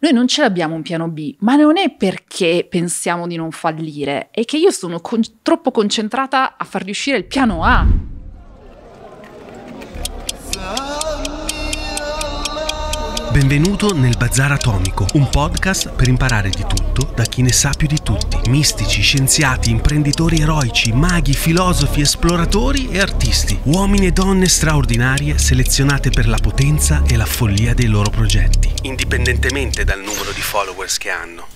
Noi non ce l'abbiamo un piano B, ma non è perché pensiamo di non fallire, è che io sono con- troppo concentrata a far riuscire il piano A. Benvenuto nel Bazar Atomico, un podcast per imparare di tutto da chi ne sa più di tutti. Mistici, scienziati, imprenditori eroici, maghi, filosofi, esploratori e artisti. Uomini e donne straordinarie selezionate per la potenza e la follia dei loro progetti, indipendentemente dal numero di followers che hanno.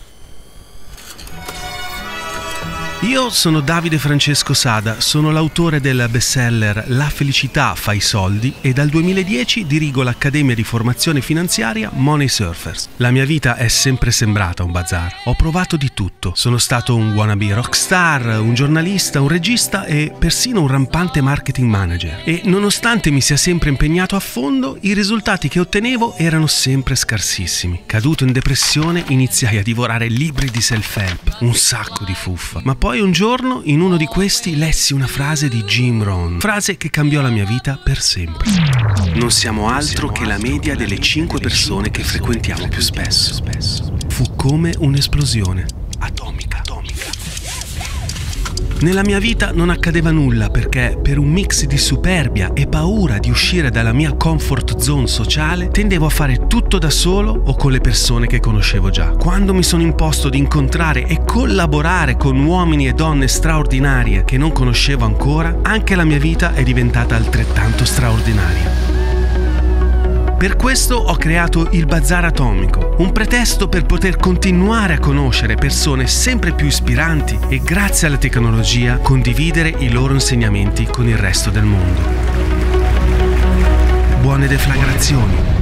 Io sono Davide Francesco Sada, sono l'autore del bestseller La felicità fa i soldi e dal 2010 dirigo l'Accademia di Formazione Finanziaria Money Surfers. La mia vita è sempre sembrata un bazar. Ho provato di tutto. Sono stato un wannabe rockstar, un giornalista, un regista e persino un rampante marketing manager. E nonostante mi sia sempre impegnato a fondo, i risultati che ottenevo erano sempre scarsissimi. Caduto in depressione, iniziai a divorare libri di self-help, un sacco di fuffa, ma poi poi un giorno in uno di questi lessi una frase di Jim Rohn, frase che cambiò la mia vita per sempre. Non siamo altro che la media delle cinque persone che frequentiamo più spesso. Fu come un'esplosione atomica. Nella mia vita non accadeva nulla perché per un mix di superbia e paura di uscire dalla mia comfort zone sociale tendevo a fare tutto da solo o con le persone che conoscevo già. Quando mi sono imposto di incontrare e collaborare con uomini e donne straordinarie che non conoscevo ancora, anche la mia vita è diventata altrettanto straordinaria. Per questo ho creato il Bazar Atomico, un pretesto per poter continuare a conoscere persone sempre più ispiranti e grazie alla tecnologia condividere i loro insegnamenti con il resto del mondo. Buone deflagrazioni!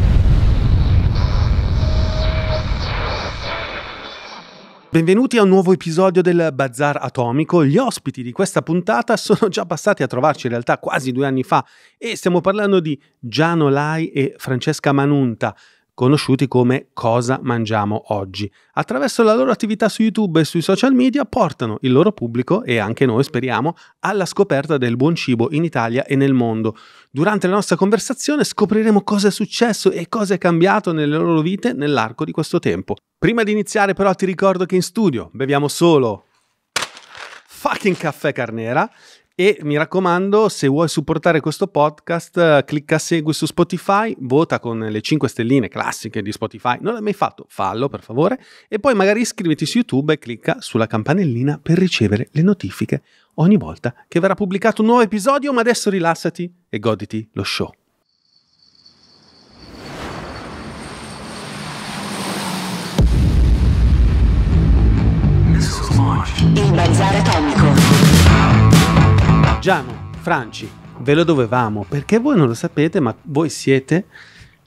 Benvenuti a un nuovo episodio del Bazar Atomico. Gli ospiti di questa puntata sono già passati a trovarci in realtà quasi due anni fa e stiamo parlando di Giano Lai e Francesca Manunta, conosciuti come Cosa Mangiamo Oggi. Attraverso la loro attività su YouTube e sui social media portano il loro pubblico, e anche noi speriamo, alla scoperta del buon cibo in Italia e nel mondo. Durante la nostra conversazione scopriremo cosa è successo e cosa è cambiato nelle loro vite nell'arco di questo tempo. Prima di iniziare però ti ricordo che in studio beviamo solo fucking caffè carnera e mi raccomando, se vuoi supportare questo podcast, eh, clicca segui su Spotify, vota con le 5 stelline classiche di Spotify. Non l'hai mai fatto? Fallo per favore. E poi magari iscriviti su YouTube e clicca sulla campanellina per ricevere le notifiche ogni volta che verrà pubblicato un nuovo episodio. Ma adesso rilassati e goditi lo show. Il Bazar Atomico. Giano, Franci, ve lo dovevamo perché voi non lo sapete, ma voi siete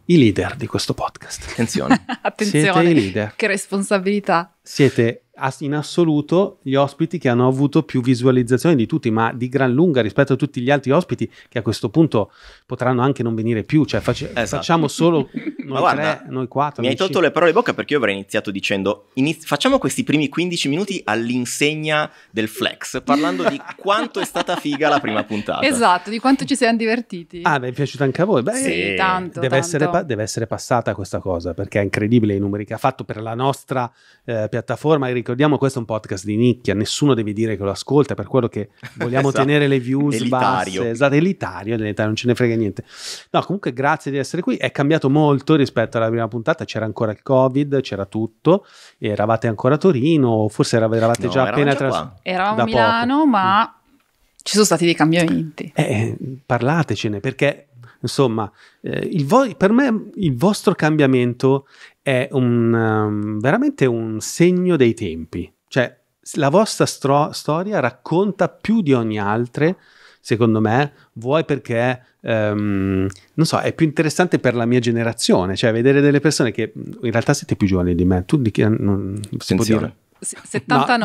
i leader di questo podcast. Attenzione. Attenzione. Siete i leader. Che responsabilità. Siete in assoluto gli ospiti che hanno avuto più visualizzazioni di tutti, ma di gran lunga rispetto a tutti gli altri ospiti che a questo punto potranno anche non venire più, cioè fac- esatto. facciamo solo noi guarda, tre, noi quattro. Mi hai tolto cinque. le parole in bocca perché io avrei iniziato dicendo iniz- facciamo questi primi 15 minuti all'insegna del flex, parlando di quanto è stata figa la prima puntata. Esatto, di quanto ci siamo divertiti. Ah, beh, è piaciuta anche a voi? Beh, sì, tanto deve, tanto. Essere pa- deve, Essere passata questa cosa perché è incredibile i numeri che ha fatto per la nostra eh, piattaforma ricordiamo questo è un podcast di nicchia, nessuno deve dire che lo ascolta, per quello che vogliamo esatto. tenere le views elitario. basse, esatto, elitario, elitario, non ce ne frega niente. No, comunque grazie di essere qui, è cambiato molto rispetto alla prima puntata, c'era ancora il Covid, c'era tutto, eravate ancora a Torino, forse eravate no, già appena tra... Eravamo a Milano, poco. ma ci sono stati dei cambiamenti. Eh, eh parlatecene perché insomma, eh, vo- per me il vostro cambiamento è un, um, veramente un segno dei tempi. Cioè, la vostra stro- storia racconta più di ogni altra, secondo me, vuoi perché, um, non so, è più interessante per la mia generazione, cioè vedere delle persone che in realtà siete più giovani di me, tu di chi... Eh, non, si può dire? S- 79.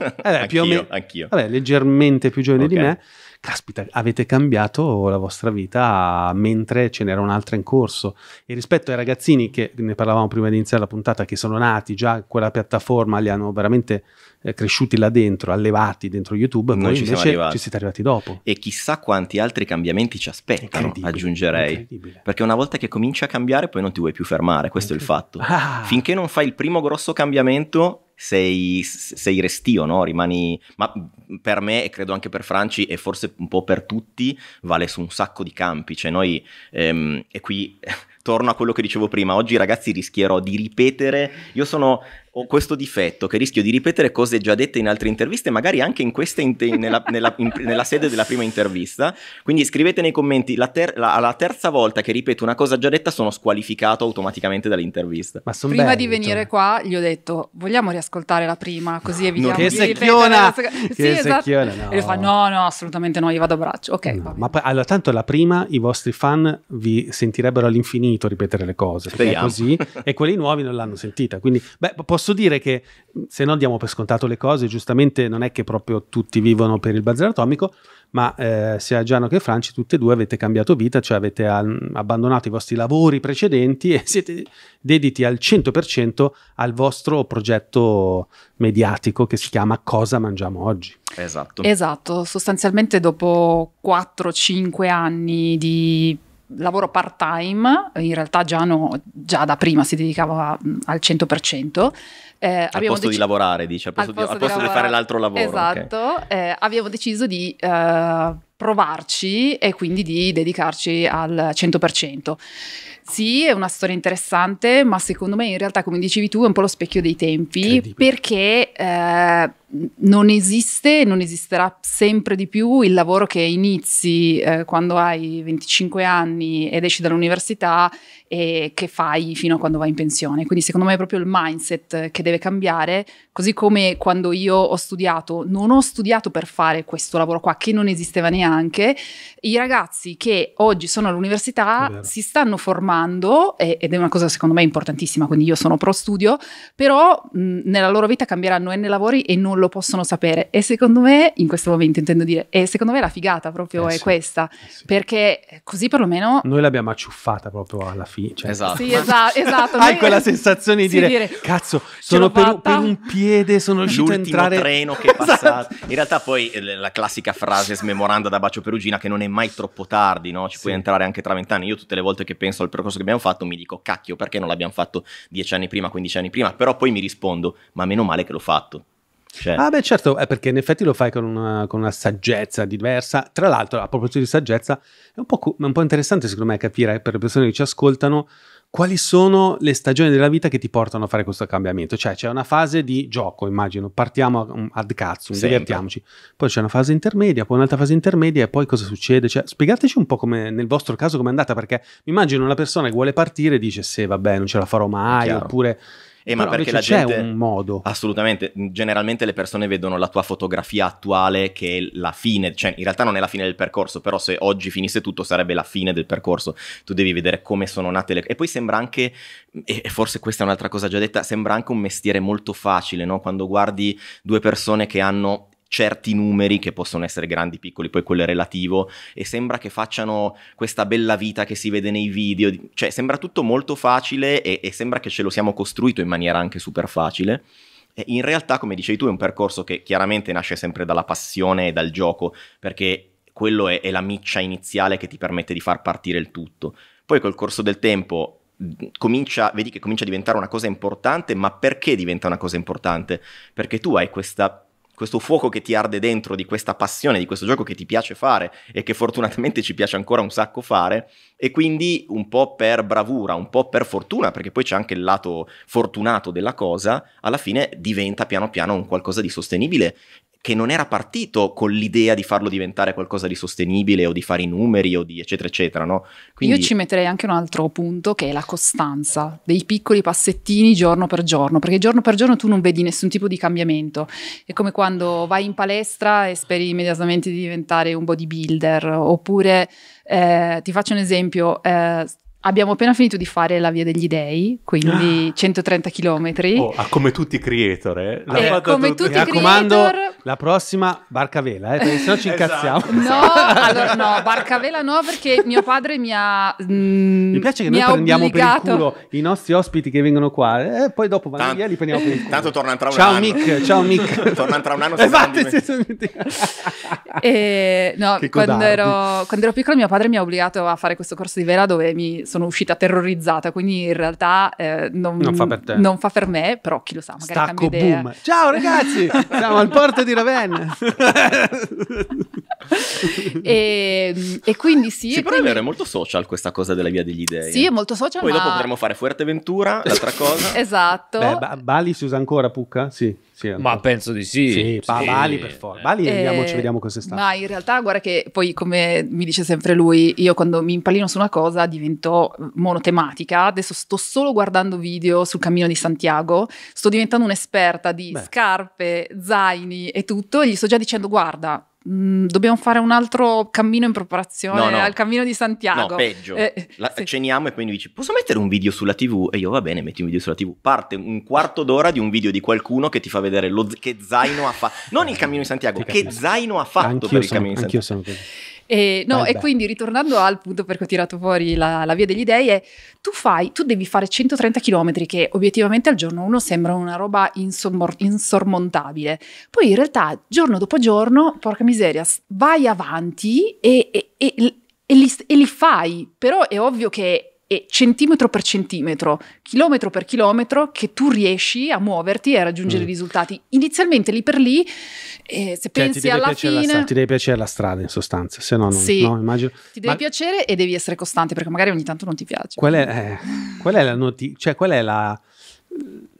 No. Eh, beh, anch'io, più o meno, anch'io. Vabbè, leggermente più giovani okay. di me caspita, avete cambiato la vostra vita mentre ce n'era un'altra in corso. E rispetto ai ragazzini che ne parlavamo prima di iniziare la puntata, che sono nati già in quella piattaforma, li hanno veramente eh, cresciuti là dentro, allevati dentro YouTube, Noi poi ci invece ci siete arrivati dopo. E chissà quanti altri cambiamenti ci aspettano, aggiungerei. Perché una volta che cominci a cambiare poi non ti vuoi più fermare, questo è il fatto. Ah. Finché non fai il primo grosso cambiamento sei, sei restio, no? Rimani, ma per me e credo anche per Franci e forse un po' per tutti vale su un sacco di campi, cioè noi, ehm, e qui torno a quello che dicevo prima, oggi ragazzi rischierò di ripetere, io sono ho questo difetto che rischio di ripetere cose già dette in altre interviste, magari anche in questa in te- nella, nella, in, nella, sede della prima intervista. Quindi scrivete nei commenti: la ter- la, alla terza volta che ripeto una cosa già detta, sono squalificato automaticamente dall'intervista. Ma prima belli, di venire cioè. qua, gli ho detto: vogliamo riascoltare la prima, così evitiamo no, che di secchiona, ripetere. La... Sì, che esatto. no. E lui fa: no, no, assolutamente no, io vado a braccio. Ok. No, ma poi, allora, tanto la prima, i vostri fan vi sentirebbero all'infinito ripetere le cose. Speriamo. Così, e quelli nuovi non l'hanno sentita. Quindi, beh, posso posso dire che se no diamo per scontato le cose, giustamente non è che proprio tutti vivono per il bazar atomico, ma eh, sia Giano che Franci, tutte e due avete cambiato vita, cioè avete an- abbandonato i vostri lavori precedenti e siete dediti al 100% al vostro progetto mediatico che si chiama Cosa mangiamo oggi. Esatto. Esatto, sostanzialmente dopo 4-5 anni di lavoro part time, in realtà Giano già da prima si dedicava al 100%. Eh, al posto dec- di lavorare, dice, al posto, al posto, di, al posto di, di, fare l'altro lavoro. Esatto, okay. eh, abbiamo deciso di eh, provarci e quindi di dedicarci al 100%. Sì, è una storia interessante, ma secondo me in realtà, come dicevi tu, è un po' lo specchio dei tempi, perché eh, non esiste, e non esisterà sempre di più il lavoro che inizi eh, quando hai 25 anni ed esci dall'università e che fai fino a quando vai in pensione. Quindi secondo me è proprio il mindset che deve cambiare, così come quando io ho studiato, non ho studiato per fare questo lavoro qua che non esisteva neanche anche i ragazzi che oggi sono all'università si stanno formando ed è una cosa secondo me importantissima, quindi io sono pro studio, però mh, nella loro vita cambieranno n lavori e non lo possono sapere e secondo me, in questo momento intendo dire, e secondo me la figata proprio eh è sì, questa, eh sì. perché così perlomeno... Noi l'abbiamo acciuffata proprio alla fine. Cioè. Esatto. Sì, esatto, esatto. Hai quella sensazione di dire, dire cazzo, sono per, per, un piede, sono riuscito a entrare... treno che è esatto. passato. esatto. In realtà poi eh, la classica frase smemoranda da Bacio Perugina che non è mai troppo tardi, no? ci sì. puoi entrare anche tra vent'anni. Io tutte le volte che penso al percorso che abbiamo fatto mi dico cacchio perché non l'abbiamo fatto dieci anni prima, quindici anni prima, però poi mi rispondo ma meno male che l'ho fatto. Cioè. Ah, beh, certo, è perché in effetti lo fai con una, con una, saggezza diversa. Tra l'altro, a proposito di saggezza, è un po', cu- un po', interessante secondo me capire eh, per le persone che ci ascoltano quali sono le stagioni della vita che ti portano a fare questo cambiamento? Cioè c'è una fase di gioco, immagino, partiamo mm, ad cazzo, Sempre. divertiamoci, poi c'è una fase intermedia, poi un'altra fase intermedia e poi cosa succede? Cioè, spiegateci un po' come nel vostro caso come è andata, perché immagino una persona che vuole partire e dice se sì, vabbè non ce la farò mai, oppure eh, ma perché la gente... c'è un modo. Assolutamente, generalmente le persone vedono la tua fotografia attuale che è la fine, cioè in realtà non è la fine del percorso, però se oggi finisse tutto sarebbe la fine del percorso, tu devi vedere come sono nate le... E poi sembra anche, mm, e forse questa è un'altra cosa già detta, sembra anche un mestiere molto facile, no? Quando guardi due persone che hanno certi numeri che possono essere grandi, piccoli, poi quello è relativo e sembra che facciano questa bella vita che si vede nei video, cioè sembra tutto molto facile e, e sembra che ce lo siamo costruito in maniera anche super facile. in realtà, come dicevi tu, è un percorso che chiaramente nasce sempre dalla passione e dal gioco, perché quello è, è la miccia iniziale che ti permette di far partire il tutto. Poi col corso del tempo comincia, vedi che comincia a diventare una cosa importante, ma perché diventa una cosa importante? Perché tu hai questa questo fuoco che ti arde dentro di questa passione, di questo gioco che ti piace fare e che fortunatamente ci piace ancora un sacco fare e quindi un po' per bravura, un po' per fortuna, perché poi c'è anche il lato fortunato della cosa, alla fine diventa piano piano un qualcosa di sostenibile che non era partito con l'idea di farlo diventare qualcosa di sostenibile o di fare i numeri o di eccetera eccetera, no? Quindi... Io ci metterei anche un altro punto che è la costanza, dei piccoli passettini giorno per giorno, perché giorno per giorno tu non vedi nessun tipo di cambiamento. È come quando vai in palestra e speri immediatamente di diventare un bodybuilder, oppure eh, ti faccio un esempio, eh, Abbiamo appena finito di fare la Via degli Dei, quindi 130 ah. km. Oh, ah, come tutti i creator, eh? eh la eh come tutti. tutti Mi creator... la prossima Barcavela, eh? Perché sennò ci esatto. incazziamo. Esatto. No, allora no, Barcavela no, perché mio padre mi ha mm, Mi piace che mi noi prendiamo obbligato. per il culo i nostri ospiti che vengono qua, eh, poi dopo vanno Tant- via li prendiamo per il culo. Tanto torna tra un ciao anno. Mick, ciao Mick, Torna tra un anno. Esatto, si sono eh, No, quando ero, quando ero piccolo mio padre mi ha obbligato a fare questo corso di vela dove mi sono uscita terrorizzata, quindi in realtà eh, non, non, fa non, fa per me, però chi lo sa, magari Stacco, cambia idea. Boom. Ciao ragazzi, siamo al porto di Ravenna. e, e, quindi sì. Sì, però quindi... è vero, è molto social questa cosa della via degli dei. Sì, è molto social. Poi ma... dopo potremmo fare Fuerteventura, l'altra cosa. esatto. Beh, ba- Bali si usa ancora, Pucca? Sì. sì ma penso di sì. Sì, sì. Bali per forza. Bali eh, andiamo, ci vediamo quest'estate. Ma in realtà, guarda che poi, come mi dice sempre lui, io quando mi impallino su una cosa divento monotematica. Adesso sto solo guardando video sul cammino di Santiago, sto diventando un'esperta di Beh. scarpe, zaini e tutto, e gli sto già dicendo, guarda, Mm, dobbiamo fare un altro cammino in preparazione no, no. al cammino di Santiago. No, peggio. Eh, la, sì. Ceniamo e poi mi dici, posso mettere un video sulla TV? E io va bene, metti un video sulla TV. Parte un quarto d'ora di un video di qualcuno che ti fa vedere lo, che zaino ha fatto, non il cammino di Santiago, che zaino ha fatto anch'io per il cammino di Santiago. E, no, e quindi ritornando al punto perché ho tirato fuori la, la via degli dei, è tu fai, tu devi fare 130 km che obiettivamente al giorno 1 sembra una roba insommor- insormontabile. Poi in realtà giorno dopo giorno, porca miseria, vai avanti e, e, e, e li, li fai, però è ovvio che e centimetro per centimetro, chilometro per chilometro, che tu riesci a muoverti e a raggiungere mm. i risultati. Inizialmente lì per lì, eh, se cioè, pensi alla fine... La, ti deve piacere la strada in sostanza, se no non sì. no, immagino... Ti deve Ma... piacere e devi essere costante perché magari ogni tanto non ti piace. Qual è, eh, qual è la notizia? Cioè qual è la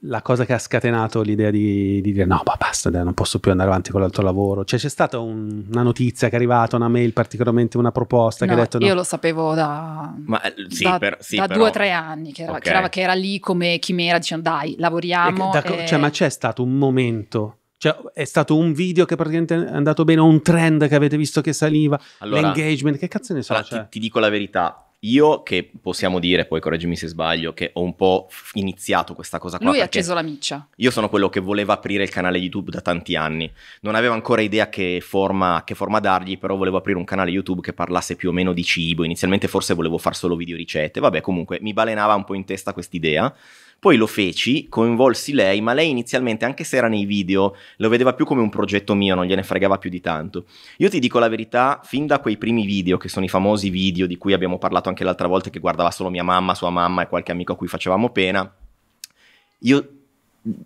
la cosa che ha scatenato l'idea di, di dire no, ma basta, non posso più andare avanti con l'altro lavoro? Cioè c'è stata un, una notizia che è arrivata, una mail particolarmente, una proposta no, che ha detto... No. Io lo sapevo da, ma, eh, sì, da, per, sì, da però, due o tre anni, che era, okay. che, era, che era, lì come chimera, dicendo dai, lavoriamo. E, e... Cioè, ma c'è stato un momento... Cioè, è stato un video che praticamente è andato bene, un trend che avete visto che saliva, allora, l'engagement, che cazzo ne so? Allora, cioè? ti, ti dico la verità, io che possiamo dire, poi correggimi se sbaglio, che ho un po' iniziato questa cosa qua. Lui ha acceso la miccia. Io sono quello che voleva aprire il canale YouTube da tanti anni. Non avevo ancora idea che forma, che forma dargli, però volevo aprire un canale YouTube che parlasse più o meno di cibo. Inizialmente forse volevo fare solo video ricette. Vabbè, comunque mi balenava un po' in testa quest'idea. Poi lo feci, coinvolsi lei, ma lei inizialmente, anche se era nei video, lo vedeva più come un progetto mio, non gliene fregava più di tanto. Io ti dico la verità, fin da quei primi video, che sono i famosi video di cui abbiamo parlato anche l'altra volta, che guardava solo mia mamma, sua mamma e qualche amico a cui facevamo pena, io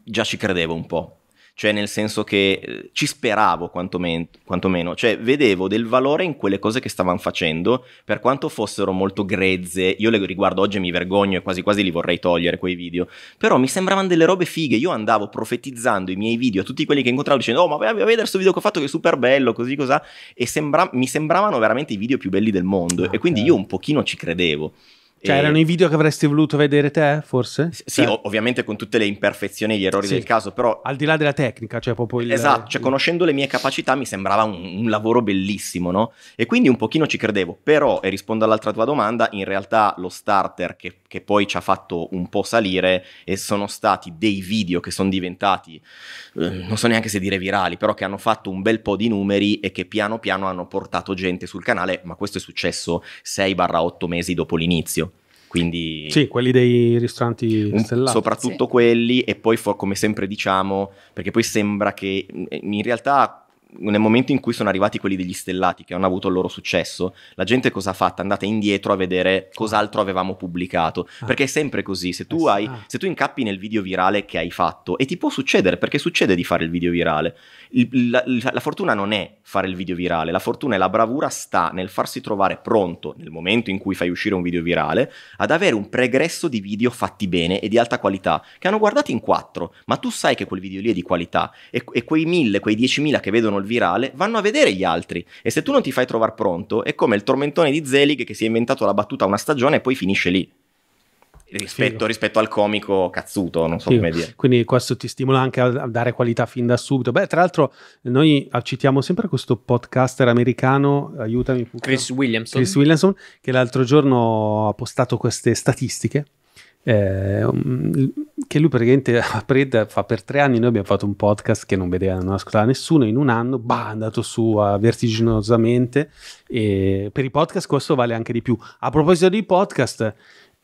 già ci credevo un po' cioè nel senso che eh, ci speravo quantomeno, quantomeno, cioè vedevo del valore in quelle cose che stavano facendo, per quanto fossero molto grezze, io le riguardo oggi e mi vergogno e quasi quasi li vorrei togliere quei video, però mi sembravano delle robe fighe, io andavo profetizzando i miei video a tutti quelli che incontravo dicendo oh ma vai a vedere questo video che ho fatto che è super bello, così cos'ha, e sembra- mi sembravano veramente i video più belli del mondo okay. Ah, e quindi io un pochino ci credevo. Cioè, erano i video che avresti voluto vedere te, forse? Sì, cioè. ov- ovviamente con tutte le imperfezioni e gli errori sì. del caso, però... Al di là della tecnica, cioè proprio il... Esatto, cioè conoscendo le mie capacità mi sembrava un, un, lavoro bellissimo, no? E quindi un pochino ci credevo, però, e rispondo all'altra tua domanda, in realtà lo starter che, che poi ci ha fatto un po' salire e sono stati dei video che sono diventati, eh, non so neanche se dire virali, però che hanno fatto un bel po' di numeri e che piano piano hanno portato gente sul canale, ma questo è successo 6-8 mesi dopo l'inizio. Quindi sì, quelli dei ristoranti un, stellati. Soprattutto sì. quelli e poi come sempre diciamo, perché poi sembra che mm, in realtà nel momento in cui sono arrivati quelli degli stellati che hanno avuto il loro successo, la gente cosa ha fatto? andate indietro a vedere cos'altro avevamo pubblicato. Ah. Perché è sempre così, se tu, eh hai, ah. se tu incappi nel video virale che hai fatto, e ti può succedere, perché succede di fare il video virale, il, la, la, fortuna non è fare il video virale, la fortuna e la bravura sta nel farsi trovare pronto, nel momento in cui fai uscire un video virale, ad avere un pregresso di video fatti bene e di alta qualità, che hanno guardato in quattro, ma tu sai che quel video lì è di qualità e, e quei mille, quei diecimila che vedono il virale vanno a vedere gli altri e se tu non ti fai trovare pronto è come il tormentone di Zelig che si è inventato la battuta una stagione e poi finisce lì. Rispetto, rispetto, al comico cazzuto, non so Figo. come dire. Quindi questo ti stimola anche a dare qualità fin da subito. Beh, tra l'altro noi citiamo sempre questo podcaster americano, aiutami. Pucca. Chris Williamson. Chris Williamson, che l'altro giorno ha postato queste statistiche. Eh, um, che lui praticamente fa per tre anni noi abbiamo fatto un podcast che non vedeva non ascoltava nessuno in un anno bah, è andato su uh, vertiginosamente e per i podcast questo vale anche di più a proposito di podcast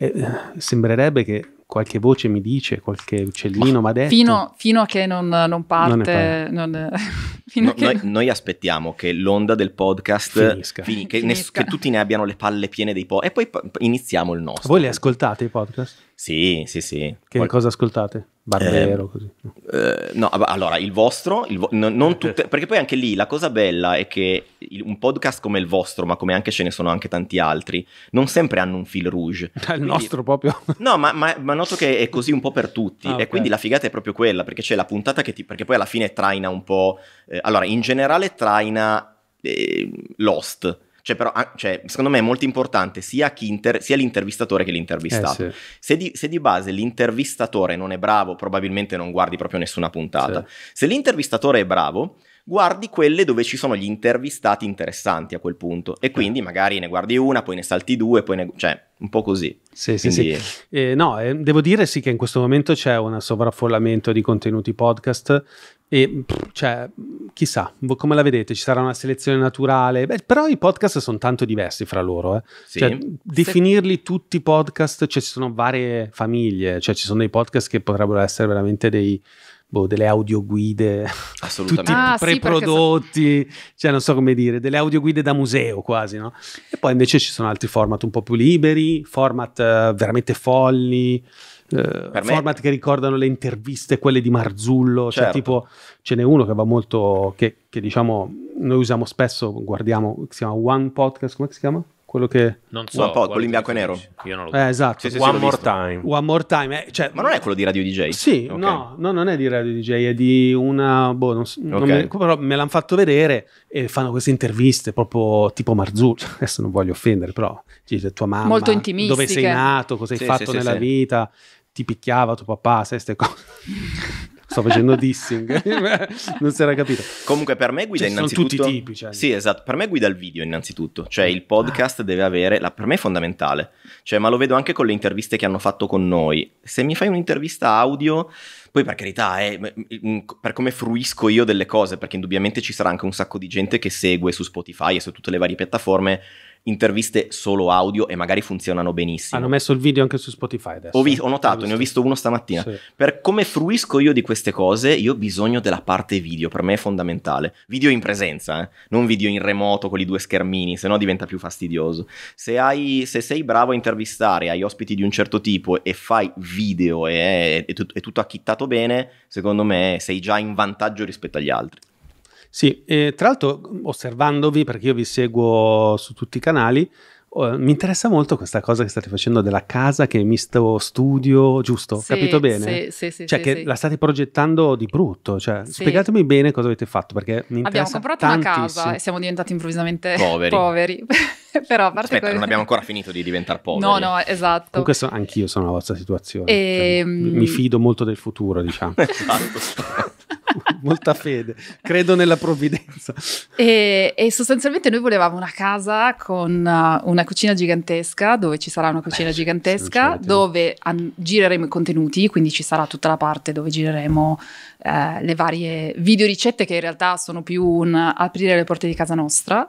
eh, sembrerebbe che qualche voce mi dice, qualche uccellino mi ha detto. Fino, fino, a che non, non parte. Non non, no, noi, non... noi, aspettiamo che l'onda del podcast finisca, fin, che, finisca. Ne, che, tutti ne abbiano le palle piene dei podcast. e poi iniziamo il nostro. Voi li ascoltate i podcast? Sì, sì, sì. Che Qual- cosa ascoltate? Barbero, eh, così. Eh, no, allora, il vostro, il vo- non, non eh. tutte, perché poi anche lì la cosa bella è che un podcast come il vostro, ma come anche ce ne sono anche tanti altri, non sempre hanno un fil rouge. Il quindi, nostro proprio. No, ma, ma, ma, noto che è così un po' per tutti, ah, e quindi la figata è proprio quella, perché c'è la puntata che ti... perché poi alla fine traina un po'... Eh, allora, in generale traina eh, Lost, cioè, però, ah, cioè, secondo me è molto importante sia, inter- sia l'intervistatore che l'intervistato. Eh, sì. se, di, se, di, base l'intervistatore non è bravo, probabilmente non guardi proprio nessuna puntata. Sì. Se l'intervistatore è bravo, guardi quelle dove ci sono gli intervistati interessanti a quel punto e quindi magari ne guardi una, poi ne salti due, poi ne... cioè un po' così. Sì, quindi... sì, sì. Eh, no, eh, devo dire sì che in questo momento c'è un sovraffollamento di contenuti podcast e cioè, chissà, come la vedete, ci sarà una selezione naturale, Beh, però i podcast sono tanto diversi fra loro, eh. sì. cioè, definirli tutti podcast, cioè ci sono varie famiglie, cioè ci sono dei podcast che potrebbero essere veramente dei boh, delle audioguide tutti ah, preprodotti, sì, cioè non so come dire, delle audioguide da museo quasi, no? E poi invece ci sono altri format un po' più liberi, format eh, veramente folli, uh, format che ricordano le interviste, quelle di Marzullo, cioè, certo. cioè tipo ce n'è uno che va molto, che, che diciamo noi usiamo spesso, guardiamo, si chiama One Podcast, come si chiama? quello che non so, One Pod, quello in bianco e nero. Io non lo eh, esatto. Sì, sì, One sì, More Time. One More Time. Eh, cioè... Ma non è quello di Radio DJ? Sì, okay. no, no, non è di Radio DJ, è di una... Boh, non, okay. non mi, però me l'hanno fatto vedere e fanno queste interviste proprio tipo Marzullo. Cioè, adesso non voglio offendere, però dice tua mamma... Molto intimistiche. Dove sei nato, cosa hai fatto nella vita, ti picchiava tuo papà, sai queste cose. sto facendo dissing, non si era capito. Comunque per me guida cioè, innanzitutto... Sono tutti tipi, cioè. Sì, esatto, per me guida il video innanzitutto, cioè il ah. podcast ah. deve avere, la, per me è fondamentale, cioè, ma lo vedo anche con le interviste che hanno fatto con noi. Se mi fai un'intervista audio... Poi per carità, eh, per come fruisco io delle cose, perché indubbiamente ci sarà anche un sacco di gente che segue su Spotify e su tutte le varie piattaforme interviste solo audio e magari funzionano benissimo. Hanno messo il video anche su Spotify adesso. Ho, vi- ho notato, ne ho visto uno stamattina. Sì. Per come fruisco io di queste cose, io ho bisogno della parte video, per me è fondamentale. Video in presenza, eh? non video in remoto con i due schermini, se no diventa più fastidioso. Se, hai, se, sei bravo a intervistare, hai ospiti di un certo tipo e fai video e è, è, è tutto acchittato bene, secondo me sei già in vantaggio rispetto agli altri. Sì, eh, tra l'altro osservandovi, perché io vi seguo su tutti i canali, eh, mi interessa molto questa cosa che state facendo della casa che è misto studio, giusto? Sì, Capito bene? Sì, sì, sì. Cioè sì, che sì. la state progettando di brutto, cioè, sì. spiegatemi bene cosa avete fatto perché mi interessa Abbiamo comprato tantissimo. una casa e eh, siamo diventati improvvisamente poveri. poveri. Però a parte Aspetta, quello... non abbiamo ancora finito di diventare poveri. No, no, esatto. Comunque so, anch'io sono la vostra situazione. E... Cioè, ehm, mi fido molto del futuro, diciamo. esatto. molta fede, credo nella provvidenza. E, e, sostanzialmente noi volevamo una casa con uh, una cucina gigantesca, dove ci sarà una cucina Beh, gigantesca, dove an- gireremo i contenuti, quindi ci sarà tutta la parte dove gireremo eh, le varie video ricette che in realtà sono più un aprire le porte di casa nostra.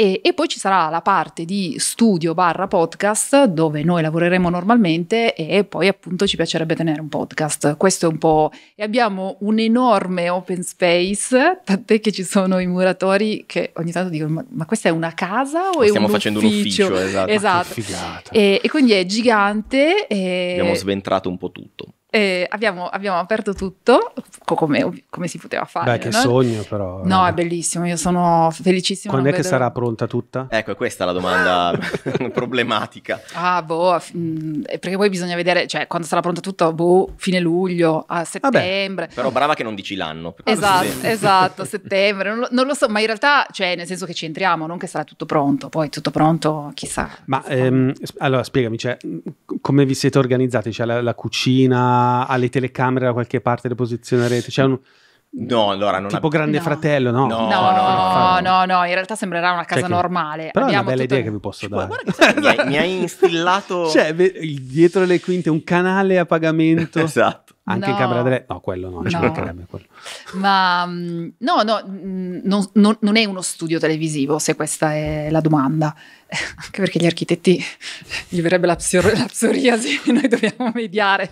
E, e, poi ci sarà la parte di studio barra podcast dove noi lavoreremo normalmente e poi appunto ci piacerebbe tenere un podcast. Questo è un po'... E abbiamo un enorme open space, tant'è che ci sono i muratori che ogni tanto dicono ma, ma questa è una casa o ma è Stiamo facendo un ufficio, esatto. esatto. E, e, quindi è gigante. E... Abbiamo sventrato un po' tutto. Eh, abbiamo, abbiamo, aperto tutto come, come, si poteva fare. Beh, che no? sogno, però. No, è eh. bellissimo. Io sono felicissimo. Quando è vedo... che sarà pronta tutta? Ecco, è questa la domanda problematica. Ah, boh, mm, eh, perché poi bisogna vedere, cioè, quando sarà pronta tutta, boh, fine luglio, a settembre. Vabbè. Però brava che non dici l'anno. Esatto, esatto, settembre. Non lo, non lo, so, ma in realtà, cioè, nel senso che ci entriamo, non che sarà tutto pronto, poi tutto pronto, chissà. Ma Ehm, allora, spiegami, cioè, mm, come vi siete organizzati? Cioè, la, la cucina alle telecamere da qualche parte, le posizionerete? C'è un, No, allora non tipo ab- Grande no. Fratello, no? No, no? no, no, in realtà sembrerà una cioè casa cioè che... normale. Però Abbiamo è una bella idea che vi posso dare. Guarda, mi, hai, mi hai instillato... Cioè, dietro le quinte un canale a pagamento. esatto. Anche no. in camera delle... No, quello no, no. Quello. Ma mm, no, no mm, non, non, non, è uno studio televisivo, se questa è la domanda. Anche perché gli architetti gli verrebbe la, psor- la psoriasi, noi dobbiamo mediare.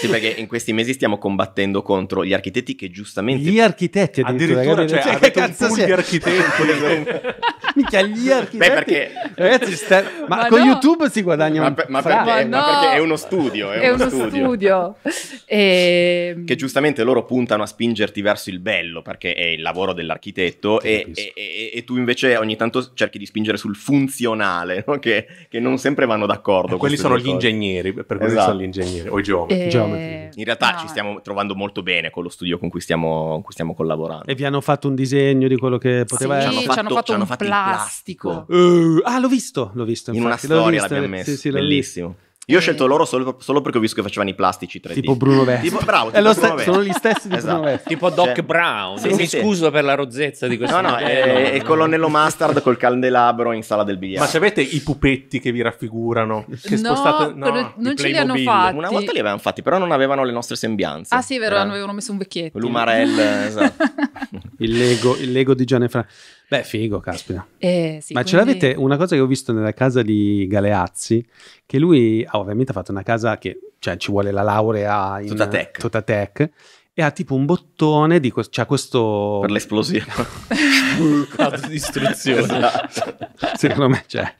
sì, perché in questi mesi stiamo combattendo contro gli architetti che giustamente... Gli architetti addirittura, addirittura cioè, cioè, che cazzo un pool architetti. Esatto. Mica gli architetti. Beh, perché... Ragazzi, sta... ma, ma, con no. YouTube si guadagna ma, per, ma, perché, ma, no. ma perché è uno studio. È, è uno, uno studio. studio. E... Ehm, che giustamente loro puntano a spingerti verso il bello, perché è il lavoro dell'architetto, e, e, e, tu invece ogni tanto cerchi di spingere sul funzionale, no? che, che, non sempre vanno d'accordo. Eh, quelli sono gli ingegneri, per quelli esatto. sono gli ingegneri, o i ehm, geometri. E... In realtà no. ci stiamo trovando molto bene con lo studio con cui, stiamo, con cui, stiamo, collaborando. E vi hanno fatto un disegno di quello che poteva sì, essere? Ci hanno fatto, fatto, ci hanno fatto un plastico. plastico. Uh, ah, l'ho visto, l'ho visto. Infatti, In una storia l'abbiamo messo, sì, sì, bellissimo. Visto. Io ho scelto loro solo, solo, perché ho visto che facevano i plastici 3D. Tipo Bruno Vespa. Tipo, bravo, tipo Bruno Vespa. sono gli stessi di esatto. Bruno Vespa. Tipo Doc cioè, Brown. Sì, mi sì, scuso per la rozzezza di questo. No, no, è, è colonnello Mustard col candelabro in sala del biliardo. Ma sapete i pupetti che vi raffigurano? Che no, spostate... no non ce li hanno fatti. Una volta li avevano fatti, però non avevano le nostre sembianze. Ah sì, vero, eh. avevano messo un vecchietto. L'umarell, eh, esatto. il, Lego, il Lego di Gianni Franco. Beh, figo, caspita. Eh, sì, Ma quindi... ce l'avete una cosa che ho visto nella casa di Galeazzi, che lui oh, ovviamente ha fatto una casa che cioè, ci vuole la laurea in Tutta tech e ha tipo un bottone di questo. C'ha questo... Per l'esplosione. Autodistruzione. esatto. Secondo me c'è.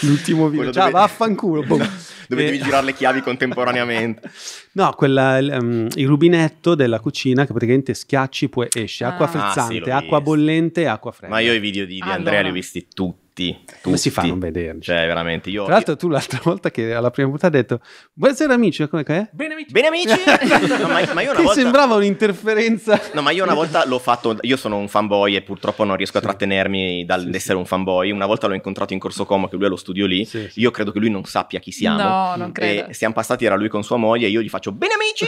L'ultimo video. Quello Ciao, dove... vaffanculo. Boom. Dove e... Eh. girare le chiavi contemporaneamente. No, quella, um, il rubinetto della cucina che praticamente schiacci e poi esce. Acqua ah. ah frizzante, sì, acqua bollente e acqua fredda. Ma io i video di, di ah, Andrea li ho visti tutti tutti, tutti. Come si fa a non vederci? Cioè, veramente. Io, Tra l'altro, io... tu l'altra volta che alla prima puntata hai detto: Buonasera, amici. Come è? Bene, amici. Bene, amici. no, ma, ma volta... sembrava un'interferenza. No, ma io una volta l'ho fatto. Io sono un fanboy e purtroppo non riesco sì. a trattenermi dall'essere sì, sì. un fanboy. Una volta l'ho incontrato in Corso Como, che lui è allo studio lì. Io credo che lui non sappia chi siamo. No, non credo. E siamo passati, era lui con sua moglie. E io gli faccio: Bene, amici.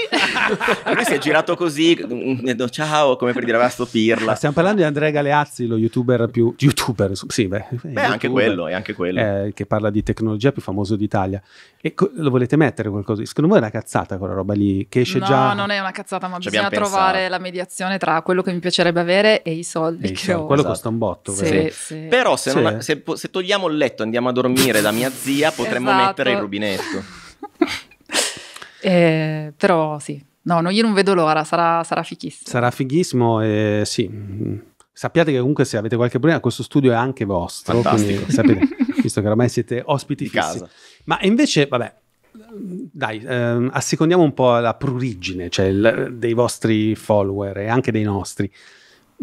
e lui si è girato così. Mm, Ciao, come per dire, aveva sto pirla. stiamo parlando di Andrea Galeazzi, lo youtuber più. YouTuber, sì, beh. Beh, YouTube, anche quello, è anche quello. Eh, che parla di tecnologia più famoso d'Italia. E co- lo volete mettere qualcosa? Secondo me è una cazzata quella roba lì, che esce no, già... No, non è una cazzata, ma Ci bisogna trovare pensato. la mediazione tra quello che mi piacerebbe avere e i soldi e che soldi. ho. Quello esatto. costa un botto. Sì, sì. Sì. Però se, non, se, se, togliamo il letto e andiamo a dormire da mia zia, potremmo esatto. mettere il rubinetto. eh, però sì, No, no, io non vedo l'ora, sarà, sarà fighissimo. Sarà fighissimo, e sì sappiate che comunque se avete qualche problema questo studio è anche vostro, quindi, sapete, visto che ormai siete ospiti di fissi. casa. Ma invece, vabbè, dai, ehm, assecondiamo un po' la prurigine, cioè il, dei vostri follower e anche dei nostri.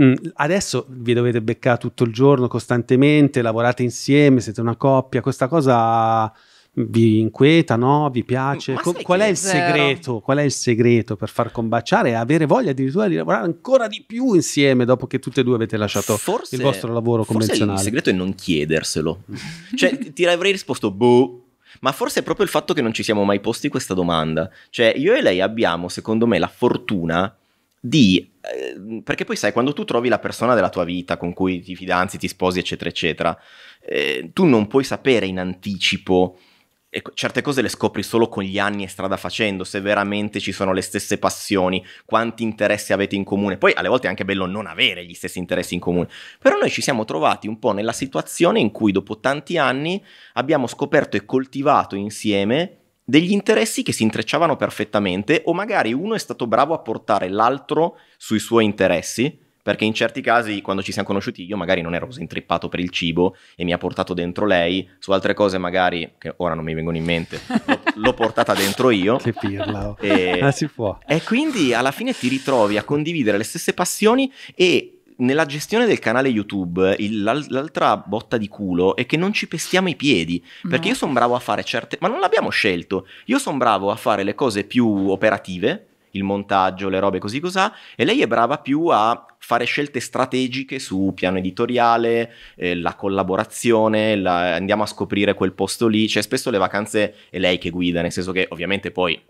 Mm, adesso vi dovete beccare tutto il giorno costantemente, lavorate insieme, siete una coppia, questa cosa vi inquieta, no? vi piace? Co- qual è, il zero. segreto? Qual è il segreto per far combaciare e avere voglia addirittura di lavorare ancora di più insieme dopo che tutte e due avete lasciato forse, il vostro lavoro convenzionale? Forse il segreto è non chiederselo. cioè, ti avrei risposto boh. Ma forse è proprio il fatto che non ci siamo mai posti questa domanda. Cioè, io e lei abbiamo, secondo me, la fortuna di eh, perché poi sai quando tu trovi la persona della tua vita con cui ti fidanzi, ti sposi eccetera eccetera eh, tu non puoi sapere in anticipo e certe cose le scopri solo con gli anni e strada facendo, se veramente ci sono le stesse passioni, quanti interessi avete in comune. Poi alle volte è anche bello non avere gli stessi interessi in comune, però noi ci siamo trovati un po' nella situazione in cui dopo tanti anni abbiamo scoperto e coltivato insieme degli interessi che si intrecciavano perfettamente o magari uno è stato bravo a portare l'altro sui suoi interessi perché in certi casi quando ci siamo conosciuti io magari non ero così intrippato per il cibo e mi ha portato dentro lei, su altre cose magari che ora non mi vengono in mente, l'ho, l'ho portata dentro io. Che pirla, oh. e, ah, si può. E quindi alla fine ti ritrovi a condividere le stesse passioni e nella gestione del canale YouTube il, l'altra botta di culo è che non ci pestiamo i piedi. Perché no. io sono bravo a fare certe. Ma non l'abbiamo scelto. Io sono bravo a fare le cose più operative il montaggio, le robe così cos'ha, e lei è brava più a fare scelte strategiche su piano editoriale, eh, la collaborazione, la, andiamo a scoprire quel posto lì, cioè spesso le vacanze è lei che guida, nel senso che ovviamente poi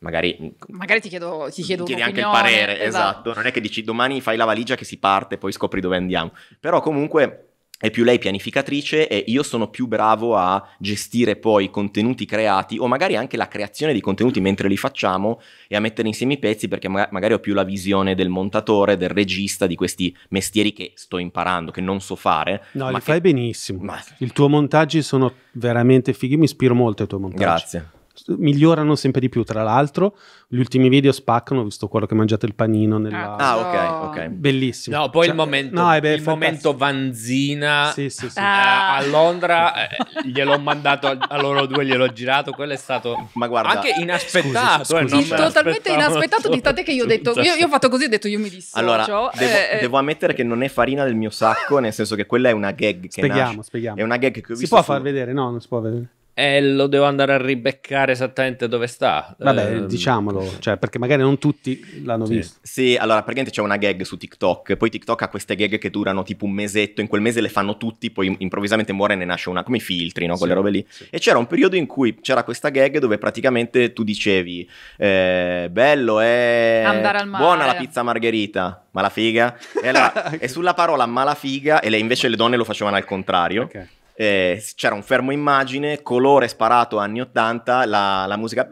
magari, magari ti chiedo, ti chiedo chiedi anche il parere, esatto. esatto, non è che dici domani fai la valigia che si parte, poi scopri dove andiamo, però comunque è più lei pianificatrice e io sono più bravo a gestire poi i contenuti creati o magari anche la creazione di contenuti mentre li facciamo e a mettere insieme i pezzi perché ma- magari ho più la visione del montatore, del regista, di questi mestieri che sto imparando, che non so fare. No, li che... fai benissimo. Ma... Il tuo montaggi sono veramente fighi, mi ispiro molto ai tuoi montaggi. Grazie migliorano sempre di più. Tra l'altro, gli ultimi video spaccano. Ho visto quello che mangiate il panino. Nella... Ah, ah ok, ok. Bellissimo. No, poi cioè, il momento, no, beh, il momento Vanzina sì, sì, sì. Eh, ah. a Londra eh, gliel'ho mandato a, loro due, gliel'ho girato. Quello è stato Ma guarda, anche inaspettato. Scusi, eh, scusi, sì, totalmente inaspettato. Di tante che io ho detto, io, io, ho fatto così, ho detto, io mi dissocio. Allora, devo, eh, devo, ammettere che non è farina del mio sacco, nel senso che quella è una gag. Che spieghiamo, nasce. spieghiamo. È una gag che ho visto. Si può far vedere? No, non si può vedere. Eh, lo devo andare a ribeccare esattamente dove sta. Vabbè, eh, diciamolo, cioè, perché magari non tutti l'hanno sì. visto. Sì, allora, praticamente c'è una gag su TikTok, poi TikTok ha queste gag che durano tipo un mesetto, in quel mese le fanno tutti, poi improvvisamente muore e ne nasce una, come i filtri, no? Quelle sì, robe lì. Sì. E c'era un periodo in cui c'era questa gag dove praticamente tu dicevi, eh, bello, è eh, buona la pizza margherita, ma la figa? E, allora, e sulla parola ma la figa, e le, invece le donne lo facevano al contrario. Ok eh, c'era un fermo immagine, colore sparato anni 80, la, la musica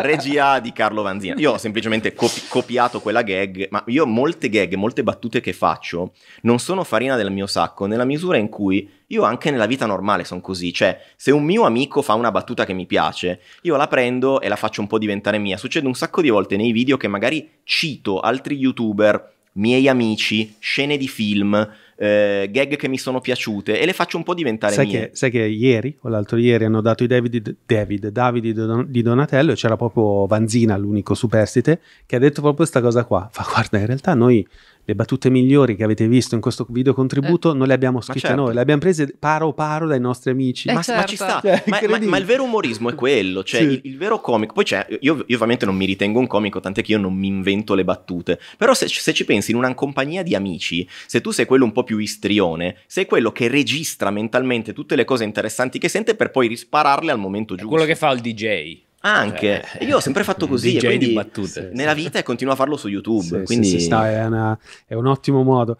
regia di Carlo Vanzina. Io ho semplicemente copi- copiato quella gag, ma io molte gag, molte battute che faccio non sono farina del mio sacco, nella misura in cui io anche nella vita normale sono così, cioè se un mio amico fa una battuta che mi piace, io la prendo e la faccio un po' diventare mia. Succede un sacco di volte nei video che magari cito altri youtuber, miei amici, scene di film eh, gag che mi sono piaciute e le faccio un po' diventare sai mie. Che, sai che ieri o l'altro ieri hanno dato i David, David, David di Donatello e c'era proprio Vanzina, l'unico superstite, che ha detto proprio questa cosa qua. Fa guarda, in realtà noi le battute migliori che avete visto in questo video contributo eh. non le abbiamo scritte certo. noi, le abbiamo prese paro paro dai nostri amici. Eh ma, certo. ma, ci certo. sta, cioè, ma, ma, ma, il vero umorismo è quello, cioè sì. il, il, vero comico, poi c'è, io, io, ovviamente non mi ritengo un comico, tant'è che io non mi invento le battute, però se, se, ci pensi in una compagnia di amici, se tu sei quello un po' più istrione, sei quello che registra mentalmente tutte le cose interessanti che sente per poi rispararle al momento è giusto. quello che fa il DJ. Anche, cioè, io ho sempre fatto così. DJ di battute. Nella vita e continuo a farlo su YouTube. Sì, quindi... Sì, sì, no, è, una, è, un ottimo modo.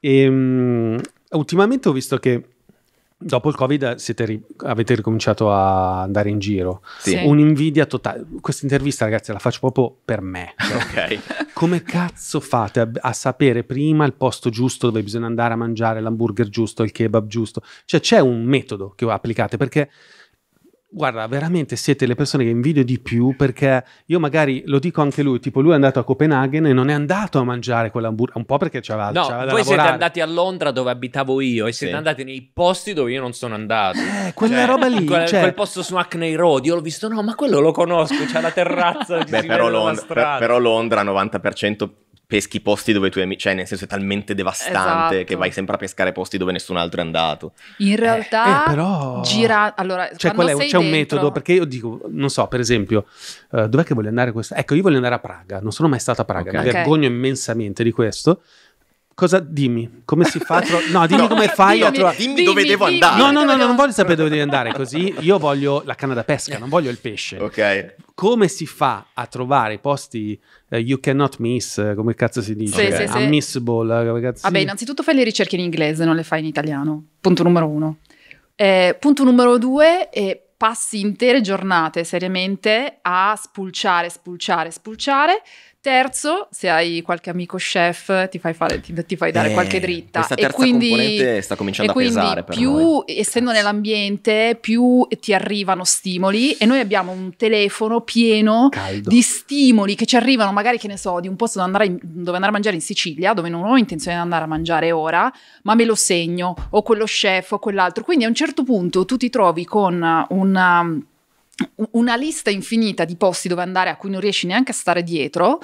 E, um, ultimamente ho visto che dopo il Covid ri- avete ricominciato a andare in giro. Sì. Un'invidia totale. Questa intervista, ragazzi, la faccio proprio per me. ok Come cazzo fate a-, a, sapere prima il posto giusto dove bisogna andare a mangiare l'hamburger giusto, il kebab giusto? Cioè, c'è un metodo che applicate perché Guarda, veramente siete le persone che invidio di più perché io magari lo dico anche lui, tipo lui è andato a Copenaghen e non è andato a mangiare quell'hamburger, un po' perché c'era No, c'aveva voi siete andati a Londra dove abitavo io e siete sì. andati nei posti dove io non sono andato. Eh, quella cioè, roba lì, quel, cioè... quel posto su Hackney Road, io l'ho visto, no, ma quello lo conosco, c'è la terrazza Beh, però, Lond- per, però Londra 90% peschi posti dove tu amici, Cioè, nel senso è talmente devastante esatto. che vai sempre a pescare posti dove nessun altro è andato. In realtà, eh, eh, però... gira... Allora, cioè, qual è? C'è dentro... un metodo? Perché io dico, non so, per esempio, uh, dov'è che voglio andare questa... Ecco, io voglio andare a Praga, non sono mai stata a Praga, okay. mi vergogno immensamente di questo. Cosa dimmi? Come si fa? Tro- no, dimmi no, come fai dimmi, a trovare. Dimmi, dimmi dove dimmi, devo andare. No, no, no, no, non voglio sapere dove devi andare così. Io voglio la canna da pesca, non voglio il pesce. Ok. Come si fa a trovare posti uh, you cannot miss, eh, come cazzo si dice? Sì, okay. sì, Unmissable. Sì. Eh, cazzo Vabbè, innanzitutto fai le ricerche in inglese, non le fai in italiano. Punto numero uno. Eh, punto numero due è passi intere giornate seriamente a spulciare, spulciare, spulciare Terzo, se hai qualche amico chef, ti fai, fare, ti, ti fai dare eh, qualche dritta. Questa terza e quindi, componente sta cominciando a pesare per più, noi. essendo nell'ambiente, più ti arrivano stimoli e noi abbiamo un telefono pieno Caldo. di stimoli che ci arrivano magari, che ne so, di un posto dove andare, in, dove andare a mangiare in Sicilia, dove non ho intenzione di andare a mangiare ora, ma me lo segno, o quello chef, o quell'altro. Quindi a un certo punto tu ti trovi con una una lista infinita di posti dove andare a cui non riesci neanche a stare dietro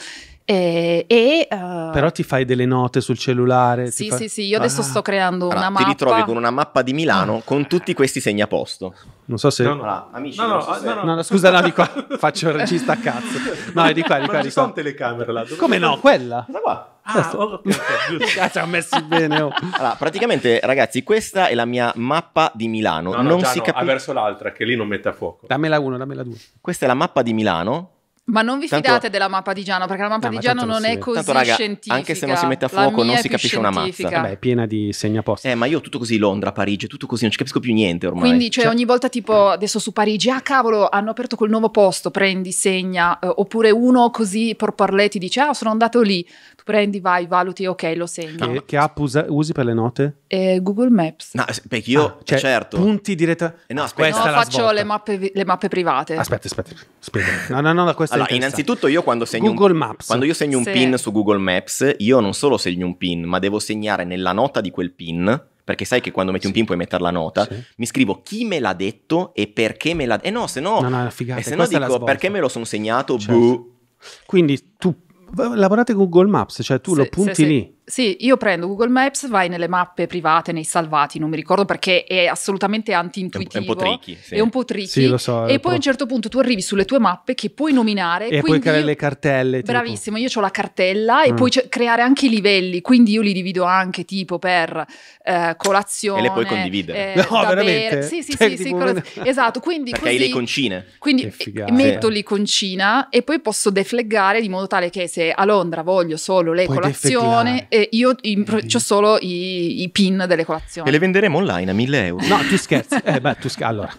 eh, e, e, uh... Però ti fai delle note sul cellulare. Sì, fa... sì, sì, io ah. adesso ah. sto creando allora, una ti mappa. Ti ritrovi con una mappa di Milano ah. con tutti questi segnaposto. Non so se... No, no. amici, no, no, so se... Ah, no, no, scusa, no, di qua faccio il regista a cazzo. No, di qua, di qua. Ma non di ci sono telecamere là. Come no, quella. Questa qua. Ah, oh, okay, okay, Ci ha messi bene. Oh. Allora, praticamente, ragazzi, questa è la mia mappa di Milano. non si capisce. verso l'altra, che lì non mette a fuoco. Dammela uno, dammela due. Questa è la mappa di Milano ma non vi Tanto... fidate della mappa di Giano, perché la mappa no, di Giano non è così tanto, raga, scientifica. Anche se non si mette a fuoco non si capisce una mazza. Vabbè, è piena di segnaposti. Eh, ma io ho tutto così Londra, Parigi, tutto così, non ci capisco più niente ormai. Quindi, cioè, cioè... ogni volta tipo adesso su Parigi, ah cavolo, hanno aperto quel nuovo posto, prendi, segna, eh, oppure uno così por parlè ti dice "Ah, sono andato lì" prendi, vai, valuti, ok, lo segno. Che, che app usa, usi per le note? Eh, Google Maps. No, perché io, ah, cioè, cioè certo. Punti direttamente. Eh, no, ah, aspetta, no, faccio le mappe, le mappe, private. Aspetta, aspetta, aspetta. No, no, no, questa allora, innanzitutto io quando segno Google un, Maps. Quando io segno sì. un pin su Google Maps, io non solo segno un pin, ma devo segnare nella nota di quel pin perché sai che quando metti sì. un pin puoi mettere la nota, sì. mi scrivo chi me l'ha detto e perché me l'ha detto. Eh no, se no, no, no figata, e eh, se no dico perché me lo sono segnato, certo. Buh. Quindi tu Lavorate con Google Maps, cioè tu se, lo punti se, se, lì. Sì, io prendo Google Maps, vai nelle mappe private, nei salvati, non mi ricordo perché è assolutamente anti-intuitivo. È un po' tricky. Sì. È un po' tricky. Sì, lo so. E poi a un certo punto tu arrivi sulle tue mappe che puoi nominare. E puoi creare io... le cartelle. Bravissimo, io ho la cartella e mm. puoi creare anche i livelli, quindi io li divido anche tipo per eh, colazione. E le puoi condividere. Eh, no, veramente? Sì, sì, cioè, sì, sì una... esatto. Quindi, perché così, hai le concine. Quindi eh, metto l'iconcina e poi posso defleggare di modo tale che se a Londra voglio solo le colazioni eh, io impro- ho solo i, i, pin delle colazioni. E le venderemo online a 1000 euro. No, tu scherzi. eh, beh, tu scher- allora,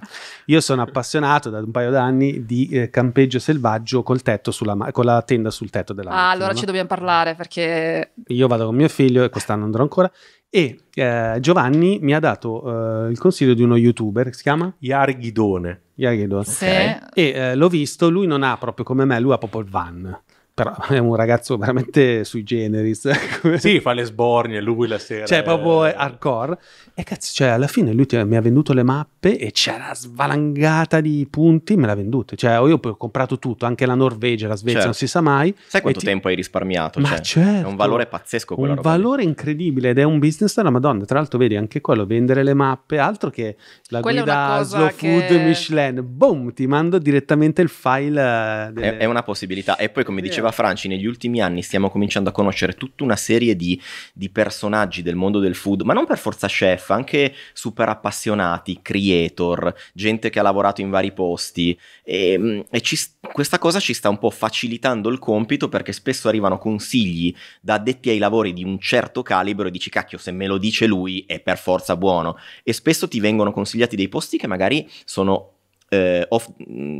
io sono appassionato da un paio d'anni di eh, campeggio selvaggio col tetto sulla ma- con la tenda sul tetto della ah, macchina. Ah, allora no? ci dobbiamo parlare perché... Io vado con mio figlio e quest'anno andrò ancora. E eh, Giovanni mi ha dato eh, il consiglio di uno youtuber che si chiama Iarghidone. Iarghidone. Sì. Okay. E eh, l'ho visto, lui non ha proprio come me, lui ha proprio il van però è un ragazzo veramente sui generis. sì, fa le sbornie, lui la sera. Cioè, è... proprio hardcore. E cazzo, cioè, alla fine lui mi ha venduto le mappe e c'era svalangata di punti, me l'ha venduta. Cioè, io ho comprato tutto, anche la Norvegia, la Svezia, certo. non si sa mai. Sai quanto ti... tempo hai risparmiato? Ma cioè, certo. È un valore pazzesco quello. Un valore lì. incredibile ed è un business della madonna. Tra l'altro, vedi, anche quello, vendere le mappe, altro che la Quella guida slow che... food Michelin. Boom, ti mando direttamente il file. Eh, delle... È, è, una possibilità. E poi, come diceva diceva Franci, negli ultimi anni stiamo cominciando a conoscere tutta una serie di, di personaggi del mondo del food, ma non per forza chef, anche super appassionati, creator, gente che ha lavorato in vari posti e, ehm, e ci, questa cosa ci sta un po' facilitando il compito perché spesso arrivano consigli da addetti ai lavori di un certo calibro e dici cacchio se me lo dice lui è per forza buono e spesso ti vengono consigliati dei posti che magari sono, eh, off,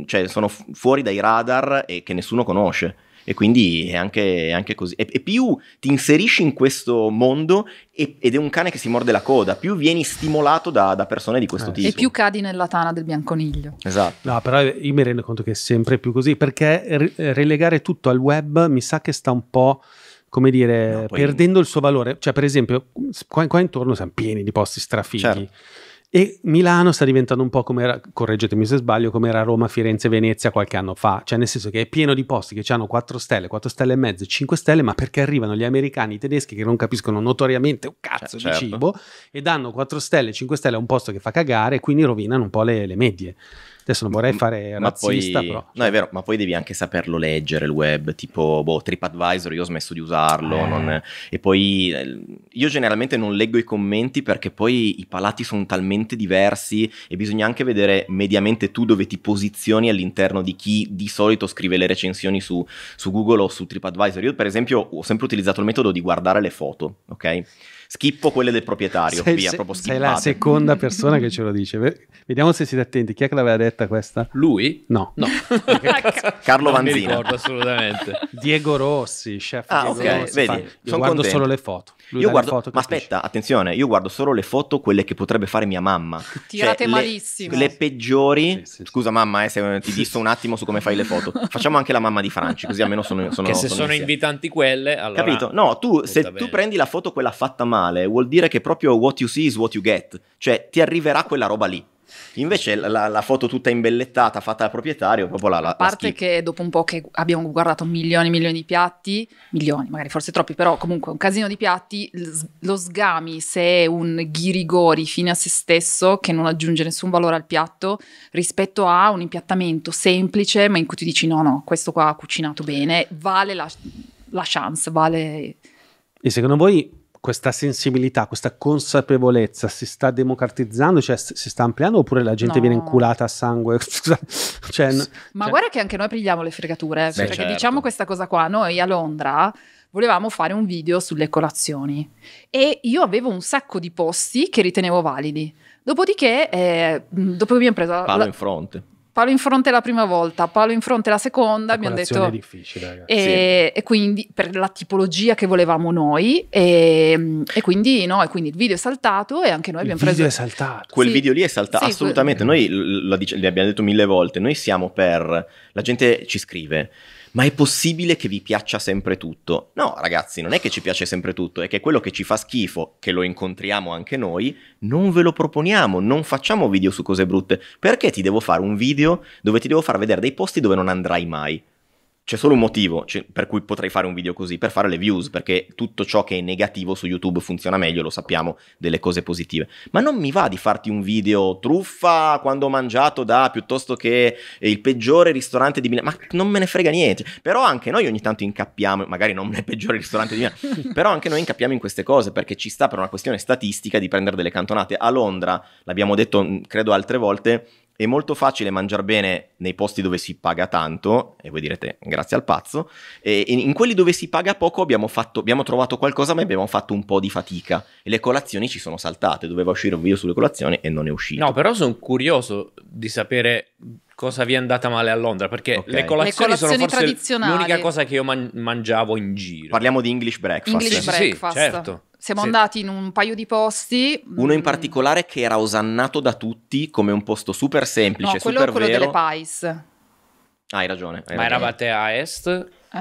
cioè sono fuori dai radar e che nessuno conosce e quindi è anche, è anche così. E, e, più ti inserisci in questo mondo e, ed è un cane che si morde la coda, più vieni stimolato da, da persone di questo eh. tipo. E più cadi nella tana del bianconiglio. Esatto. No, però io mi rendo conto che è sempre più così, perché relegare tutto al web mi sa che sta un po' come dire, no, poi... perdendo il suo valore. Cioè, per esempio, qua, qua intorno siamo pieni di posti strafighi. Certo. E Milano sta diventando un po' come era, correggetemi se sbaglio, come era Roma, Firenze, Venezia qualche anno fa, cioè nel senso che è pieno di posti che hanno 4 stelle, 4 stelle e mezzo, 5 stelle, ma perché arrivano gli americani, i tedeschi che non capiscono notoriamente un cazzo cioè, certo. di cibo e danno 4 stelle, 5 stelle a un posto che fa cagare e quindi rovinano un po' le, le medie. Adesso non vorrei fare ma razzista, poi, però. No, è cioè. vero, ma poi devi anche saperlo leggere il web, tipo boh, TripAdvisor, io ho smesso di usarlo. Eh. Non, e poi ehm, io generalmente non leggo i commenti perché poi i palati sono talmente diversi e bisogna anche vedere mediamente tu dove ti posizioni all'interno di chi di solito scrive le recensioni su, su Google o su TripAdvisor. Io, per esempio, ho sempre utilizzato il metodo di guardare le foto, ok? Schippo quelle del proprietario, sei, via, se, proprio Sei la seconda persona che ce lo dice. Vediamo se siete attenti. Chi è che l'aveva detta questa? Lui? No. no. Carlo non mi ricordo assolutamente. Diego Rossi, chef ah, Diego okay. Rossi. Vedi, fa... Io guardo contento. solo le foto. Io guardo, foto, ma aspetta, attenzione, io guardo solo le foto, quelle che potrebbe fare mia mamma. Cioè, tirate cioè, malissimo. Le, le peggiori, sì, sì, scusa mamma eh, se ti disto un attimo su come fai le foto, facciamo anche la mamma di Franci, così almeno sono... sono che se sono, sono invitanti quelle, allora... Capito? No, tu, se bene. tu prendi la foto quella fatta male, vuol dire che proprio what you see is what you get, cioè ti arriverà quella roba lì. Invece la, la, foto tutta imbellettata fatta dal proprietario, proprio la, la A parte la che dopo un po' che abbiamo guardato milioni e milioni di piatti, milioni, magari forse troppi, però comunque un casino di piatti, lo sgami se è un ghirigori fine a se stesso che non aggiunge nessun valore al piatto rispetto a un impiattamento semplice ma in cui tu dici no no, questo qua ha cucinato bene, vale la, la chance, vale... E secondo voi questa sensibilità, questa consapevolezza si sta democratizzando, cioè si sta ampliando oppure la gente no. viene inculata a sangue? cioè, no, Ma cioè guarda che anche noi prendiamo le fregature, Beh, perché certo. diciamo questa cosa qua, noi a Londra volevamo fare un video sulle colazioni e io avevo un sacco di posti che ritenevo validi. Dopodiché, eh, dopo che hanno preso... Palo la... in fronte palo in fronte la prima volta, palo in fronte la seconda, abbiamo detto... è difficile, ragazzi. E, sì. e, quindi per la tipologia che volevamo noi e, e, quindi, no, e quindi il video è saltato e anche noi abbiamo il preso... Il video è saltato. Quel sì. video lì è saltato, sì, assolutamente, quel... noi lo dice, abbiamo detto mille volte, noi siamo per... la gente ci scrive ma è possibile che vi piaccia sempre tutto? No, ragazzi, non è che ci piace sempre tutto, è che quello che ci fa schifo, che lo incontriamo anche noi, non ve lo proponiamo, non facciamo video su cose brutte. Perché ti devo fare un video dove ti devo far vedere dei posti dove non andrai mai? c'è solo un motivo cioè, per cui potrei fare un video così, per fare le views, perché tutto ciò che è negativo su YouTube funziona meglio, lo sappiamo, delle cose positive. Ma non mi va di farti un video truffa quando ho mangiato da piuttosto che il peggiore ristorante di Milano, ma non me ne frega niente. Però anche noi ogni tanto incappiamo, magari non nel peggiore ristorante di Milano, però anche noi incappiamo in queste cose perché ci sta per una questione statistica di prendere delle cantonate. A Londra, l'abbiamo detto mm, credo altre volte, è molto facile mangiare bene nei posti dove si paga tanto, e voi direte grazie al pazzo, e in quelli dove si paga poco abbiamo, fatto, abbiamo trovato qualcosa ma abbiamo fatto un po' di fatica e le colazioni ci sono saltate, doveva uscire un video sulle colazioni e non è uscito. No, però sono curioso di sapere cosa vi è andata male a Londra, perché okay. le, colazioni le, colazioni sono l'unica cosa che io man- mangiavo in giro. Parliamo di English breakfast. English eh? breakfast. Sì, certo siamo sì. andati in un paio di posti. Uno in mm, particolare che era osannato da tutti come un posto super semplice, no, quello, super quello vero. delle Pais. hai ragione. Hai Ma ragione. eravate a est? Eh,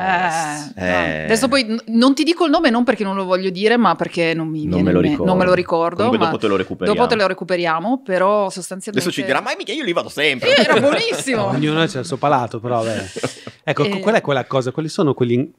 eh. Adesso poi non ti dico il nome non perché non lo voglio dire, ma perché non mi non me, lo ricordo. non me lo ricordo. Comunque dopo te lo recuperiamo. Dopo te lo recuperiamo, però sostanzialmente... Adesso ci dirà, ma mica io li vado sempre. Eh, era buonissimo. Ognuno ha il suo palato, però. Beh. Ecco, eh. qual è quella cosa? Quali sono quelli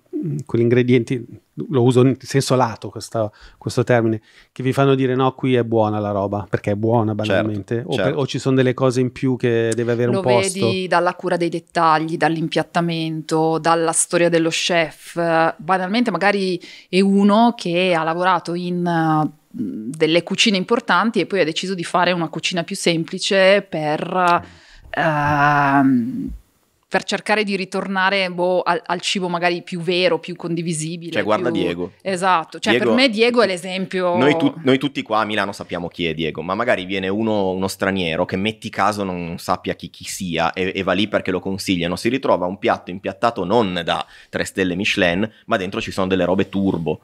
quegli ingredienti, lo uso in senso lato questa, questo termine, che vi fanno dire no, qui è buona la roba, perché è buona certo, banalmente, certo, o, certo. Per, o, ci sono delle cose in più che deve avere lo un posto. Lo vedi dalla cura dei dettagli, dall'impiattamento, dalla storia dello chef, banalmente magari è uno che ha lavorato in delle cucine importanti e poi ha deciso di fare una cucina più semplice per... Uh, per cercare di ritornare boh, al, al, cibo magari più vero, più condivisibile. Cioè, guarda più... Diego. Esatto, cioè Diego... per me Diego è l'esempio. Noi, tu- noi, tutti qua a Milano sappiamo chi è Diego, ma magari viene uno, uno straniero che metti caso non sappia chi, chi sia e, e, va lì perché lo consigliano, si ritrova un piatto impiattato non da 3 stelle Michelin, ma dentro ci sono delle robe turbo.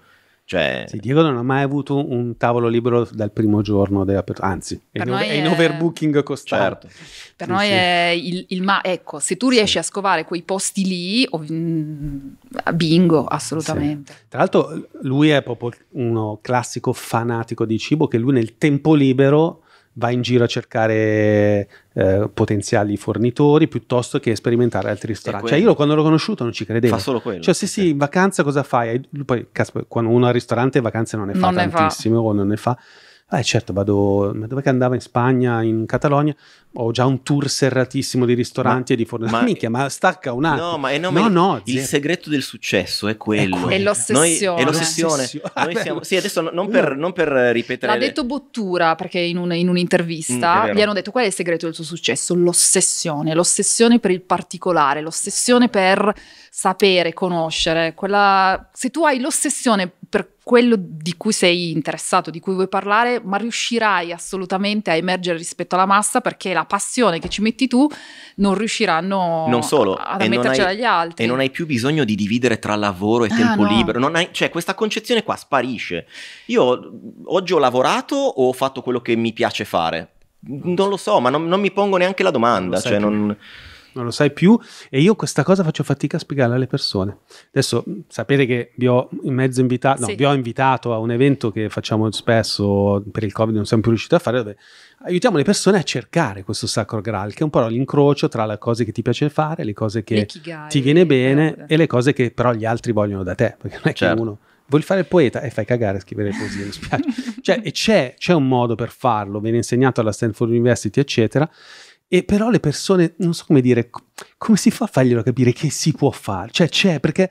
Cioè... Sì, Diego non ha mai avuto un tavolo libero dal primo giorno dell'apertura, anzi, è, in, è in overbooking costante. Certo. Per sì, noi sì. è il, il, ma, ecco, se tu riesci a scovare quei posti lì, oh, bingo, assolutamente. Tra l'altro lui è proprio uno classico fanatico di cibo che lui nel tempo libero va in giro a cercare eh, potenziali fornitori piuttosto che sperimentare altri ristoranti. Cioè, io quando l'ho conosciuto non ci credevo. Fa solo quello. Cioè, sì, sì, in vacanza cosa fai? Poi, caspita, quando uno al ristorante vacanze non ne fa non tantissime o non ne fa. Eh certo, vado, ma dove che andava in Spagna, in Catalogna, ho già un tour serratissimo di ristoranti ma, e di fornitori. Ma, Minchia, ma stacca un attimo. No, ma è no, no, no, il zero. segreto del successo è quello. È, l'ossessione. Noi, è l'ossessione. l'ossessione. Siamo, sì, adesso non per, non per ripetere. L'ha le... detto Bottura perché in, un, in un'intervista mm, gli hanno detto qual è il segreto del suo successo? L'ossessione, l'ossessione per il particolare, l'ossessione per sapere, conoscere. Quella... Se tu hai l'ossessione per quello di cui sei interessato, di cui vuoi parlare, ma riuscirai assolutamente a emergere rispetto alla massa perché la passione che ci metti tu non riusciranno non solo, a, ad mettercela agli altri. E non hai più bisogno di dividere tra lavoro e ah, tempo no. libero, hai, cioè questa concezione qua sparisce. Io oggi ho lavorato o ho fatto quello che mi piace fare? Non lo so, ma non, non mi pongo neanche la domanda. Cioè, non cioè, non... Più non lo sai più e io questa cosa faccio fatica a spiegarla alle persone. Adesso sapete che vi ho in mezzo invitato, no, sì. vi ho invitato a un evento che facciamo spesso per il Covid, non siamo più riusciti a fare, dove aiutiamo le persone a cercare questo sacro graal, che è un po' l'incrocio tra le cose che ti piace fare, le cose che Ikigai, ti viene bene e le cose che però gli altri vogliono da te, perché non è certo. che uno vuoi fare il poeta e fai cagare a scrivere così mi spiace. cioè, c'è, c'è, un modo per farlo, viene insegnato alla Stanford University, eccetera. E però le persone, non so come dire, come si fa a farglielo capire che si può fare? Cioè c'è, perché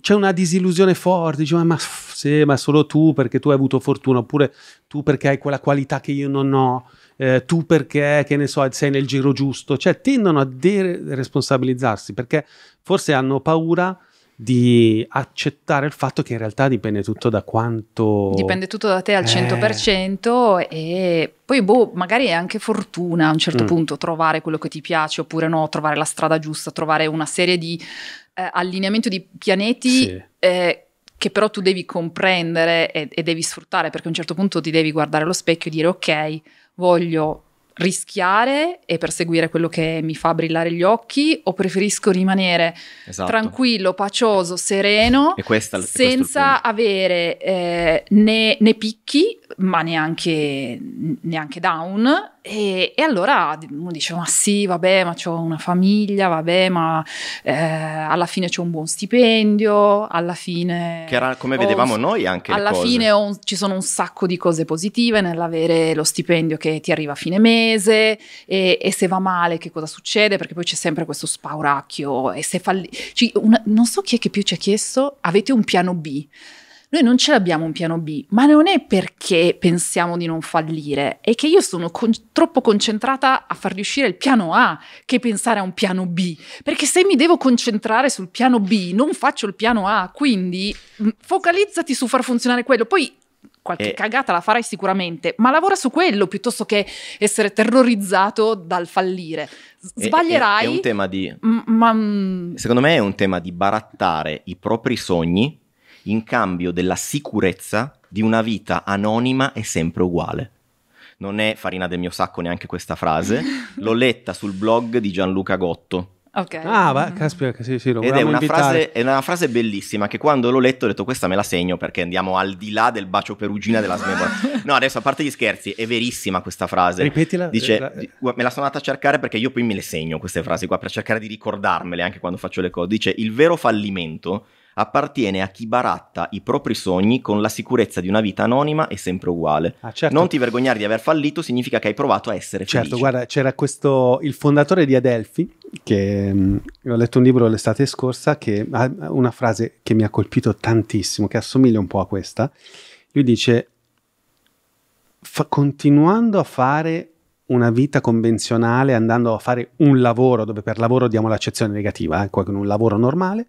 c'è una disillusione forte, dice, ma, ma sì, ma solo tu perché tu hai avuto fortuna, oppure tu perché hai quella qualità che io non ho, eh, tu perché, che ne so, sei nel giro giusto. Cioè tendono a de- responsabilizzarsi perché forse hanno paura di accettare il fatto che in realtà dipende tutto da quanto... Dipende tutto da te al 100% eh. e poi boh, magari è anche fortuna a un certo mm. punto trovare quello che ti piace oppure no, trovare la strada giusta, trovare una serie di eh, allineamento di pianeti sì. eh, che però tu devi comprendere e, e devi sfruttare perché a un certo punto ti devi guardare allo specchio e dire ok, voglio rischiare e perseguire quello che mi fa brillare gli occhi o preferisco rimanere esatto. tranquillo, pacioso, sereno, è, senza avere eh, né, né, picchi ma neanche, neanche down. E, e, allora uno dice: Ma sì, vabbè, ma ho una famiglia, vabbè, ma eh, alla fine c'è un buon stipendio, alla fine. Che era come ho, vedevamo noi anche. Alla fine un, ci sono un sacco di cose positive nell'avere lo stipendio che ti arriva a fine mese e, e se va male, che cosa succede? Perché poi c'è sempre questo spauracchio e se falli. Cioè, una, non so chi è che più ci ha chiesto: avete un piano B? Noi non ce l'abbiamo un piano B, ma non è perché pensiamo di non fallire, è che io sono con- troppo concentrata a far riuscire il piano A che pensare a un piano B, perché se mi devo concentrare sul piano B non faccio il piano A, quindi mm, focalizzati su far funzionare quello, poi qualche eh. cagata la farai sicuramente, ma lavora su quello piuttosto che essere terrorizzato dal fallire. Sbaglierai. È, è, è un tema di. M- ma, mm, secondo me è un tema di barattare i propri sogni in cambio della sicurezza di una vita anonima e sempre uguale. Non è farina del mio sacco neanche questa frase, l'ho letta sul blog di Gianluca Gotto. Okay. Ah, va, caspita, sì, sì, lo Ed è una, frase, è una, frase, bellissima che quando l'ho letto ho detto questa me la segno perché andiamo al di là del bacio perugina della smemora. no, adesso a parte gli scherzi, è verissima questa frase. Ripetila. Dice, eh, la... me la sono andata a cercare perché io poi me le segno queste frasi qua per cercare di ricordarmele anche quando faccio le cose. Dice, il vero fallimento appartiene a chi baratta i propri sogni con la sicurezza di una vita anonima e sempre uguale. Ah, certo. Non ti vergognare di aver fallito significa che hai provato a essere certo, felice. Certo, guarda, c'era questo, il fondatore di Adelphi, che mh, ho letto un libro l'estate scorsa, che ha una frase che mi ha colpito tantissimo, che assomiglia un po' a questa. Lui dice, fa, continuando a fare una vita convenzionale andando a fare un lavoro dove per lavoro diamo l'accezione negativa, eh, un lavoro normale,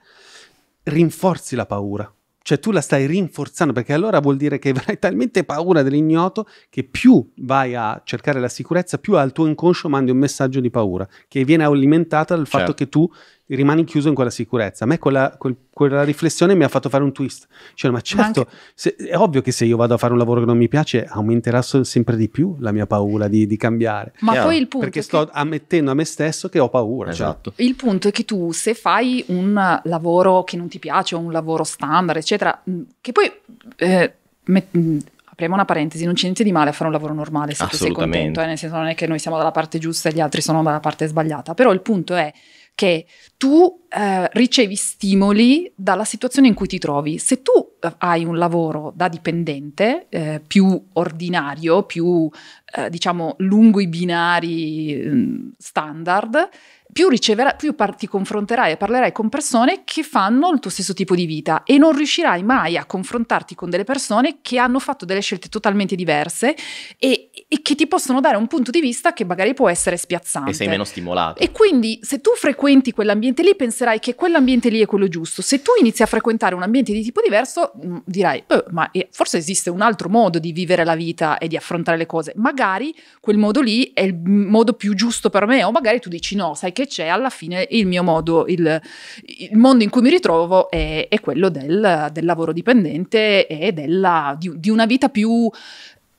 rinforzi la paura. Cioè tu la stai rinforzando perché allora vuol dire che avrai talmente paura dell'ignoto che più vai a cercare la sicurezza, più al tuo inconscio mandi un messaggio di paura che viene alimentato dal certo. fatto che tu rimani chiuso in quella sicurezza. A me quella, quel, quella riflessione mi ha fatto fare un twist. Cioè, ma certo, ma anche... se, è ovvio che se io vado a fare un lavoro che non mi piace, aumenterà sempre di più la mia paura di, di cambiare. Ma Chiaro. poi il punto. Perché sto che... ammettendo a me stesso che ho paura. Cioè. Esatto. Cioè. Il punto è che tu, se fai un lavoro che non ti piace, o un lavoro standard, eccetera, mm, che poi. Eh, met- mm, apriamo una parentesi, non c'è niente di male a fare un lavoro normale se tu sei contento, eh? nel senso non è che noi siamo dalla parte giusta e gli altri sono dalla parte sbagliata, però il punto è che tu eh, ricevi stimoli dalla situazione in cui ti trovi. Se tu eh, hai un lavoro da dipendente eh, più ordinario, più eh, diciamo lungo i binari mm, standard, più, riceverà, più par- ti confronterai e parlerai con persone che fanno il tuo stesso tipo di vita e non riuscirai mai a confrontarti con delle persone che hanno fatto delle scelte totalmente diverse e, e che ti possono dare un punto di vista che magari può essere spiazzante. E sei meno stimolato. E quindi se tu frequenti quell'ambiente lì penserai che quell'ambiente lì è quello giusto. Se tu inizi a frequentare un ambiente di tipo diverso mh, mm, dirai, eh, ma eh, forse esiste un altro modo di vivere la vita e di affrontare le cose. Magari quel modo lì è il modo più giusto per me o magari tu dici no, sai che che c'è, alla fine il mio modo, il, il mondo in cui mi ritrovo è, è quello del, del, lavoro dipendente e della, di, di una vita più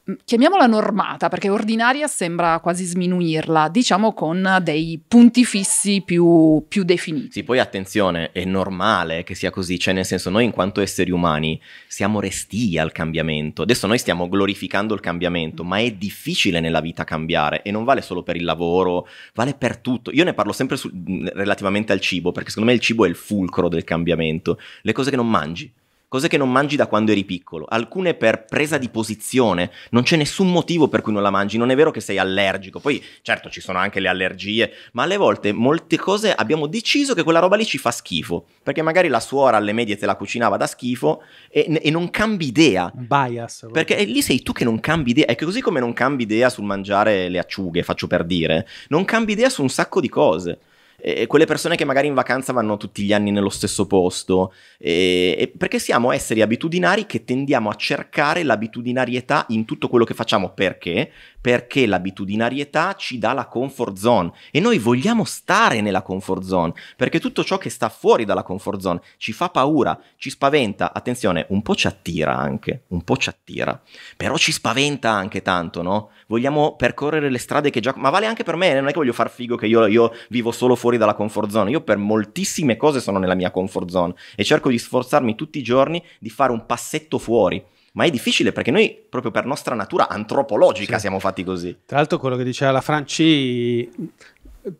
Mm, chiamiamola normata, perché ordinaria sembra quasi sminuirla, diciamo con dei punti fissi più, più, definiti. Sì, poi attenzione, è normale che sia così, cioè nel senso noi in quanto esseri umani siamo resti al cambiamento, adesso noi stiamo glorificando il cambiamento, ma è difficile nella vita cambiare e non vale solo per il lavoro, vale per tutto. Io ne parlo sempre su, mm, relativamente al cibo, perché secondo me il cibo è il fulcro del cambiamento, le cose che non mangi cose che non mangi da quando eri piccolo, alcune per presa di posizione, non c'è nessun motivo per cui non la mangi, non è vero che sei allergico, poi certo ci sono anche le allergie, ma alle volte molte cose abbiamo deciso che quella roba lì ci fa schifo, perché magari la suora alle medie te la cucinava da schifo e, e non cambi idea. Bias. Perché eh, lì sei tu che non cambi idea, è così come non cambi idea sul mangiare le acciughe, faccio per dire, non cambi idea su un sacco di cose eh, quelle persone che magari in vacanza vanno tutti gli anni nello stesso posto, eh, perché siamo esseri abitudinari che tendiamo a cercare l'abitudinarietà in tutto quello che facciamo, perché? perché l'abitudinarietà ci dà la comfort zone e noi vogliamo stare nella comfort zone perché tutto ciò che sta fuori dalla comfort zone ci fa paura, ci spaventa, attenzione, un po' ci attira anche, un po' ci attira, però ci spaventa anche tanto, no? Vogliamo percorrere le strade che già... ma vale anche per me, non è che voglio far figo che io, io vivo solo fuori dalla comfort zone, io per moltissime cose sono nella mia comfort zone e cerco di sforzarmi tutti i giorni di fare un passetto fuori ma è difficile perché noi proprio per nostra natura antropologica sì. siamo fatti così. Tra l'altro quello che diceva la Franci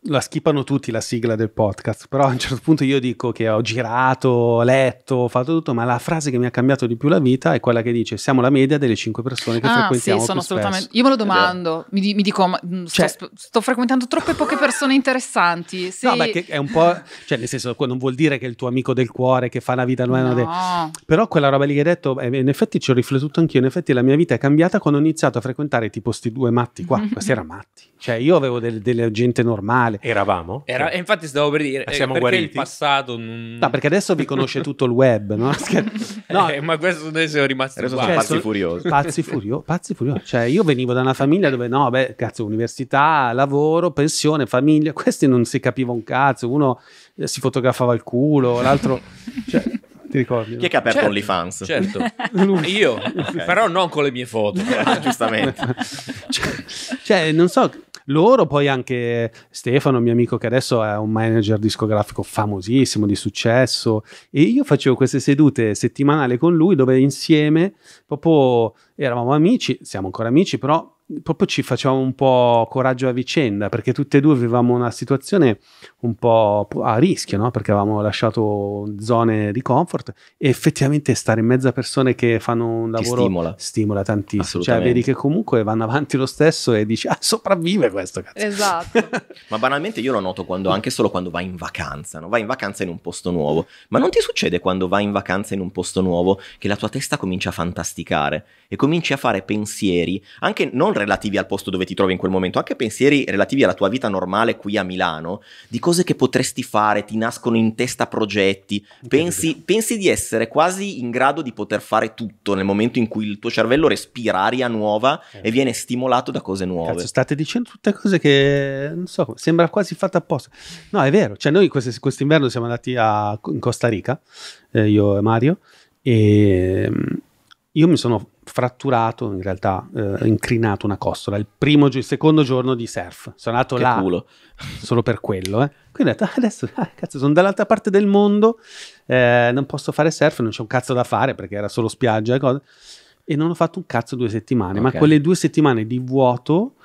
la schippano tutti la sigla del podcast, però a un certo punto io dico che ho girato, ho letto, ho fatto tutto, ma la frase che mi ha cambiato di più la vita è quella che dice siamo la media delle cinque persone che ah, frequentiamo. Sì, sono assolutamente... Io me lo domando, mi, mi, dico, ma, mm, cioè... sto, sto, frequentando troppe poche persone interessanti. Sì. No, beh, che è un po'... cioè nel senso, non vuol dire che è il tuo amico del cuore che fa la vita... No. De... Però quella roba lì che hai detto, eh, in effetti ci ho riflettuto anch'io, in effetti la mia vita è cambiata quando ho iniziato a frequentare tipo questi due matti qua, questi erano matti. Cioè io avevo del, delle gente normale male. Eravamo? Era, eh. Infatti stavo per dire, eh, siamo perché guariti? il passato... Non... No, perché adesso vi conosce tutto il web, no? Eh, no. Eh, ma questo noi siamo rimasti adesso cioè, sono pazzi furiosi. Pazzi furiosi, pazzi furiosi. Cioè io venivo da una famiglia dove no, beh, cazzo, università, lavoro, pensione, famiglia, questi non si capiva un cazzo, uno eh, si fotografava il culo, l'altro... Cioè, ti ricordi? Chi è che ha aperto certo, OnlyFans? Certo, io, okay. però non con le mie foto. Giustamente. Cioè, cioè, non so, loro poi anche Stefano, mio amico che adesso è un manager discografico famosissimo, di successo, e io facevo queste sedute settimanali con lui dove insieme proprio eravamo amici, siamo ancora amici, però proprio ci facevamo un po' coraggio a vicenda perché tutte e due avevamo una situazione un po' a rischio, no? perché avevamo lasciato zone di comfort e effettivamente stare in mezzo a persone che fanno un lavoro stimola. stimola. tantissimo, cioè vedi che comunque vanno avanti lo stesso e dici ah sopravvive questo cazzo. Esatto. ma banalmente io lo noto quando, anche solo quando vai in vacanza, no? vai in vacanza in un posto nuovo, ma non ti succede quando vai in vacanza in un posto nuovo che la tua testa comincia a fantasticare e cominci a fare pensieri, anche non relativi al posto dove ti trovi in quel momento, anche pensieri relativi alla tua vita normale qui a Milano, di cose che potresti fare, ti nascono in testa progetti, pensi, pensi, di essere quasi in grado di poter fare tutto nel momento in cui il tuo cervello respira aria nuova eh. e viene stimolato da cose nuove. Cazzo, state dicendo tutte cose che, non so, sembra quasi fatta apposta. No, è vero, cioè noi quest'inverno siamo andati a, in Costa Rica, eh, io e Mario, e mm, io mi sono fratturato, in realtà eh, incrinato una costola, il, primo, il secondo giorno di surf. Sono andato che là culo. solo per quello. Eh. Quindi ho detto, ah, adesso ah, cazzo, sono dall'altra parte del mondo, eh, non posso fare surf, non c'è un cazzo da fare perché era solo spiaggia e cose. E non ho fatto un cazzo due settimane, okay. ma quelle due settimane di vuoto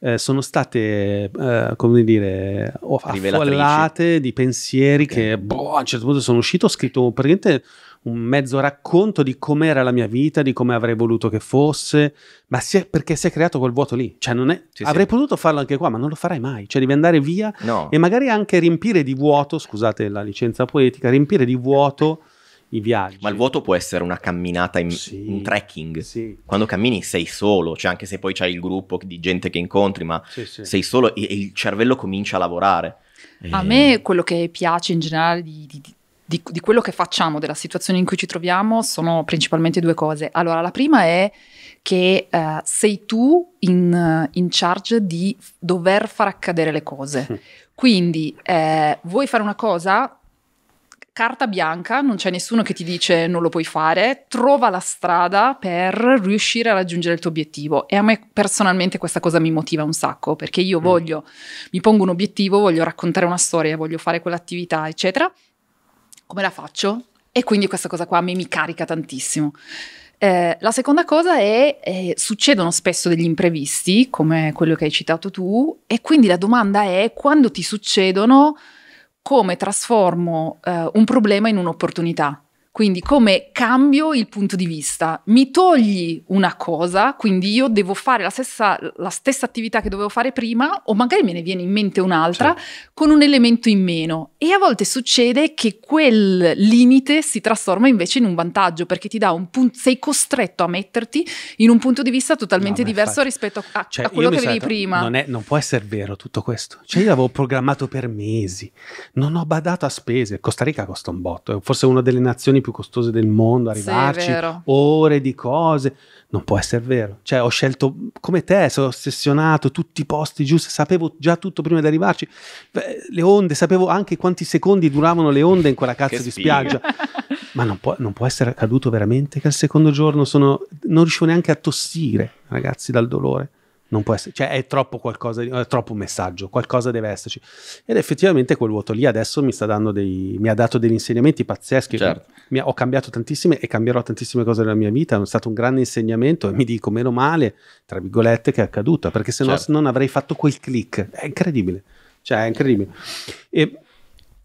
eh, sono state, eh, come dire, affollate di pensieri okay. che, boh, a un certo punto sono uscito, ho scritto praticamente un mezzo racconto di com'era la mia vita, di come avrei voluto che fosse, ma si è, perché si è creato quel vuoto lì. Cioè è, sì, avrei sì. potuto farlo anche qua, ma non lo farai mai. Cioè devi andare via no. e magari anche riempire di vuoto, scusate la licenza poetica, riempire di vuoto i viaggi. Ma il vuoto può essere una camminata, in, sì, un trekking. Sì. Quando cammini sei solo, cioè anche se poi c'hai il gruppo di gente che incontri, ma sì, sei solo e, e, il cervello comincia a lavorare. A eh. me quello che piace in generale di, di, di, di quello che facciamo, della situazione in cui ci troviamo, sono principalmente due cose. Allora, la prima è che uh, sei tu in, in, charge di dover far accadere le cose. Quindi eh, vuoi fare una cosa, carta bianca, non c'è nessuno che ti dice non lo puoi fare, trova la strada per riuscire a raggiungere il tuo obiettivo. E a me personalmente questa cosa mi motiva un sacco, perché io mm. voglio, mi pongo un obiettivo, voglio raccontare una storia, voglio fare quell'attività, eccetera come la faccio? E quindi questa cosa qua mi, mi carica tantissimo. Eh, la seconda cosa è, eh, succedono spesso degli imprevisti, come quello che hai citato tu, e quindi la domanda è quando ti succedono, come trasformo eh, un problema in un'opportunità? Quindi come cambio il punto di vista? Mi togli una cosa, quindi io devo fare la stessa, la stessa attività che dovevo fare prima o magari me ne viene in mente un'altra certo. con un elemento in meno. E a volte succede che quel limite si trasforma invece in un vantaggio perché ti dà un punto, sei costretto a metterti in un punto di vista totalmente no, diverso infatti, rispetto a, cioè, a quello che avevi prima. Non, è, non può essere vero tutto questo. Cioè io l'avevo programmato per mesi, non ho badato a spese. Costa Rica costa un botto, è forse una delle nazioni più più costose del mondo arrivarci, sì, ore di cose. Non può essere vero. Cioè, ho scelto come te, sono ossessionato, tutti i posti giusti, sapevo già tutto prima di arrivarci. Le onde, sapevo anche quanti secondi duravano le onde in quella cazzo di spiaggia. Ma non può, non può, essere accaduto veramente che al secondo giorno sono, non riuscivo neanche a tossire, ragazzi, dal dolore non può essere, cioè è troppo qualcosa, è troppo messaggio, qualcosa deve esserci. Ed effettivamente quel vuoto lì adesso mi, sta dando dei, mi ha dato degli insegnamenti pazzeschi, certo. mi, ho cambiato tantissime e cambierò tantissime cose nella mia vita, è stato un grande insegnamento e mi dico meno male, tra virgolette, che è accaduta, perché se no certo. non avrei fatto quel click, è incredibile, cioè è incredibile. E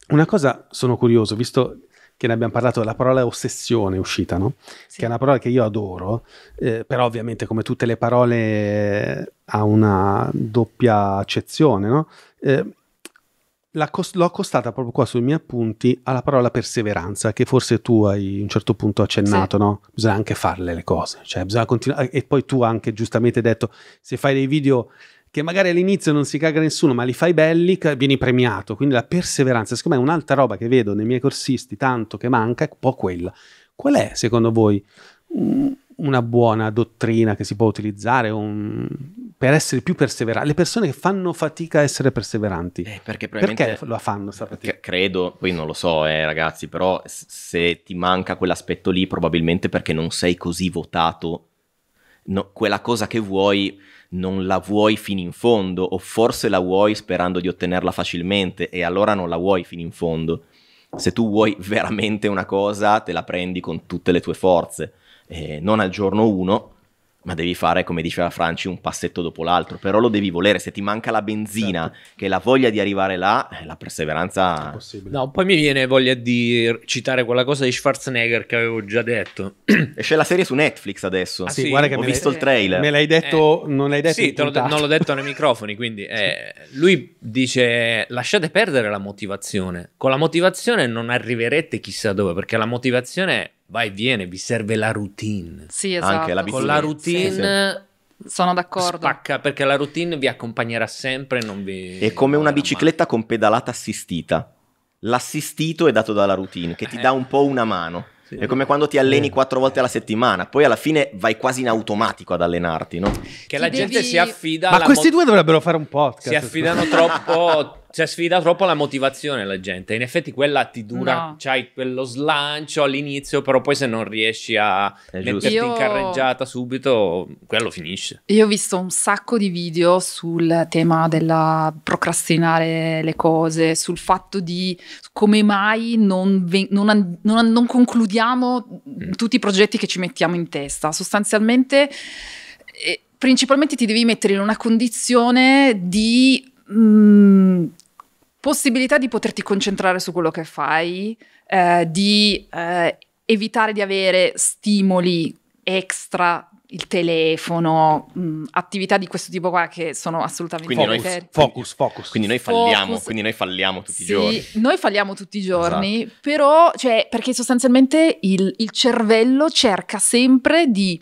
una cosa sono curioso, visto che ne abbiamo parlato, la parola ossessione è uscita, no? Sì. Che è una parola che io adoro, eh, però ovviamente come tutte le parole eh, ha una doppia accezione, no? Eh, cost- l'ho accostata proprio qua sui miei appunti alla parola perseveranza, che forse tu hai a un certo punto accennato, sì. no? Bisogna anche farle le cose, cioè bisogna continuare. E poi tu anche giustamente hai detto, se fai dei video che magari all'inizio non si caga nessuno, ma li fai belli, vieni premiato. Quindi la perseveranza, secondo me è un'altra roba che vedo nei miei corsisti, tanto che manca, è un po' quella. Qual è, secondo voi, una buona dottrina che si può utilizzare un... per essere più perseveranti? Le persone che fanno fatica a essere perseveranti, eh, perché, perché lo fanno sta Credo, poi non lo so eh, ragazzi, però se ti manca quell'aspetto lì probabilmente perché non sei così votato, no, quella cosa che vuoi non la vuoi fino in fondo o forse la vuoi sperando di ottenerla facilmente e allora non la vuoi fino in fondo. Se tu vuoi veramente una cosa, te la prendi con tutte le tue forze, eh, non al giorno 1, ma devi fare, come diceva Franci, un passetto dopo l'altro, però lo devi volere, se ti manca la benzina, certo. che la voglia di arrivare là, eh, la perseveranza... È No, poi mi viene voglia di citare quella cosa di Schwarzenegger che avevo già detto. Esce la serie su Netflix adesso, ah, sì, sì, guarda che ho visto il trailer. Me l'hai detto, eh, non l'hai detto Sì, te de- non l'ho detto nei microfoni, quindi eh, lui dice lasciate perdere la motivazione, con la motivazione non arriverete chissà dove, perché la motivazione vai e viene, vi serve la routine. Sì, esatto. Anche Con la routine... Sì, sì. Sono d'accordo. Spacca perché la routine vi accompagnerà sempre. Non vi... È come una bicicletta con pedalata assistita. L'assistito è dato dalla routine, che ti eh. dà un po' una mano. Sì. È come quando ti alleni eh. quattro volte alla settimana, poi alla fine vai quasi in automatico ad allenarti, no? Che ti la devi... gente si affida. Ma questi mo- due dovrebbero fare un podcast. Si affidano troppo cioè sfida troppo la motivazione la gente. In effetti quella ti dura, no. c'hai quello slancio all'inizio, però poi se non riesci a metterti Io... in carreggiata subito, quello finisce. Io ho visto un sacco di video sul tema della procrastinare le cose, sul fatto di come mai non, ven- non, non, non concludiamo mm. tutti i progetti che ci mettiamo in testa. Sostanzialmente... Eh, principalmente ti devi mettere in una condizione di mm, possibilità di poterti concentrare su quello che fai, eh, di eh, evitare di avere stimoli extra il telefono, mh, attività di questo tipo qua che sono assolutamente quindi focus, focus, focus. Quindi noi falliamo, focus. quindi noi falliamo tutti sì, i giorni. Noi falliamo tutti i giorni, esatto. però, cioè, perché sostanzialmente il, il cervello cerca sempre di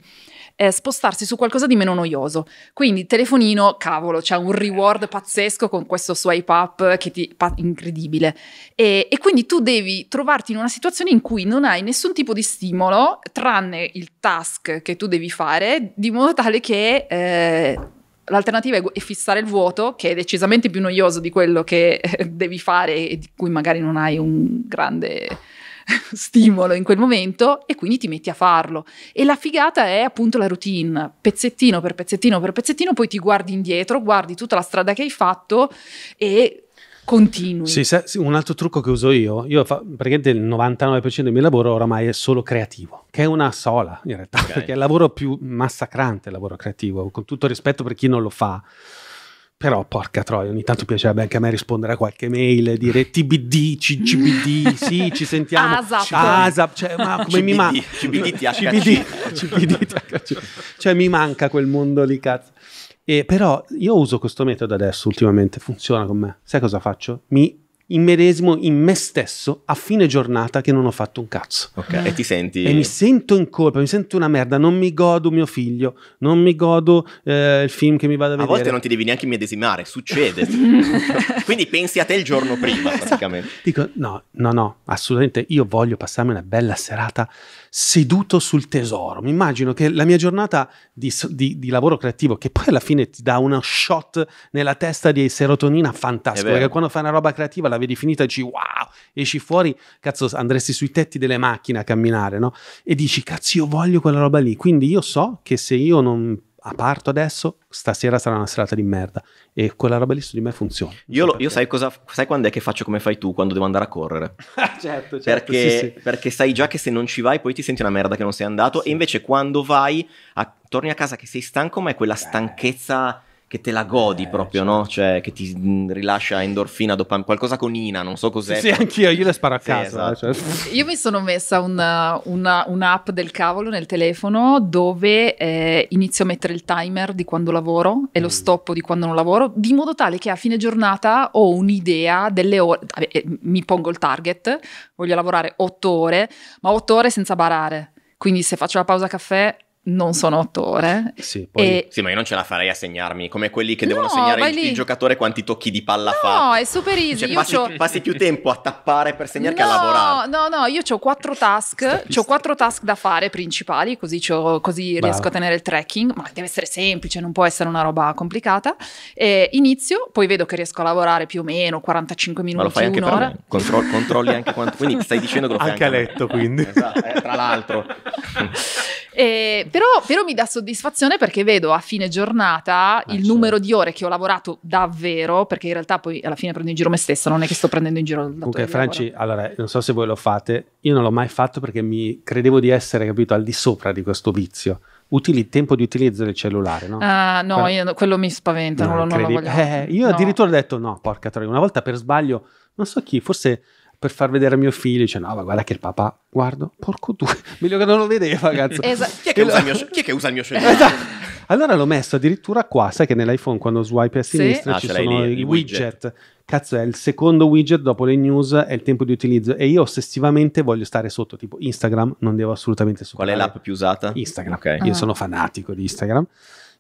eh, spostarsi su qualcosa di meno noioso. Quindi telefonino, cavolo, c'è un reward pazzesco con questo swipe up che ti pa, incredibile. E, e quindi tu devi trovarti in una situazione in cui non hai nessun tipo di stimolo tranne il task che tu devi fare, di modo tale che eh, L'alternativa è fissare il vuoto, che è decisamente più noioso di quello che eh, devi fare e di cui magari non hai un grande stimolo in quel momento e quindi ti metti a farlo. E la figata è appunto la routine, pezzettino per pezzettino per pezzettino, poi ti guardi indietro, guardi tutta la strada che hai fatto e continui. Sì, se, un altro trucco che uso io, io fa, praticamente il 99% del mio lavoro oramai è solo creativo, che è una sola in realtà, okay. perché è il lavoro più massacrante, il lavoro creativo, con tutto rispetto per chi non lo fa. Però, porca troia, ogni tanto piacerebbe anche a me rispondere a qualche mail, e dire TBD, CGBD, sì, ci sentiamo. ASAP. Ah, ASAP, cioè, ma come CBD, mi manca... CBD, CBD, CBD, Cioè, mi manca quel mondo lì, cazzo. E, però io uso questo metodo adesso ultimamente, funziona con me. Sai cosa faccio? Mi immedesimo in me stesso a fine giornata che non ho fatto un cazzo. Ok, e ti senti... E mi sento in colpa, mi sento una merda, non mi godo mio figlio, non mi godo eh, il film che mi vado a vedere. A volte non ti devi neanche medesimare, succede. Quindi pensi a te il giorno prima, esatto. praticamente. Dico, no, no, no, assolutamente, io voglio passarmi una bella serata seduto sul tesoro. Mi immagino che la mia giornata di, di, di, lavoro creativo, che poi alla fine ti dà uno shot nella testa di serotonina fantastico, perché quando fai una roba creativa la vedi finita e dici wow, esci fuori, cazzo andresti sui tetti delle macchine a camminare, no? E dici cazzo io voglio quella roba lì, quindi io so che se io non parto adesso, stasera sarà una serata di merda e quella roba lì su di me funziona. Io, so io sai, cosa, sai, quando è che faccio come fai tu quando devo andare a correre? certo, certo. Perché, sì, sì. perché, sai già che se non ci vai poi ti senti una merda che non sei andato sì. e invece quando vai a, torni a casa che sei stanco ma è quella eh. stanchezza che te la godi eh, proprio, certo. no? Cioè, che ti mm, rilascia endorfina, dopamina, qualcosa con Ina, non so cos'è. Sì, sì anch'io, io le sparo a sì, casa. Eh, esatto. Cioè. Io mi sono messa una, una, un'app del cavolo nel telefono dove eh, inizio a mettere il timer di quando lavoro e mm. lo stoppo di quando non lavoro, di modo tale che a fine giornata ho un'idea delle ore, vabbè, eh, mi pongo il target, voglio lavorare otto ore, ma otto ore senza barare. Quindi se faccio la pausa caffè non sono otto ore. Sì, poi... e... sì, ma io non ce la farei a segnarmi, come quelli che devono no, segnare il, il, giocatore quanti tocchi di palla no, fa. No, è super easy. Cioè, passi, c'ho... passi, più tempo a tappare per segnare no, che a lavorare. No, no, no, io ho quattro task, ho quattro task da fare principali, così, così riesco a tenere il tracking, ma deve essere semplice, non può essere una roba complicata. E inizio, poi vedo che riesco a lavorare più o meno 45 minuti, ma lo fai anche un'ora. Per me. Contro- controlli anche quanto... Quindi stai dicendo che lo fai anche, anche a letto, me. quindi. Esatto, eh, tra l'altro. e però, però, mi dà soddisfazione perché vedo a fine giornata ah, il certo. numero di ore che ho lavorato davvero, perché in realtà poi alla fine prendo in giro me stessa, non è che sto prendendo in giro il Comunque, Franci, allora, non so se voi lo fate, io non l'ho mai fatto perché mi credevo di essere, capito, al di sopra di questo vizio. Utili, tempo di utilizzo del cellulare, no? Uh, no, Però, io, quello mi spaventa, no, non, lo, non lo voglio. Eh, io no. addirittura ho detto no, porca troia, una volta per sbaglio, non so chi, forse per far vedere a mio figlio, dice no, ma guarda che il papà, guardo, porco due, meglio che non lo vedeva, cazzo. Esa- chi, è che usa il mio, chi è che usa il mio cellulare? Esa- esatto. allora l'ho messo addirittura qua, sai che nell'iPhone quando swipe a sinistra sì? Ah, ci ah, sono lì, i widget. widget. Cazzo, è il secondo widget dopo le news, è il tempo di utilizzo e io ossessivamente voglio stare sotto, tipo Instagram, non devo assolutamente superare. Qual è l'app più usata? Instagram. Okay. Io ah. sono fanatico di Instagram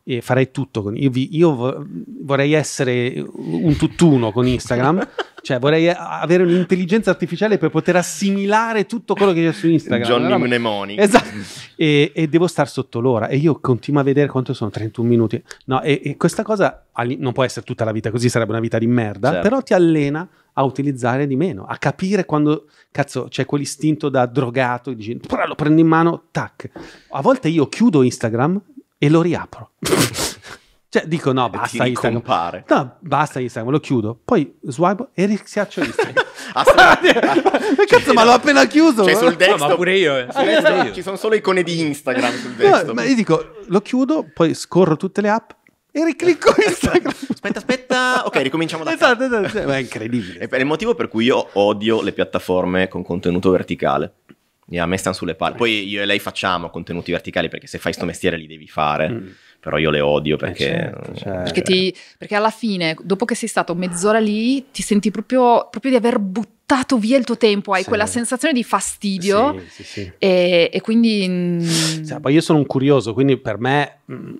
e farei tutto con io, vi, io vorrei essere un tutt'uno con Instagram cioè vorrei avere un'intelligenza artificiale per poter assimilare tutto quello che c'è su Instagram Johnny Mnemonic esatto e, e, devo stare sotto l'ora e io continuo a vedere quanto sono 31 minuti no e, e questa cosa non può essere tutta la vita così sarebbe una vita di merda certo. però ti allena a utilizzare di meno, a capire quando cazzo c'è quell'istinto da drogato, dici, lo prendo in mano, tac. A volte io chiudo Instagram e lo riapro. cioè, dico no, basta Instagram. No, basta Instagram, lo chiudo. Poi swipe e risiaccio Instagram. Ah, ah, cioè, ma cazzo, ma l'ho appena chiuso. Cioè, sul desktop, no, ma pure io. Eh. desktop Ci sono solo icone di Instagram sul desktop. No, ma io dico, lo chiudo, poi scorro tutte le app e riclicco Instagram. aspetta, aspetta. Ok, ricominciamo da esatto, esatto, esatto. Ma è incredibile. È il motivo per cui io odio le piattaforme con contenuto verticale a me stanno sulle palle. Poi io e lei facciamo contenuti verticali perché se fai sto mestiere li devi fare, mm. però io le odio eh, perché... Eh certo, certo. Perché, ti, perché, alla fine, dopo che sei stato mezz'ora lì, ti senti proprio, proprio di aver buttato via il tuo tempo, hai sì. quella sensazione di fastidio sì, sì, e, e, quindi... Mm, sì, poi io sono un curioso, quindi per me mm,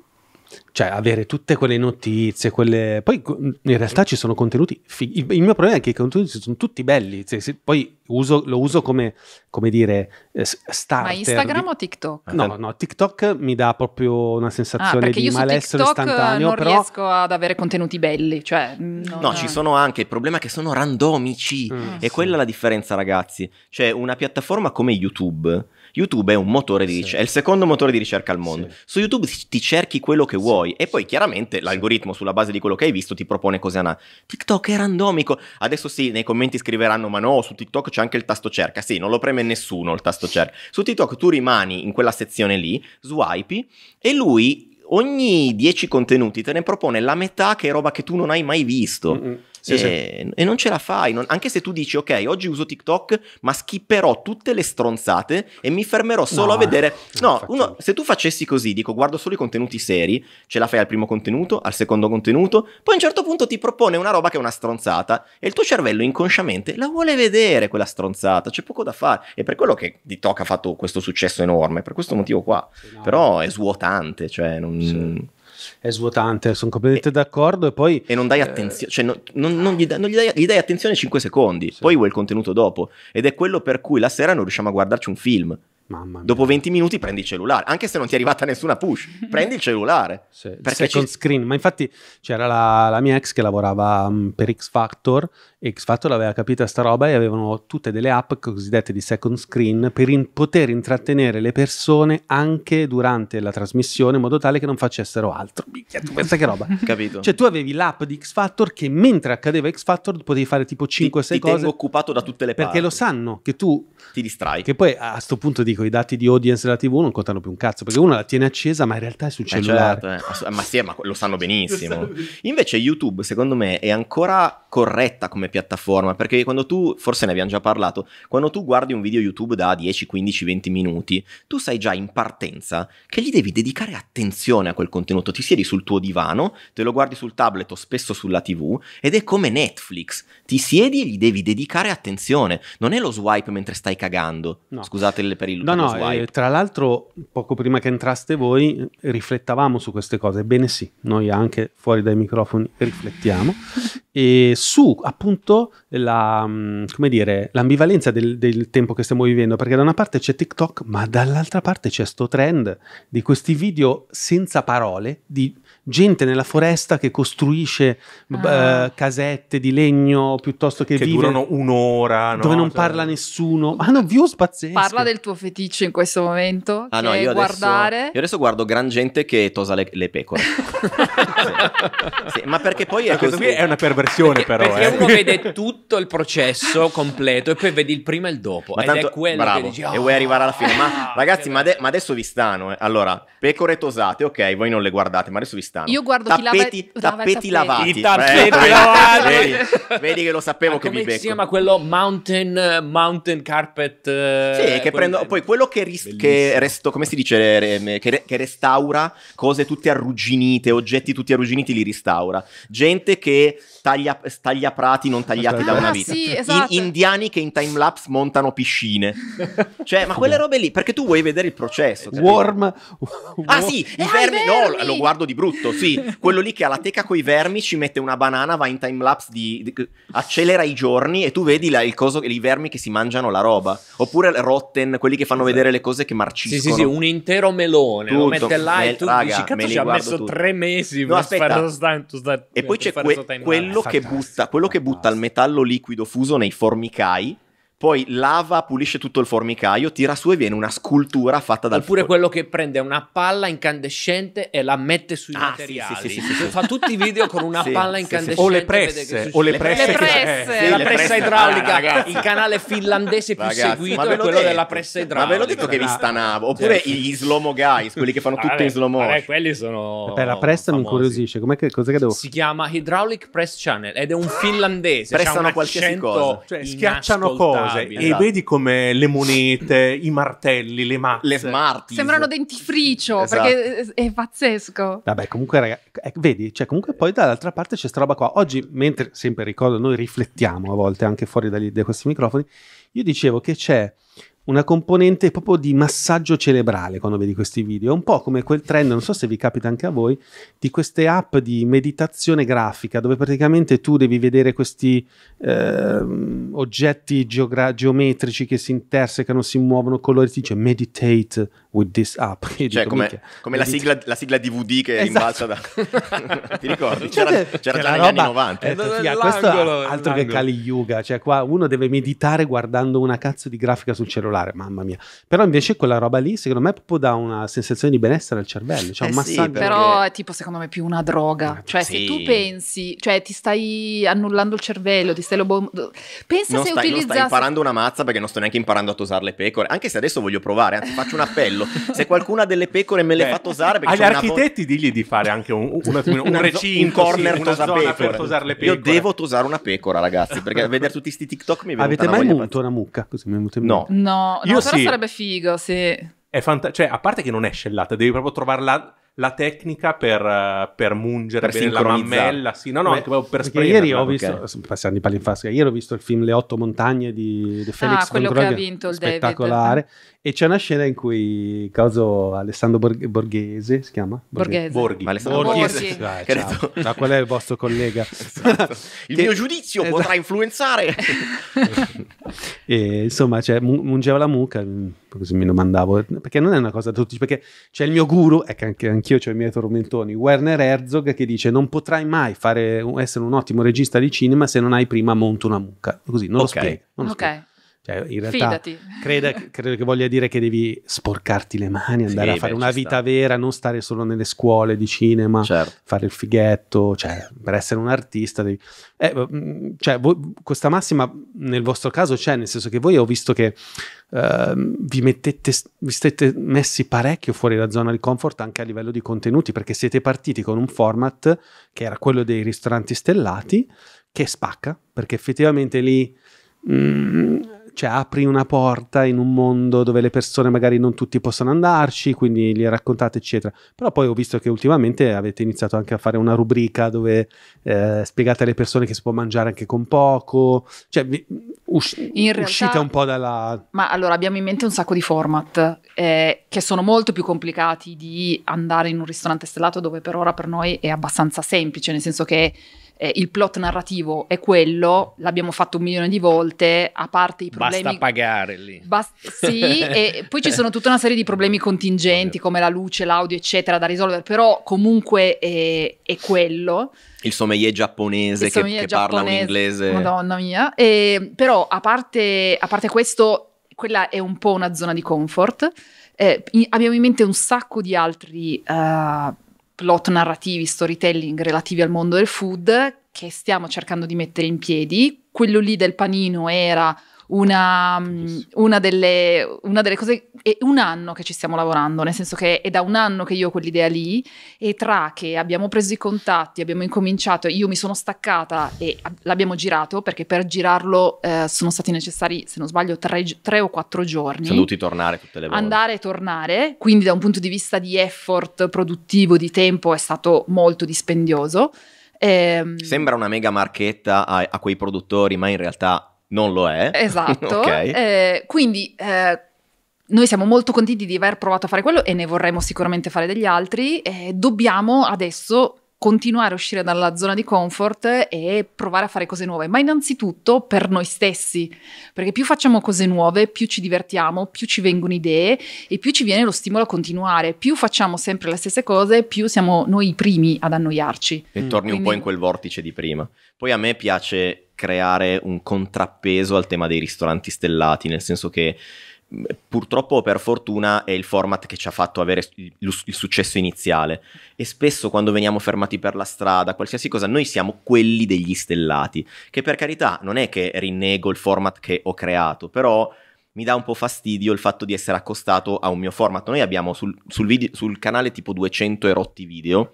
cioè avere tutte quelle notizie, quelle... poi in realtà ci sono contenuti, fig... il, mio problema è che i contenuti sono tutti belli, cioè, se... poi uso, lo uso come, come dire, eh, starter. Ma Instagram o TikTok? No, no, TikTok mi dà proprio una sensazione ah, di malessere istantaneo. TikTok io Non però... riesco ad avere contenuti belli, cioè... No, no, ci sono anche, il problema è che sono randomici, mm, è sì. quella la differenza ragazzi, cioè una piattaforma come YouTube YouTube è un motore di ricerca, è il secondo motore di ricerca al mondo. Sì. Su YouTube ti cerchi quello che vuoi e poi chiaramente l'algoritmo sulla base di quello che hai visto ti propone cose anà. TikTok è randomico. Adesso sì, nei commenti scriveranno "Ma no, su TikTok c'è anche il tasto cerca". Sì, non lo preme nessuno il tasto cerca. Su TikTok tu rimani in quella sezione lì, swipe e lui ogni 10 contenuti te ne propone la metà che è roba che tu non hai mai visto. Mm-mm sì, e, sì. Ehm, e, non ce la fai, non, anche se tu dici ok, oggi uso TikTok, ma skipperò tutte le stronzate e mi fermerò solo no, a vedere... No, uno, se tu facessi così, dico guardo solo i contenuti seri, ce la fai al primo contenuto, al secondo contenuto, poi a un certo punto ti propone una roba che è una stronzata e il tuo cervello inconsciamente la vuole vedere quella stronzata, c'è poco da fare. È per quello che TikTok ha fatto questo successo enorme, per questo motivo qua. Sì, no. Però è svuotante, cioè non... Sì è svuotante, sono completamente e, d'accordo. E poi. E non dai eh, attenzione, eh, cioè no, non, non, gli, da, non gli, dai, gli, dai, attenzione 5 secondi, sì. poi vuoi il contenuto dopo. Ed è quello per cui la sera non riusciamo a guardarci un film. Dopo 20 minuti prendi il cellulare, anche se non ti è arrivata nessuna push, prendi il cellulare. Sì, perché second ci... screen, ma infatti c'era la, la, mia ex che lavorava um, per X Factor X Factor aveva capita sta roba e avevano tutte delle app cosiddette di second screen per in poter intrattenere le persone anche durante la trasmissione in modo tale che non facessero altro. Minchia, questa che roba. Capito. Cioè tu avevi l'app di X Factor che mentre accadeva X Factor potevi fare tipo 5 o 6 ti cose. Ti occupato da tutte le parti. Perché lo sanno che tu ti distrai. Che poi a questo punto dico i dati di audience della TV non contano più un cazzo perché uno la tiene accesa ma in realtà è sul eh, cellulare. Eh certo, eh. Ma sì, ma lo sanno benissimo. Invece YouTube secondo me è ancora corretta come piattaforma, perché quando tu, forse ne abbiamo già parlato, quando tu guardi un video YouTube da 10, 15, 20 minuti, tu sai già in partenza che gli devi dedicare attenzione a quel contenuto, ti siedi sul tuo divano, te lo guardi sul tablet o spesso sulla TV ed è come Netflix, ti siedi e gli devi dedicare attenzione, non è lo swipe mentre stai cagando, no. scusate per il no, no, swipe. Eh, tra l'altro poco prima che entraste voi riflettavamo su queste cose, ebbene sì, noi anche fuori dai microfoni riflettiamo e su appunto la, mm, come dire, l'ambivalenza del, del, tempo che stiamo vivendo, perché da una parte c'è TikTok, ma dall'altra parte c'è sto trend di questi video senza parole, di gente nella foresta che costruisce ah. uh, casette di legno piuttosto che, che vive, durano un'ora, dove no? non cioè parla nessuno, ma hanno views pazzesco Parla del tuo feticcio in questo momento, ah, no, cioè io guardare... Adesso, io adesso guardo gran gente che tosa le, le pecore. sì. Sì, ma perché poi ma è, così, è una perversione versione perché, però. Perché eh. uno vede tutto il processo completo e poi vedi il prima e il dopo. Ma tanto, è quello bravo, che dici, oh, E vuoi ah, arrivare alla fine. Ma ragazzi, ma, de- ma, adesso vi stanno. Eh. Allora, pecore tosate, ok, voi non le guardate, ma adesso vi stanno. Io guardo tappeti, chi lava, tappeti, lava tappeti lavati. I tappeti eh, lavati. Vedi, vedi, che lo sapevo ma che mi becco. Come si chiama quello mountain, mountain carpet? Eh, sì, che prendo... Poi quello che, ris- che resto, come si dice, re- che, re- che restaura cose tutte arrugginite, oggetti tutti arrugginiti li restaura. Gente che taglia, prati non tagliati ah, da una ah, vita. Sì, esatto. In, indiani che in time lapse montano piscine. cioè, ma quelle robe lì, perché tu vuoi vedere il processo. Capito? Worm. Ah sì, i vermi, eh, ah, vermi, no, lo guardo di brutto, sì. Quello lì che ha la teca con i vermi ci mette una banana, va in time lapse, di, di, accelera i giorni e tu vedi la, il coso, i vermi che si mangiano la roba. Oppure Rotten, quelli che fanno vedere le cose che marciscono. Sì, sì, sì, un intero melone, Tutto. lo mette là e eh, tu raga, dici, cazzo ci ha messo tutti. tre mesi no, aspetta. Sta, sta, e poi c'è que- quello quello che, butta, quello che butta il metallo liquido fuso nei formicai poi lava, pulisce tutto il formicaio, tira su e viene una scultura fatta dal Oppure fuori. quello che prende una palla incandescente e la mette sui ah, materiali. Sì, sì, sì, sì Fa tutti i video con una palla incandescente. O le presse. O le presse. Le presse. Eh, la pressa presse. idraulica. Ah, il canale finlandese più ragazzi, seguito è quello detto. della pressa idraulica. Ma ve l'ho detto che vi ah. stanavo. Oppure certo. gli slomo guys, quelli che fanno tutto in slow motion. Vabbè, quelli sono eh, Beh, la pressa famosi. mi incuriosisce. Com'è che, cos'è che devo... Si chiama Hydraulic Press Channel ed è un finlandese. Pressano qualsiasi cosa. Cioè, schiacciano cose cose. Esatto. E vedi come le monete, i martelli, le mazze. Le smarties. Sembrano dentifricio, esatto. perché è, è, pazzesco. Vabbè, comunque, raga, eh, vedi, cioè, comunque poi dall'altra parte c'è sta roba qua. Oggi, mentre, sempre ricordo, noi riflettiamo a volte anche fuori dagli, da questi microfoni, io dicevo che c'è una componente proprio di massaggio cerebrale quando vedi questi video. È un po' come quel trend, non so se vi capita anche a voi, di queste app di meditazione grafica dove praticamente tu devi vedere questi eh, oggetti geogra- geometrici che si intersecano, si muovono, colori, ti dice meditate, with this app. cioè, dico, come, come la, sigla, la, sigla, DVD che esatto. rimbalza da... Ti ricordi? Cioè, c'era, c'era già negli anni 90. Eh, figa, questo è altro che Kali Yuga. Cioè, qua uno deve meditare guardando una cazzo di grafica sul cellulare, mamma mia. Però invece quella roba lì, secondo me, proprio dà una sensazione di benessere al cervello. Cioè, eh sì, perché... Però è tipo, secondo me, più una droga. Eh, cioè, sì. se tu pensi, cioè, ti stai annullando il cervello, ti stai lobo... Pensa non se stai, utilizzassi... Non stai imparando una mazza perché non sto neanche imparando a tosare le pecore. Anche se adesso voglio provare, anzi faccio un appello quello. Se qualcuno ha delle pecore me le fa tosare perché agli architetti vo- digli di fare anche un, un, un, un recinto, un corner sì, tosa pecore. tosare le pecore. Io devo tosare una pecora, ragazzi, perché vedere tutti questi TikTok mi viene Avete mai munto una mucca? Così mi è no. No, no, Io però sì. sarebbe figo se è fanta- cioè, a parte che non è scellata, devi proprio trovare la, tecnica per, per mungere per bene la mammella. Sì, no, no, Beh, per spremerla. Ieri ho visto, okay. passiamo di pali ieri ho visto il film Le otto montagne di, di ah, Felix ah, quello che ha vinto il David. Spettacolare. E c'è una scena in cui caso Alessandro Borg- Borghese si chiama? Borghese. Borghi. Alessandro Borghese. Borghese. Ah, Ma qual è il vostro collega? esatto. Il che... mio giudizio esatto. potrà influenzare. e, insomma, cioè, mungeva la mucca, mm, così mi domandavo, perché non è una cosa da tutti, perché c'è il mio guru, e anche anch'io ho i miei tormentoni, Werner Herzog, che dice non potrai mai fare, essere un ottimo regista di cinema se non hai prima monto una mucca. Così, non okay. lo spiego. Non lo okay. spiego. Cioè, in realtà creda, credo che voglia dire che devi sporcarti le mani, andare sì, a fare beh, una vita sta. vera, non stare solo nelle scuole di cinema, certo. fare il fighetto, cioè, per essere un artista devi... Eh, mm, cioè, voi, questa massima nel vostro caso c'è, nel senso che voi ho visto che eh, vi, mettete, vi siete messi parecchio fuori la zona di comfort anche a livello di contenuti, perché siete partiti con un format che era quello dei ristoranti stellati, che spacca, perché effettivamente lì... Mm, cioè, apri una porta in un mondo dove le persone magari non tutti possono andarci, quindi li raccontate, eccetera. Però poi ho visto che ultimamente avete iniziato anche a fare una rubrica dove eh, spiegate alle persone che si può mangiare anche con poco, cioè vi, mm, us- realtà, uscite un po' dalla... Ma allora abbiamo in mente un sacco di format eh, che sono molto più complicati di andare in un ristorante stellato dove per ora per noi è abbastanza semplice, nel senso che eh, il plot narrativo è quello, l'abbiamo fatto un milione di volte, a parte i problemi... Basta pagare lì. Bas- sì, e poi ci sono tutta una serie di problemi contingenti come la luce, l'audio, eccetera, da risolvere, però comunque è, è quello. Il sommelier giapponese il sommelier che, che giapponese, parla un inglese. Madonna mia. E, però a parte, a parte questo, quella è un po' una zona di comfort. Eh, abbiamo in mente un sacco di altri uh, plot narrativi, storytelling relativi al mondo del food che stiamo cercando di mettere in piedi. Quello lì del panino era una, mm, una, delle, una, delle, cose, è un anno che ci stiamo lavorando, nel senso che è da un anno che io ho quell'idea lì e tra che abbiamo preso i contatti, abbiamo incominciato, io mi sono staccata e l'abbiamo girato perché per girarlo eh, sono stati necessari, se non sbaglio, tre, tre o quattro giorni. Sono dovuti tornare tutte le volte. Andare e tornare, quindi da un punto di vista di effort produttivo, di tempo, è stato molto dispendioso. Ehm... Sembra una mega marchetta a, a quei produttori, ma in realtà non lo è. Esatto. okay. eh, quindi eh, noi siamo molto contenti di aver provato a fare quello e ne vorremmo sicuramente fare degli altri. Eh, dobbiamo adesso continuare a uscire dalla zona di comfort e provare a fare cose nuove, ma innanzitutto per noi stessi, perché più facciamo cose nuove, più ci divertiamo, più ci vengono idee e più ci viene lo stimolo a continuare, più facciamo sempre le stesse cose, più siamo noi i primi ad annoiarci. E torni Quindi... un po' in quel vortice di prima. Poi a me piace creare un contrappeso al tema dei ristoranti stellati, nel senso che purtroppo per fortuna è il format che ci ha fatto avere il, successo iniziale e spesso quando veniamo fermati per la strada, qualsiasi cosa, noi siamo quelli degli stellati, che per carità non è che rinnego il format che ho creato, però mi dà un po' fastidio il fatto di essere accostato a un mio format. Noi abbiamo sul, sul, video, sul canale tipo 200 erotti video,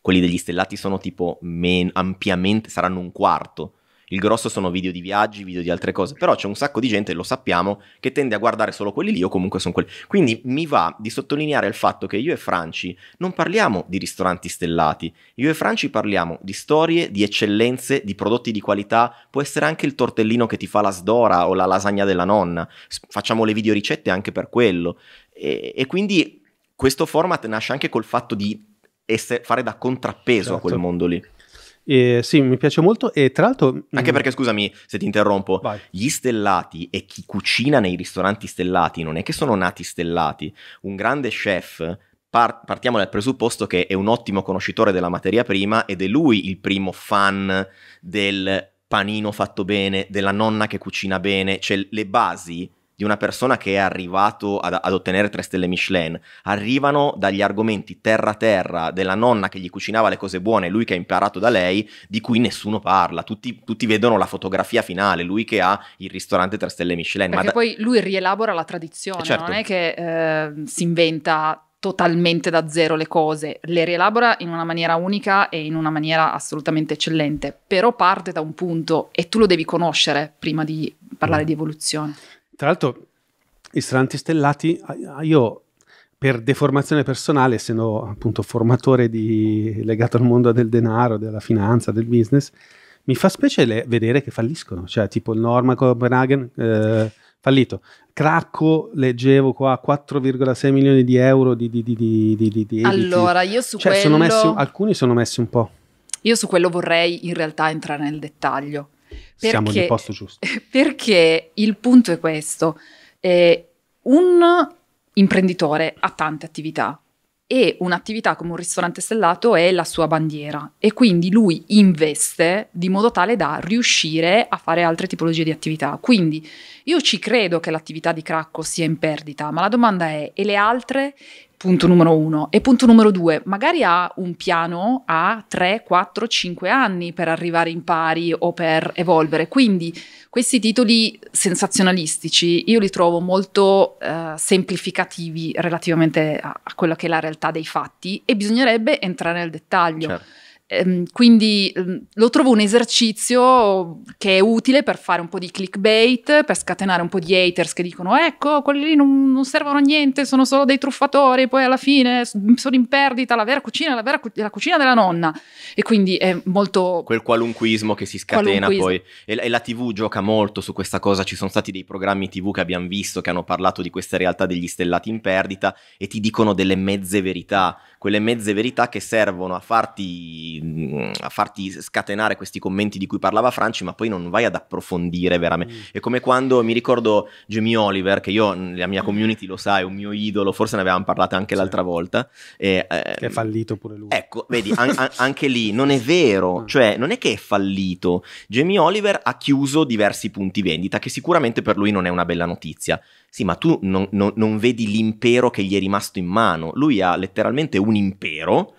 quelli degli stellati sono tipo men- ampiamente, saranno un quarto il grosso sono video di viaggi, video di altre cose, però c'è un sacco di gente, lo sappiamo, che tende a guardare solo quelli lì o comunque sono quelli. Quindi mi va di sottolineare il fatto che io e Franci non parliamo di ristoranti stellati, io e Franci parliamo di storie, di eccellenze, di prodotti di qualità, può essere anche il tortellino che ti fa la sdora o la lasagna della nonna, facciamo le videoricette anche per quello. E, e quindi questo format nasce anche col fatto di essere, fare da contrappeso certo. a quel certo. mondo lì. E, sì, mi piace molto e tra l'altro... Mm, Anche perché, scusami se ti interrompo, vai. gli stellati e chi cucina nei ristoranti stellati non è che sono nati stellati. Un grande chef partiamo dal presupposto che è un ottimo conoscitore della materia prima ed è lui il primo fan del panino fatto bene, della nonna che cucina bene, cioè le basi di una persona che è arrivato ad, ad ottenere tre stelle Michelin, arrivano dagli argomenti terra terra della nonna che gli cucinava le cose buone, lui che ha imparato da lei, di cui nessuno parla, tutti, tutti vedono la fotografia finale, lui che ha il ristorante tre stelle Michelin. Perché ma da... poi lui rielabora la tradizione, eh, certo. non è che eh, si inventa totalmente da zero le cose, le rielabora in una maniera unica e in una maniera assolutamente eccellente, però parte da un punto e tu lo devi conoscere prima di parlare mm. di evoluzione. Tra l'altro, i stranti stellati, io per deformazione personale, essendo appunto formatore di, legato al mondo del denaro, della finanza, del business, mi fa specie le, vedere che falliscono, cioè tipo il Norma Copenhagen eh, fallito, Cracco leggevo qua 4,6 milioni di euro di... di, di, di, di allora, io su cioè, quello... Sono messi, alcuni sono messi un po'. Io su quello vorrei in realtà entrare nel dettaglio perché, Siamo nel posto giusto. Perché il punto è questo. Eh, un imprenditore ha tante attività e un'attività come un ristorante stellato è la sua bandiera e quindi lui investe di modo tale da riuscire a fare altre tipologie di attività. Quindi io ci credo che l'attività di Cracco sia in perdita, ma la domanda è e le altre punto numero uno. E punto numero due, magari ha un piano a 3, 4, 5 anni per arrivare in pari o per evolvere. Quindi questi titoli sensazionalistici io li trovo molto eh, semplificativi relativamente a, a, quella che è la realtà dei fatti e bisognerebbe entrare nel dettaglio. Certo Ehm, quindi ehm, lo trovo un esercizio che è utile per fare un po' di clickbait, per scatenare un po' di haters che dicono ecco, quelli lì non, non servono a niente, sono solo dei truffatori, poi alla fine sono in perdita, la vera cucina è la, cu- la cucina della nonna. E quindi è molto... Quel qualunquismo che si scatena poi. E, e la TV gioca molto su questa cosa, ci sono stati dei programmi TV che abbiamo visto che hanno parlato di questa realtà degli stellati in perdita e ti dicono delle mezze verità, quelle mezze verità che servono a farti Mm, a farti scatenare questi commenti di cui parlava Franci, ma poi non vai ad approfondire veramente. Mm. È come quando mi ricordo Jamie Oliver, che io, mm, la mia mm. community lo sa, è un mio idolo, forse ne avevamo parlato anche sì. l'altra volta. E, eh, che è fallito pure lui. Ecco, vedi, an- an- anche lì non è vero, ah. cioè non è che è fallito. Jamie Oliver ha chiuso diversi punti vendita, che sicuramente per lui non è una bella notizia. Sì, ma tu non, non, non vedi l'impero che gli è rimasto in mano. Lui ha letteralmente un impero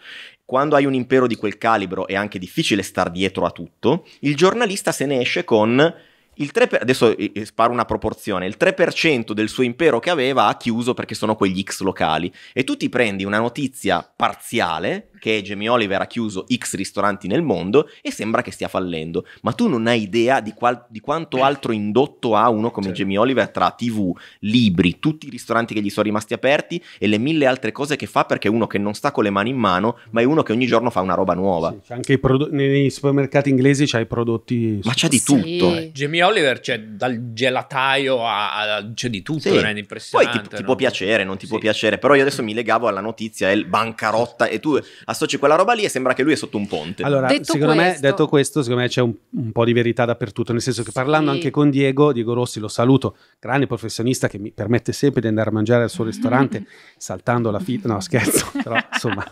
quando hai un impero di quel calibro è anche difficile star dietro a tutto, il giornalista se ne esce con il 3%, per... adesso eh, eh, sparo una proporzione, il 3% del suo impero che aveva ha chiuso perché sono quegli X locali e tu ti prendi una notizia parziale che Jamie Oliver ha chiuso X ristoranti nel mondo e sembra che stia fallendo, ma tu non hai idea di, qual- di quanto eh. altro indotto ha uno come certo. Jamie Oliver tra TV, libri, tutti i ristoranti che gli sono rimasti aperti e le mille altre cose che fa perché è uno che non sta con le mani in mano, ma è uno che ogni giorno fa una roba nuova. Sì, anche prod- nei supermercati inglesi c'hai i prodotti... Ma c'è di tutto. Sì. Eh. Jamie Oliver c'è dal gelataio a... a c'è di tutto, sì. è impressionante. Poi ti, ti no? può piacere, non ti sì. può piacere, però io adesso mi legavo alla notizia, è il bancarotta e tu associ quella roba lì e sembra che lui è sotto un ponte. Allora, detto secondo questo... me, detto questo, secondo me c'è un, un, po' di verità dappertutto, nel senso che parlando sì. anche con Diego, Diego Rossi lo saluto, grande professionista che mi permette sempre di andare a mangiare al suo ristorante saltando la fila, no scherzo, però insomma,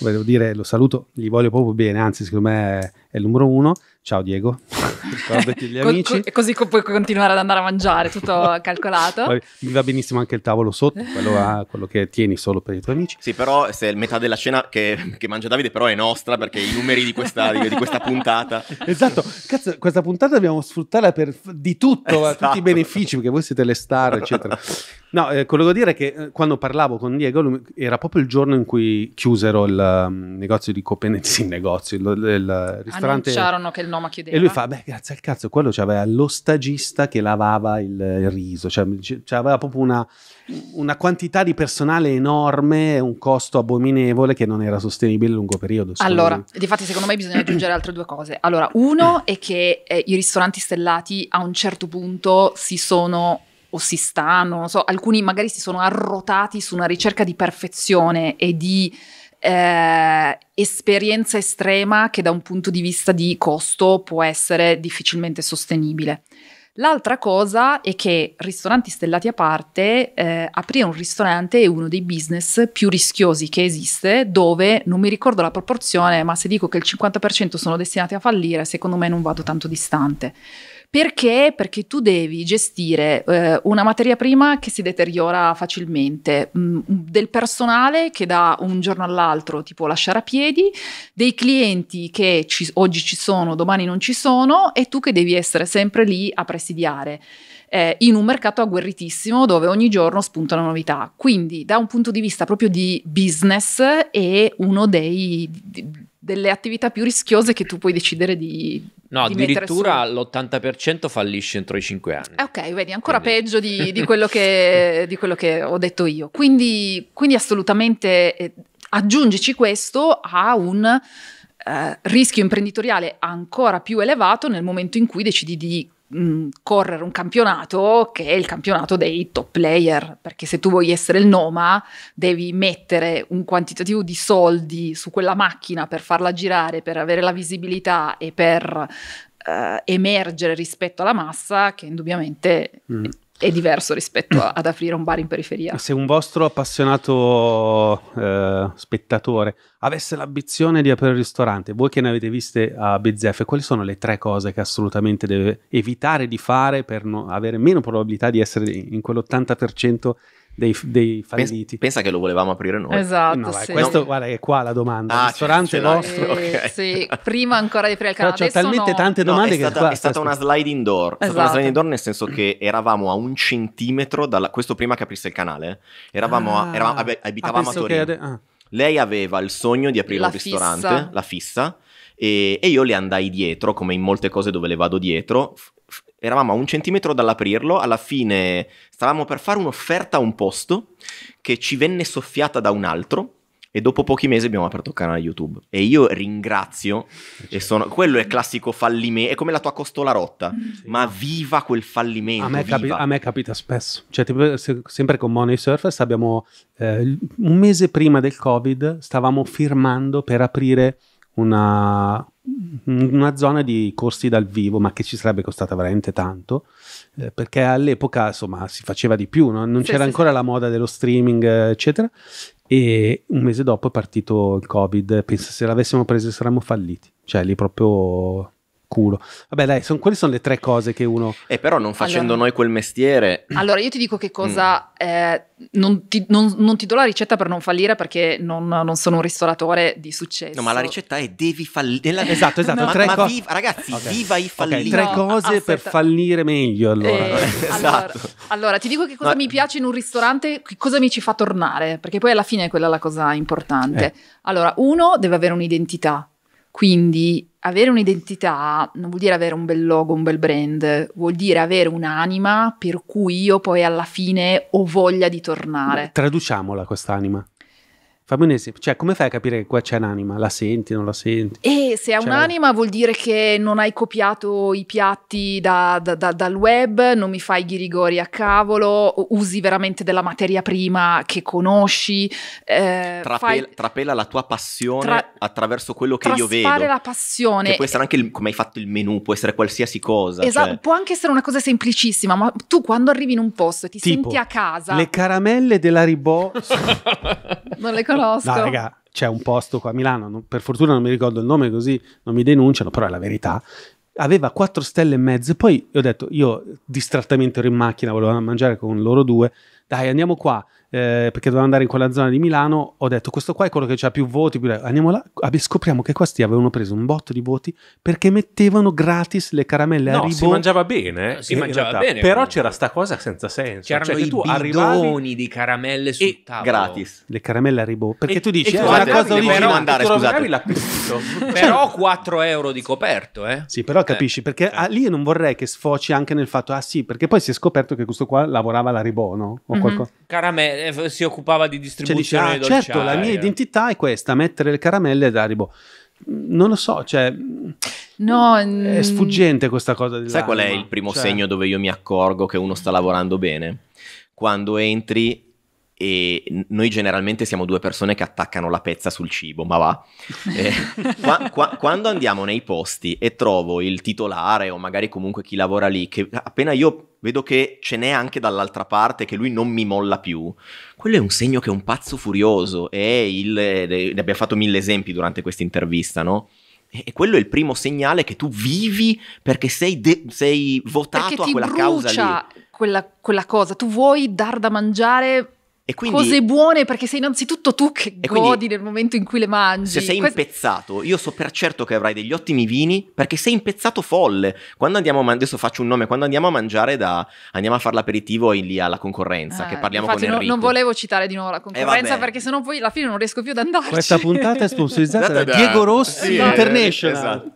volevo dire, lo saluto, gli voglio proprio bene, anzi secondo me è il numero uno, Ciao Diego, ricordati gli amici. E co- così co- puoi continuare ad andare a mangiare, tutto calcolato. Mi va benissimo anche il tavolo sotto, quello, a, quello, che tieni solo per i tuoi amici. Sì, però se metà della cena che, che mangia Davide però è nostra perché i numeri di questa, di, di questa puntata... Esatto, Cazzo, questa puntata dobbiamo sfruttarla per di tutto, esatto. tutti i esatto. benefici, perché voi siete le star, eccetera. No, eh, volevo dire è che eh, quando parlavo con Diego lui, era proprio il giorno in cui chiusero il um, negozio di Copenaghen, sì, negozio, il, il, il ristorante... Annunciarono che il nostro mamma chiedeva. E lui fa, beh, grazie al cazzo, quello c'aveva lo stagista che lavava il, il riso, cioè c'aveva proprio una, una, quantità di personale enorme, un costo abominevole che non era sostenibile a lungo periodo. Allora, difatti secondo me bisogna aggiungere altre due cose. Allora, uno è che eh, i ristoranti stellati a un certo punto si sono o si stanno, non so, alcuni magari si sono arrotati su una ricerca di perfezione e di eh, esperienza estrema che da un punto di vista di costo può essere difficilmente sostenibile. L'altra cosa è che, ristoranti stellati a parte, eh, aprire un ristorante è uno dei business più rischiosi che esiste, dove non mi ricordo la proporzione, ma se dico che il 50% sono destinati a fallire, secondo me non vado tanto distante. Perché? Perché tu devi gestire eh, una materia prima che si deteriora facilmente, mh, mm, del personale che da un giorno all'altro ti può lasciare a piedi, dei clienti che ci, oggi ci sono, domani non ci sono e tu che devi essere sempre lì a presidiare. Eh, in un mercato agguerritissimo dove ogni giorno spuntano novità. Quindi da un punto di vista proprio di business è uno dei, delle attività più rischiose che tu puoi decidere di, No, di addirittura l'80% fallisce entro i 5 anni. Ah, ok, vedi, ancora Quindi... peggio di, di, quello che, di, quello che, ho detto io. Quindi, quindi assolutamente eh, aggiungici questo a un eh, rischio imprenditoriale ancora più elevato nel momento in cui decidi di Mm, correre un campionato che è il campionato dei top player, perché se tu vuoi essere il Noma devi mettere un quantitativo di soldi su quella macchina per farla girare, per avere la visibilità e per eh, emergere rispetto alla massa che indubbiamente... Mm. È, è diverso rispetto ad aprire un bar in periferia. Se un vostro appassionato eh, spettatore avesse l'ambizione di aprire il ristorante, voi che ne avete viste a Bezzef, quali sono le tre cose che assolutamente deve evitare di fare per no, avere meno probabilità di essere in quell'80% dei, dei falliti. Pensa, che lo volevamo aprire noi. Esatto. No, eh, sì. Questo no. guarda, è qua la domanda. Ah, il ristorante nostro. Eh, okay. sì, prima ancora di aprire il canale. Però c'ho talmente no. tante domande è che stata, qua, è stata una slide indoor. Esatto. È stata una esatto. slide indoor nel senso che eravamo a un centimetro dalla. Questo prima che aprisse il canale. Eravamo ah. ah, a, eravamo, abitavamo a Torino. Ade- ah. Lei aveva il sogno di aprire la un ristorante, fissa. la fissa. E, e, io le andai dietro, come in molte cose dove le vado dietro, eravamo a un centimetro dall'aprirlo, alla fine stavamo per fare un'offerta a un posto che ci venne soffiata da un altro e dopo pochi mesi abbiamo aperto il canale YouTube. E io ringrazio, e sono, quello è classico fallimento, è come la tua costola rotta, mm. sì. ma viva quel fallimento. A me, capi- a me capita spesso, cioè, tipo, se- sempre con Money Surface abbiamo, eh, un mese prima del Covid stavamo firmando per aprire una, una zona di corsi dal vivo, ma che ci sarebbe costata veramente tanto, eh, perché all'epoca insomma si faceva di più, no? non sì, c'era sì, ancora sì. la moda dello streaming, eccetera. E un mese dopo è partito il Covid, penso se l'avessimo preso saremmo falliti, cioè lì proprio culo. Vabbè, dai, son, quelle sono le tre cose che uno. E eh, però non facendo allora, noi quel mestiere. Allora, io ti dico che cosa. Mm. Eh, non, ti, non, non, ti, do la ricetta per non fallire perché non, non, sono un ristoratore di successo. No, ma la ricetta è devi fallire. Esatto, esatto. no. ma, co- ma viva, ragazzi, okay. viva i fallimenti. Okay, tre cose aspetta. per fallire meglio. Allora. Eh, esatto. allora, allora. ti dico che cosa no. mi piace in un ristorante, che cosa mi ci fa tornare, perché poi alla fine è quella la cosa importante. Eh. Allora, uno deve avere un'identità quindi avere un'identità non vuol dire avere un bel logo, un bel brand, vuol dire avere un'anima per cui io poi alla fine ho voglia di tornare. Traduciamola quest'anima. Fammi un esempio, cioè come fai a capire che qua c'è un'anima? La senti, non la senti? E se ha cioè... un'anima vuol dire che non hai copiato i piatti da, da, da, dal web, non mi fai ghirigori a cavolo, usi veramente della materia prima che conosci. Eh, trapela, fai... trapela, la tua passione Tra... attraverso quello che io vedo. Traspare la passione. Che può essere anche il, come hai fatto il menù, può essere qualsiasi cosa. Esatto, cioè... può anche essere una cosa semplicissima, ma tu quando arrivi in un posto e ti tipo, senti a casa... Le caramelle della Ribò... non le conosco conosco. No, raga, c'è un posto qua a Milano, non, per fortuna non mi ricordo il nome così non mi denunciano, però è la verità. Aveva quattro stelle e mezzo e poi ho detto, io distrattamente ero in macchina, volevo mangiare con loro due, dai andiamo qua, eh, perché dovevo andare in quella zona di Milano, ho detto questo qua è quello che ha più voti, più... andiamo là, ah, scopriamo che questi avevano preso un botto di voti perché mettevano gratis le caramelle no, a Ribò. si mangiava bene, eh, eh si mangiava realtà, bene. Però c'era sta cosa senza senso. C'erano cioè, i tu arrivavi... di caramelle sul e tavolo. Gratis. Le caramelle a Ribò, perché e, tu dici, è eh, una cosa originale. Però, andare, scusate. però 4 euro di coperto, eh? Sì, però eh, capisci, perché eh. ah, lì non vorrei che sfoci anche nel fatto, ah sì, perché poi si è scoperto che questo qua lavorava alla Ribò, no? Ok, mm-hmm. qualcosa. Caramelle, eh, si occupava di cioè, distribuzione cioè, dice, Certo, la mia identità è questa, mettere le caramelle ad Haribo. Non lo so, cioè... No, è mm, sfuggente questa cosa. Sai qual è il primo cioè... segno dove io mi accorgo che uno sta lavorando bene? Quando entri e noi generalmente siamo due persone che attaccano la pezza sul cibo, ma va. Eh, qua, qua, quando andiamo nei posti e trovo il titolare o magari comunque chi lavora lì, che appena io vedo che ce n'è anche dall'altra parte, che lui non mi molla più, quello è un segno che è un pazzo furioso. E il, eh, ne abbiamo fatto mille esempi durante questa intervista, no? E quello è il primo segnale che tu vivi perché sei, de- sei votato perché a quella causa lì. Quella, quella cosa, tu vuoi dar da mangiare quindi, cose buone perché sei innanzitutto tu che godi quindi, nel momento in cui le mangi. Se sei impezzato, io so per certo che avrai degli ottimi vini perché sei impezzato folle. Quando andiamo a mangiare, adesso faccio un nome, quando andiamo a mangiare da, andiamo a fare l'aperitivo lì alla concorrenza, eh, che parliamo infatti, con no, Non volevo citare di nuovo la eh, concorrenza eh, perché sennò poi alla fine non riesco più ad andarci. Questa puntata è sponsorizzata da Diego Rossi sì, International. Esatto.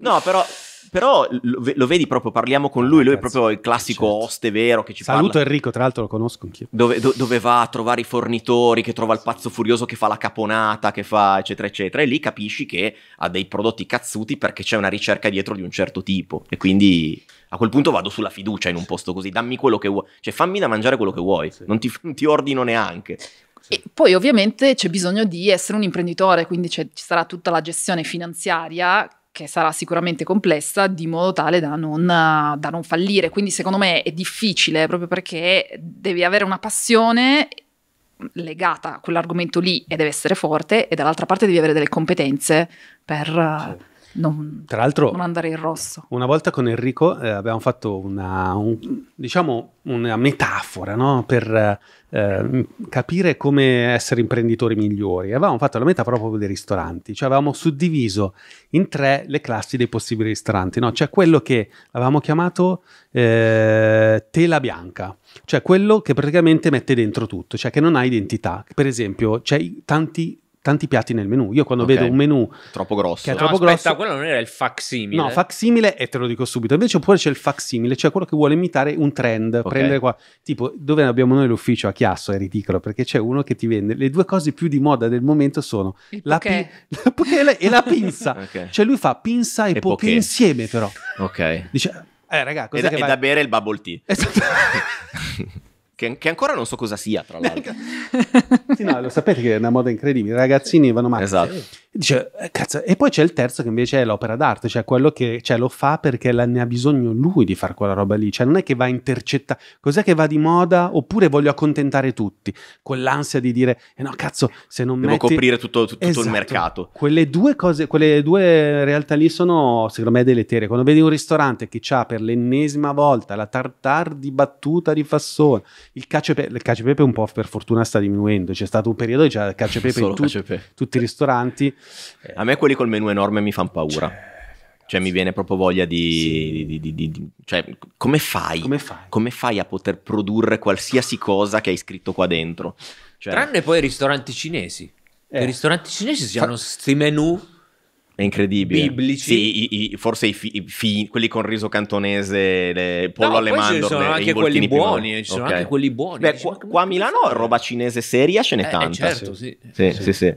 No, però però lo, lo, vedi proprio, parliamo con lui, lui è proprio il classico certo. oste vero che ci Saluto parla. Saluto Enrico, tra l'altro lo conosco anch'io. Dove, do, dove, va a trovare i fornitori, che trova il pazzo furioso che fa la caponata, che fa eccetera eccetera. E lì capisci che ha dei prodotti cazzuti perché c'è una ricerca dietro di un certo tipo. E quindi a quel punto vado sulla fiducia in un posto così, dammi quello che vuoi, cioè fammi da mangiare quello che vuoi, sì. non, ti, non ti ordino neanche. E poi ovviamente c'è bisogno di essere un imprenditore, quindi ci sarà tutta la gestione finanziaria che sarà sicuramente complessa, di modo tale da non, da non fallire. Quindi secondo me è difficile proprio perché devi avere una passione legata a quell'argomento lì e deve essere forte e dall'altra parte devi avere delle competenze per... Sì non, Tra l'altro, non andare in rosso. Una volta con Enrico eh, abbiamo fatto una, un, diciamo una metafora no? per eh, capire come essere imprenditori migliori. Avevamo fatto la metafora proprio dei ristoranti, cioè avevamo suddiviso in tre le classi dei possibili ristoranti. No? C'è cioè, quello che avevamo chiamato eh, tela bianca, cioè quello che praticamente mette dentro tutto, cioè che non ha identità. Per esempio, c'è tanti tanti piatti nel menu. Io quando okay. vedo un menu troppo grosso, che è no, aspetta, grosso, quello non era il facsimile. No, facsimile e te lo dico subito. Invece oppure c'è il facsimile, cioè quello che vuole imitare un trend, okay. prendere qua, tipo dove abbiamo noi l'ufficio a Chiasso, è ridicolo perché c'è uno che ti vende le due cose più di moda del momento sono il la, pi- e la pinza. okay. Cioè lui fa pinza e, e poche, poche insieme però. Ok. Dice eh, raga, cos'è e, che e da bere il bubble tea. Esatto. Che, che, ancora non so cosa sia, tra l'altro. sì, no, lo sapete che è una moda incredibile. I ragazzini vanno male. Esatto. Dice, eh, cazzo. E poi c'è il terzo che invece è l'opera d'arte, cioè quello che cioè, lo fa perché la, ne ha bisogno lui di fare quella roba lì. Cioè, non è che va a intercettare. Cos'è che va di moda? Oppure voglio accontentare tutti. Quell'ansia di dire, eh no, cazzo, se non Devo metti... coprire tutto, tutto esatto. il mercato. Quelle due cose, quelle due realtà lì sono, secondo me, deleterie. Quando vedi un ristorante che ha per l'ennesima volta la tartar di battuta di Fassone, il cacio e pepe, il cacio e pepe un po' per fortuna sta diminuendo. C'è stato un periodo che c'era il cacio e pepe in tu- cacio e pepe. tutti i ristoranti. A me quelli col menu enorme mi fanno paura. Cioè, cioè mi viene proprio voglia di, sì. di, di, di cioè, come fai? Come, fai? come fai? a poter produrre qualsiasi cosa che hai scritto qua dentro? Cioè, Tranne poi i ristoranti cinesi. Eh. I ristoranti cinesi si hanno questi menu è incredibile. Biblici. Sì, i, i, forse i fi, fi, quelli con riso cantonese, le, pollo no, alle mandorle. Ci sono anche quelli buoni, ci sono okay. anche quelli buoni. Beh, qua, qua, a Milano roba cinese seria ce n'è eh, eh, tanta. Certo, sì. Sì, sì, sì. sì.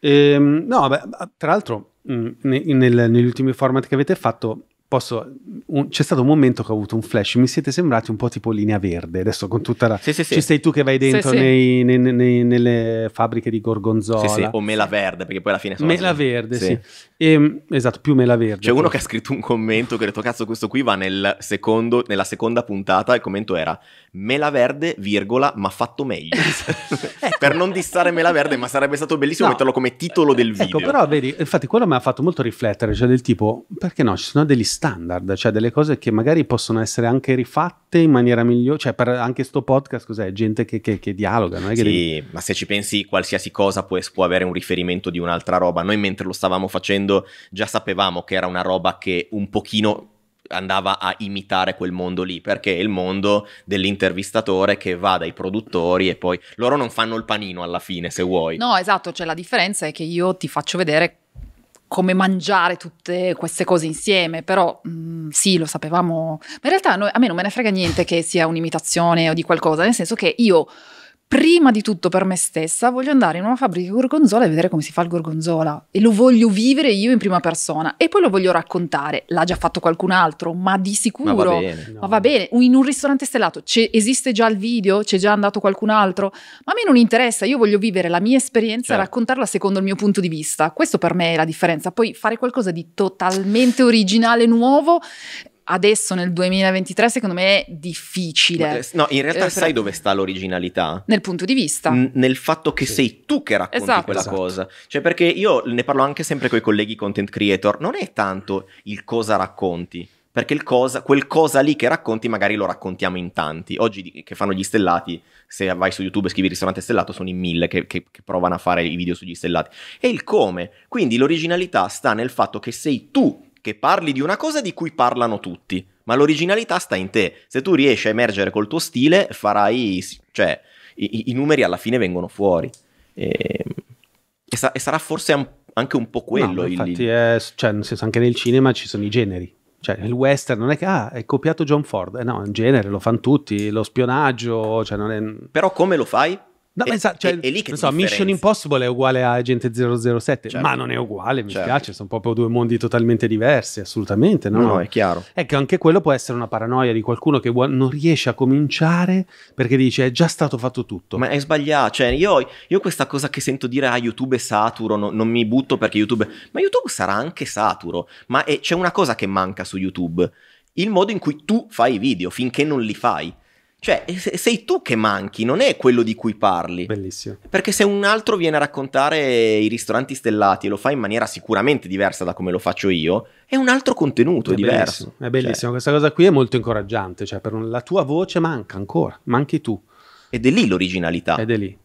Ehm, no, beh, tra l'altro, mh, mm, ne, nel, negli ultimi format che avete fatto, Posso, un, c'è stato un momento che ho avuto un flash, mi siete sembrati un po' tipo linea verde, adesso con tutta la... Sì, sì, sì. Ci sei tu che vai dentro nei, nei, nei, nelle fabbriche di gorgonzola. o mela verde, perché poi alla fine sono... Mela verde, sì. E, ehm, esatto, più mela verde. C'è però. uno che ha scritto un commento che ha detto, cazzo, questo qui va nel secondo, nella seconda puntata, il commento era mela verde, virgola, ma fatto meglio. Eh, per non dissare mela verde, ma sarebbe stato bellissimo no. metterlo come titolo del ecco, video. Ecco, però vedi, infatti quello mi ha fatto molto riflettere, cioè del tipo, perché no, ci sono degli standard, cioè delle cose che magari possono essere anche rifatte in maniera migliore, cioè per anche sto podcast cos'è? Gente che, che, che dialoga, non è che Sì, devi... ma se ci pensi qualsiasi cosa può, può avere un riferimento di un'altra roba, noi mentre lo stavamo facendo già sapevamo che era una roba che un pochino andava a imitare quel mondo lì, perché è il mondo dell'intervistatore che va dai produttori e poi loro non fanno il panino alla fine, se vuoi. No, esatto, cioè la differenza è che io ti faccio vedere come mangiare tutte queste cose insieme, però mh, mm, sì, lo sapevamo, ma in realtà noi, a me non me ne frega niente che sia un'imitazione o di qualcosa, nel senso che io prima di tutto per me stessa, voglio andare in una fabbrica gorgonzola e vedere come si fa il gorgonzola. E lo voglio vivere io in prima persona. E poi lo voglio raccontare. L'ha già fatto qualcun altro, ma di sicuro. Ma va bene. No. Ma va bene. In un ristorante stellato esiste già il video? C'è già andato qualcun altro? Ma a me non interessa. Io voglio vivere la mia esperienza certo. e raccontarla secondo il mio punto di vista. Questo per me è la differenza. Poi fare qualcosa di totalmente originale, nuovo, adesso nel 2023 secondo me è difficile. Eh, no, in realtà eh, sai dove sta l'originalità? Nel punto di vista. N- nel fatto che sì. sei tu che racconti esatto. quella esatto. cosa. Cioè perché io ne parlo anche sempre con i colleghi content creator, non è tanto il cosa racconti. Perché cosa, quel cosa lì che racconti magari lo raccontiamo in tanti. Oggi che fanno gli stellati, se vai su YouTube e scrivi ristorante stellato, sono in mille che, che, che provano a fare i video sugli stellati. E il come. Quindi l'originalità sta nel fatto che sei tu che parli di una cosa di cui parlano tutti, ma l'originalità sta in te. Se tu riesci a emergere col tuo stile, farai, cioè, i, i numeri alla fine vengono fuori. E, ehm, e, sa- e sarà forse un, anche un po' quello. No, infatti, il... è, cioè, nel senso, anche nel cinema ci sono i generi. Cioè, il western non è che ah, è copiato John Ford, eh, no, è un genere, lo fanno tutti, lo spionaggio. Cioè, è... Però come lo fai? No, e, ma esatto, cioè, è, lì che so, Mission Impossible è uguale a Agente 007, certo. ma non è uguale, mi certo. spiace, sono proprio due mondi totalmente diversi, assolutamente. No? no, no, è chiaro. Ecco, anche quello può essere una paranoia di qualcuno che non riesce a cominciare perché dice è già stato fatto tutto. Ma è sbagliato, cioè io, io questa cosa che sento dire a ah, YouTube è saturo, no, non mi butto perché YouTube... Ma YouTube sarà anche saturo, ma è, c'è una cosa che manca su YouTube, il modo in cui tu fai i video finché non li fai. Cioè, sei tu che manchi, non è quello di cui parli. Bellissimo. Perché se un altro viene a raccontare i ristoranti stellati e lo fa in maniera sicuramente diversa da come lo faccio io, è un altro contenuto, è, diverso. Bellissimo, è cioè bellissimo, cioè. questa cosa qui è molto incoraggiante, cioè per la tua voce manca ancora, manchi tu. Ed è lì l'originalità. Ed è lì.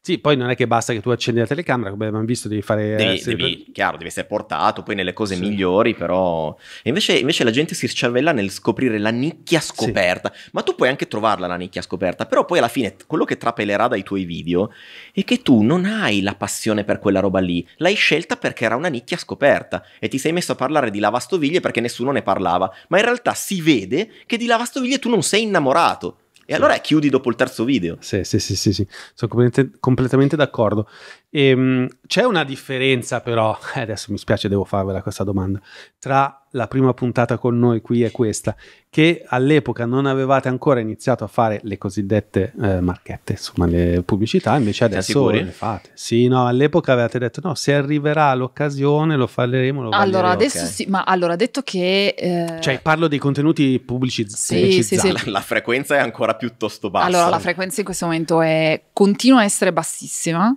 Sì, poi non è che basta che tu accendi la telecamera, come abbiamo visto, devi fare... Devi, eh, devi chiaro, devi essere portato, poi nelle cose sì. migliori, però... invece, invece, la gente si scervella nel scoprire la nicchia scoperta, sì. ma tu puoi anche trovarla la nicchia scoperta, però poi alla fine quello che trapelerà dai tuoi video è che tu non hai la passione per quella roba lì, l'hai scelta perché era una nicchia scoperta e ti sei messo a parlare di lavastoviglie perché nessuno ne parlava, ma in realtà si vede che di lavastoviglie tu non sei innamorato. E allora chiudi dopo il terzo video. Sì, sì, sì, sì, sì. sono completamente d'accordo. E, ehm, c'è una differenza però, eh, adesso mi spiace devo farvela questa domanda, tra la prima puntata con noi qui e questa, che all'epoca non avevate ancora iniziato a fare le cosiddette eh, marchette, insomma le pubblicità, invece adesso le fate. Sì, no, all'epoca avevate detto no, se arriverà l'occasione lo faremo. Lo allora, adesso okay. sì, ma allora detto che... Eh... Cioè parlo dei contenuti pubblici. Sì, sì, sì. La, la frequenza è ancora piuttosto bassa. Allora, la frequenza in questo momento è, continua a essere bassissima.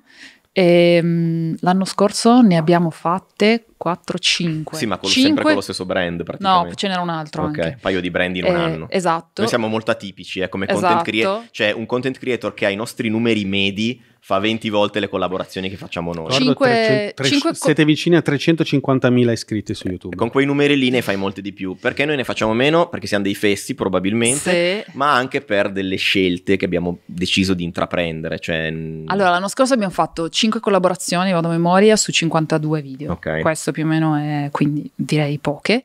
E, ehm, l'anno scorso ne abbiamo fatte 4-5. Sì, ma con, 5... sempre con lo stesso brand praticamente. No, ce n'era un altro Ok, anche. un paio di brand in un eh, anno. Esatto. Noi siamo molto atipici, eh, come esatto. content creator. Esatto. Cioè, un content creator che ha i nostri numeri medi fa 20 volte le collaborazioni che facciamo noi. 5, 300, 3, 5, siete vicini a 350.000 iscritti su YouTube. Con quei numeri lì ne fai molte di più, perché noi ne facciamo meno, perché siamo dei fessi probabilmente, sì. ma anche per delle scelte che abbiamo deciso di intraprendere. Cioè... Allora, l'anno scorso abbiamo fatto 5 collaborazioni, vado a memoria, su 52 video. Okay. Questo più o meno è, quindi direi poche.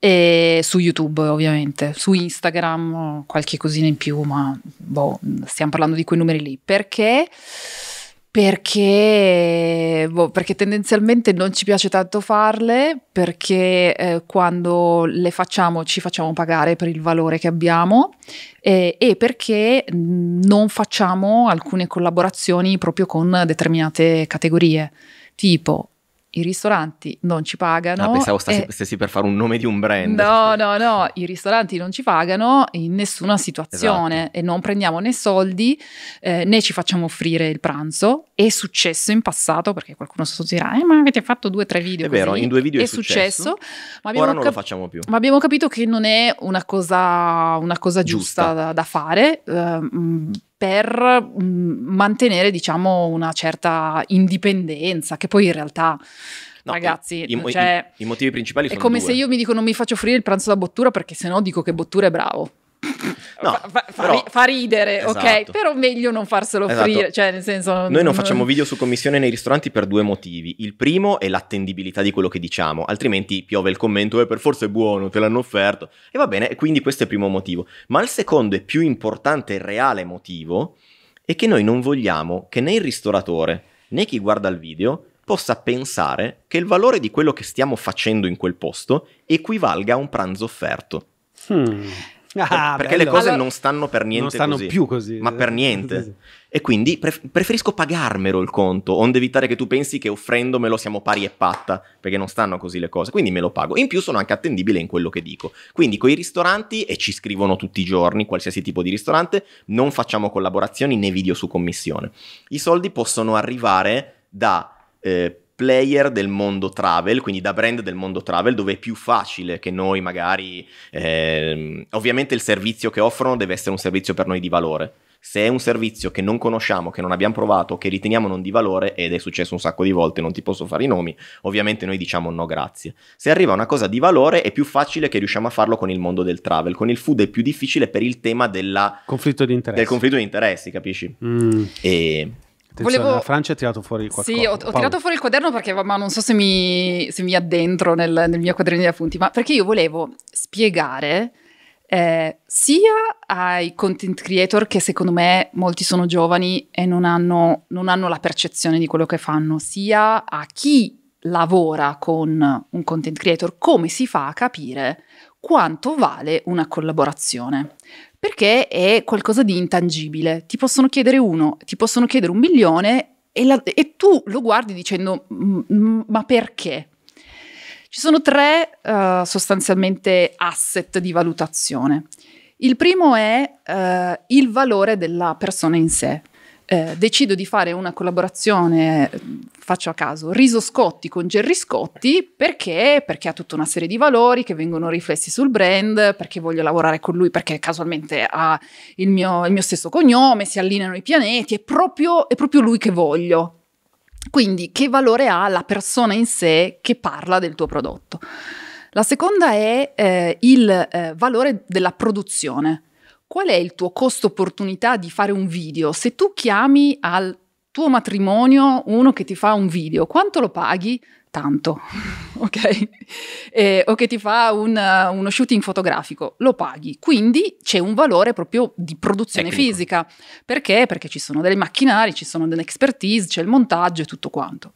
E su YouTube ovviamente, su Instagram qualche cosina in più, ma boh, stiamo parlando di quei numeri lì. Perché? Perché, boh, perché, tendenzialmente non ci piace tanto farle, perché eh, quando le facciamo ci facciamo pagare per il valore che abbiamo eh, e perché mhmm, non facciamo alcune collaborazioni proprio con determinate categorie, tipo i ristoranti non ci pagano. Ah, pensavo stessi, e... stessi, per fare un nome di un brand. No, no, no, i ristoranti non ci pagano in nessuna situazione esatto. e non prendiamo né soldi eh, né ci facciamo offrire il pranzo. È successo in passato perché qualcuno si dirà, eh, ma avete fatto due o tre video. È così. vero, in due video è, è successo. successo ma Ora non cap- lo facciamo più. Ma abbiamo capito che non è una cosa, una cosa giusta, giusta, da, da fare. Uh, per mm, mantenere, diciamo, una certa indipendenza, che poi in realtà No, ragazzi, i, cioè, i, i, motivi principali sono È come due. se io mi dico non mi faccio offrire il pranzo da Bottura perché sennò dico che Bottura è bravo. No, fa, fa, però, fa ridere, esatto. ok, però meglio non farselo esatto. offrire, cioè nel senso... Noi non, facciamo video su commissione nei ristoranti per due motivi, il primo è l'attendibilità di quello che diciamo, altrimenti piove il commento, eh per forza è buono, te l'hanno offerto, e va bene, quindi questo è il primo motivo, ma il secondo e più importante e reale motivo è che noi non vogliamo che né il ristoratore né chi guarda il video possa pensare che il valore di quello che stiamo facendo in quel posto equivalga a un pranzo offerto. Hmm. Ah, perché bello. le cose allora, non stanno per niente così. non stanno così, più così. Ma per eh, niente. E quindi pref- preferisco pagarmelo il conto, onde evitare che tu pensi che offrendomelo siamo pari e patta, perché non stanno così le cose. Quindi me lo pago. In più sono anche attendibile in quello che dico. Quindi con i ristoranti, e ci scrivono tutti i giorni, qualsiasi tipo di ristorante, non facciamo collaborazioni né video su commissione. I soldi possono arrivare da... Eh, player del mondo travel, quindi da brand del mondo travel, dove è più facile che noi magari... Eh, ovviamente il servizio che offrono deve essere un servizio per noi di valore. Se è un servizio che non conosciamo, che non abbiamo provato, che riteniamo non di valore, ed è successo un sacco di volte, non ti posso fare i nomi, ovviamente noi diciamo no grazie. Se arriva una cosa di valore è più facile che riusciamo a farlo con il mondo del travel, con il food è più difficile per il tema della... conflitto di interessi. del conflitto di interessi, capisci? Mm. E Volevo... La Francia ha tirato fuori il quaderno. Sì, ho, ho tirato fuori il quaderno perché, ma non so se mi, se mi addentro nel, nel, mio quaderno di appunti, ma perché io volevo spiegare eh, sia ai content creator che secondo me molti sono giovani e non hanno, non hanno la percezione di quello che fanno, sia a chi lavora con un content creator come si fa a capire quanto vale una collaborazione perché è qualcosa di intangibile. Ti possono chiedere uno, ti possono chiedere un milione e, la, e tu lo guardi dicendo ma perché? Ci sono tre uh, sostanzialmente asset di valutazione. Il primo è uh, il valore della persona in sé eh, decido di fare una collaborazione, eh, faccio a caso, Riso Scotti con Gerry Scotti perché? perché ha tutta una serie di valori che vengono riflessi sul brand, perché voglio lavorare con lui, perché casualmente ha il mio, il mio stesso cognome, si allineano i pianeti, è proprio, è proprio lui che voglio. Quindi che valore ha la persona in sé che parla del tuo prodotto? La seconda è eh, il eh, valore della produzione qual è il tuo costo opportunità di fare un video? Se tu chiami al tuo matrimonio uno che ti fa un video, quanto lo paghi? Tanto, ok? Eh, o che ti fa un, uno shooting fotografico, lo paghi. Quindi c'è un valore proprio di produzione Tecnico. fisica. Perché? Perché ci sono delle macchinari, ci sono dell'expertise, c'è il montaggio e tutto quanto.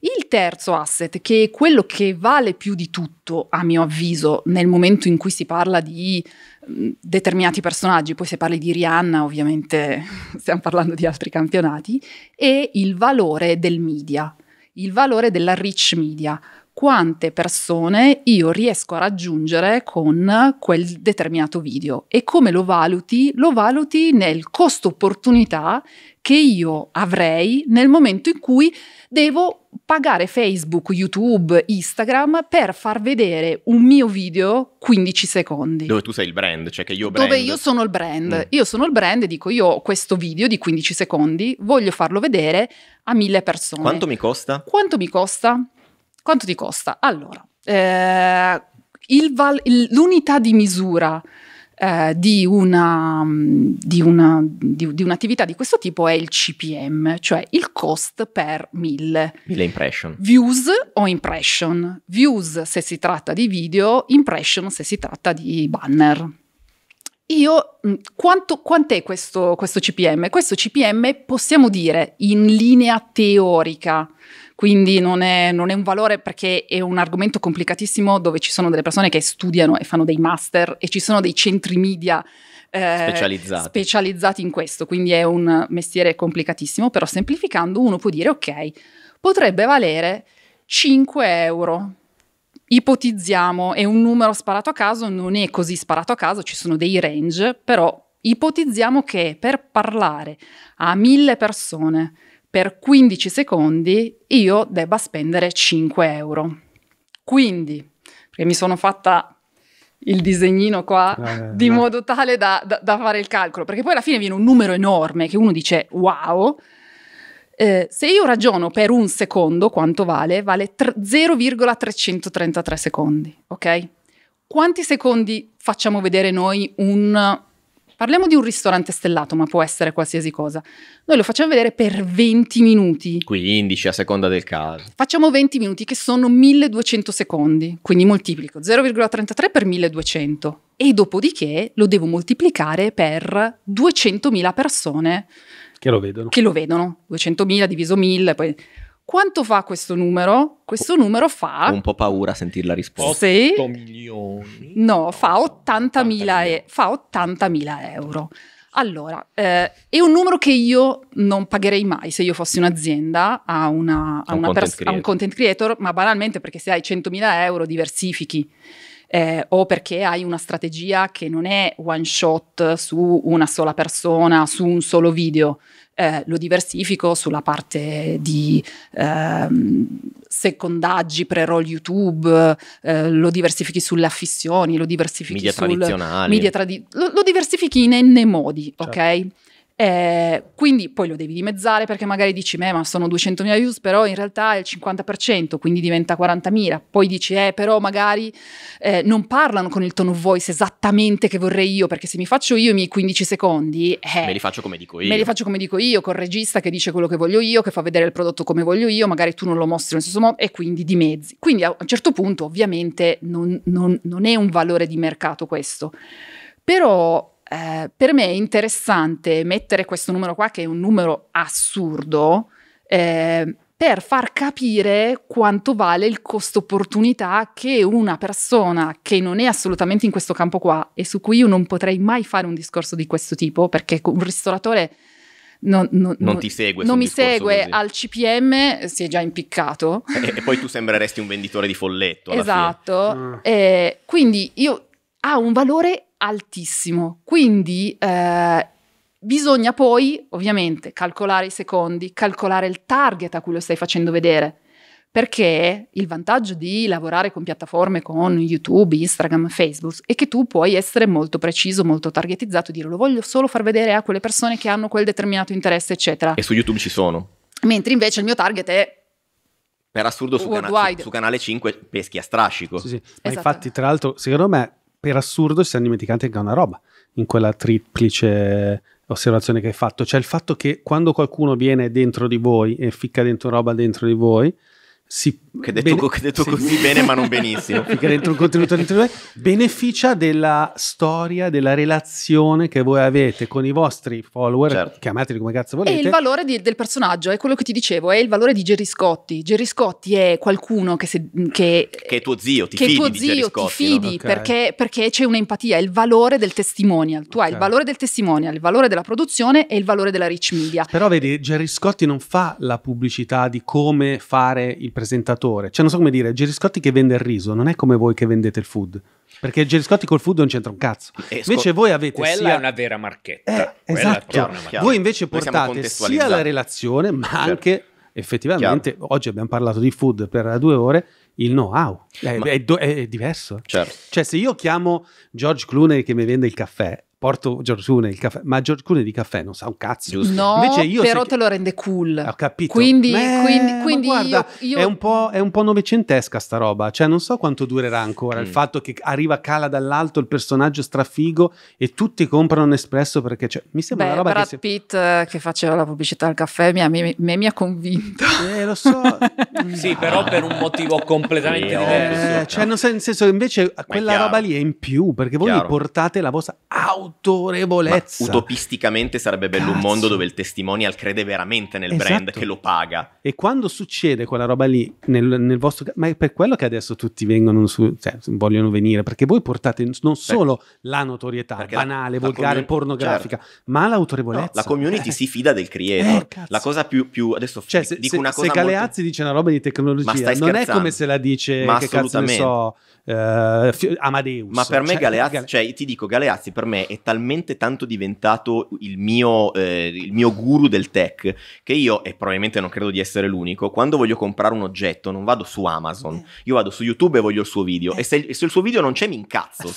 Il terzo asset, che è quello che vale più di tutto, a mio avviso, nel momento in cui si parla di Mm, determinati personaggi, poi se parli di Rihanna ovviamente stiamo parlando di altri campionati, e il valore del media, il valore della rich media, quante persone io riesco a raggiungere con quel determinato video e come lo valuti? Lo valuti nel costo opportunità che io avrei nel momento in cui devo pagare Facebook, YouTube, Instagram per far vedere un mio video 15 secondi. Dove tu sei il brand, cioè che io brand. Dove io sono il brand. Mm. Io sono il brand e dico io ho questo video di 15 secondi, voglio farlo vedere a mille persone. Quanto mi costa? Quanto mi costa? Quanto ti costa? Allora, eh, val- l'unità di misura eh, di, una, mm, di, una, di, di, un'attività di questo tipo è il CPM, cioè il cost per mille. Mille impression. Views o impression. Views se si tratta di video, impression se si tratta di banner. Io, mm, quanto, quant'è questo, questo CPM? Questo CPM possiamo dire in linea teorica quindi non è, non è, un valore perché è un argomento complicatissimo dove ci sono delle persone che studiano e fanno dei master e ci sono dei centri media eh, specializzati. specializzati in questo, quindi è un mestiere complicatissimo, però semplificando uno può dire ok, potrebbe valere 5 euro ipotizziamo, è un numero sparato a caso, non è così sparato a caso, ci sono dei range, però ipotizziamo che per parlare a mille persone per 15 secondi io debba spendere 5 euro. Quindi, perché mi sono fatta il disegnino qua eh, di eh, no. modo tale da, da, da, fare il calcolo, perché poi alla fine viene un numero enorme che uno dice wow. Eh, se io ragiono per un secondo quanto vale, vale 0,333 secondi, ok? Quanti secondi facciamo vedere noi un Parliamo di un ristorante stellato, ma può essere qualsiasi cosa. Noi lo facciamo vedere per 20 minuti. 15 a seconda del caso. Facciamo 20 minuti che sono 1200 secondi, quindi moltiplico 0,33 per 1200 e dopodiché lo devo moltiplicare per 200.000 persone che lo vedono. Che lo vedono, 200.000 diviso 1000, poi quanto fa questo numero? Questo numero fa... Ho Un po' paura a sentire la risposta. Sì. milioni? No, fa 80.000 e... 80 euro. Allora, eh, è un numero che io non pagherei mai se io fossi un'azienda a, una, a, un, una content a un, content creator, ma banalmente perché se hai 100.000 euro diversifichi. Eh, o perché hai una strategia che non è one shot su una sola persona, su un solo video, eh, lo diversifico sulla parte di ehm, secondaggi, pre-roll YouTube, eh, lo diversifichi sulle affissioni, lo diversifichi media sul media tradizionali, lo, lo, diversifichi in n modi, certo. ok? Eh, quindi poi lo devi dimezzare perché magari dici, ma sono 200.000 views, però in realtà è il 50%, quindi diventa 40.000. Poi dici, eh, però magari eh, non parlano con il tone of voice esattamente che vorrei io, perché se mi faccio io i miei 15 secondi... Eh, me li faccio come dico io. Me li faccio come dico io, col regista che dice quello che voglio io, che fa vedere il prodotto come voglio io, magari tu non lo mostri nello stesso modo e quindi dimezzi. Quindi a un certo punto ovviamente non, non, non è un valore di mercato questo. Però eh, per me è interessante mettere questo numero qua, che è un numero assurdo, eh, per far capire quanto vale il costo opportunità che una persona che non è assolutamente in questo campo qua e su cui io non potrei mai fare un discorso di questo tipo, perché un ristoratore non, non, non, ti segue. Non mi segue, così. al CPM eh, si è già impiccato. E, e, poi tu sembreresti un venditore di folletto. esatto. Mm. Eh, quindi io, ha un valore altissimo. Quindi eh, bisogna poi, ovviamente, calcolare i secondi, calcolare il target a cui lo stai facendo vedere. Perché il vantaggio di lavorare con piattaforme con YouTube, Instagram, Facebook è che tu puoi essere molto preciso, molto targetizzato, dire lo voglio solo far vedere a quelle persone che hanno quel determinato interesse, eccetera. E su YouTube ci sono. Mentre invece il mio target è per assurdo su, cana- su, su, Canale 5 peschi a strascico. Sì, sì. Ma esatto. infatti, tra l'altro, secondo me per assurdo ci siamo dimenticati anche una roba in quella triplice osservazione che hai fatto, cioè il fatto che quando qualcuno viene dentro di voi e ficca dentro roba dentro di voi, si che detto, bene, detto sì. così bene ma non benissimo perché dentro un contenuto dentro di beneficia della storia della relazione che voi avete con i vostri follower certo. chiamateli come cazzo volete e il valore di, del personaggio è quello che ti dicevo è il valore di Gerry Scotti Gerry Scotti è qualcuno che, se, che, che è tuo zio ti che fidi tuo di zio Scotti, ti fidi no? okay. perché, perché, c'è un'empatia è il valore del testimonial tu okay. hai il valore del testimonial il valore della produzione e il valore della rich media però vedi Gerry Scotti non fa la pubblicità di come fare il presentatore l'attore. Cioè, non so come dire, Geriscotti che vende il riso, non è come voi che vendete il food. Perché Geriscotti col food non c'entra un cazzo. E eh, invece voi avete quella sia... è una vera marchetta. Eh, esatto. Chiaro, marchetta. Voi invece portate sia la relazione, ma certo. anche effettivamente Chiaro. oggi abbiamo parlato di food per due ore il know-how è, ma... è, do- è diverso certo. cioè se io chiamo George Clooney che mi vende il caffè porto Giorgione il caffè, ma Giorgione di caffè non sa un cazzo. Giusto. No, però se... te lo rende cool. Ho capito. Quindi, Beh, quindi, quindi guarda, io, io... È, un è, un po', novecentesca sta roba, cioè non so quanto durerà ancora mm. il fatto che arriva cala dall'alto il personaggio strafigo e tutti comprano un espresso perché cioè, mi sembra Beh, una roba Brad che... Brad se... Pitt eh, che faceva la pubblicità al caffè mi ha, mi, mi, mi ha convinto. Eh, lo so. sì, però per un motivo completamente eh, diverso. Cioè, no. nel senso, invece ma quella roba lì è in più perché voi portate la vostra auto autorevolezza. Ma utopisticamente sarebbe bello Cazzo. un mondo dove il testimonial crede veramente nel esatto. brand che lo paga. E quando succede quella roba lì nel, nel vostro ma è per quello che adesso tutti vengono su, cioè, vogliono venire, perché voi portate non solo perché, la notorietà banale, la, volgare, la comun- pornografica, certo. ma l'autorevolezza. No, la community eh. si fida del creator. Eh, la cosa più, più adesso cioè, se, dico se, una cosa se Galeazzi molto... dice una roba di tecnologia, non è come se la dice ma che cazzo ne so uh, Amadeus. Ma per me cioè, Galeazzi, Gale... cioè ti dico Galeazzi per me è che è talmente tanto diventato il mio, eh, il mio guru del tech che io, e probabilmente non credo di essere l'unico, quando voglio comprare un oggetto non vado su Amazon, eh. io vado su YouTube e voglio il suo video. Eh. E se, se il suo video non c'è mi incazzo eh,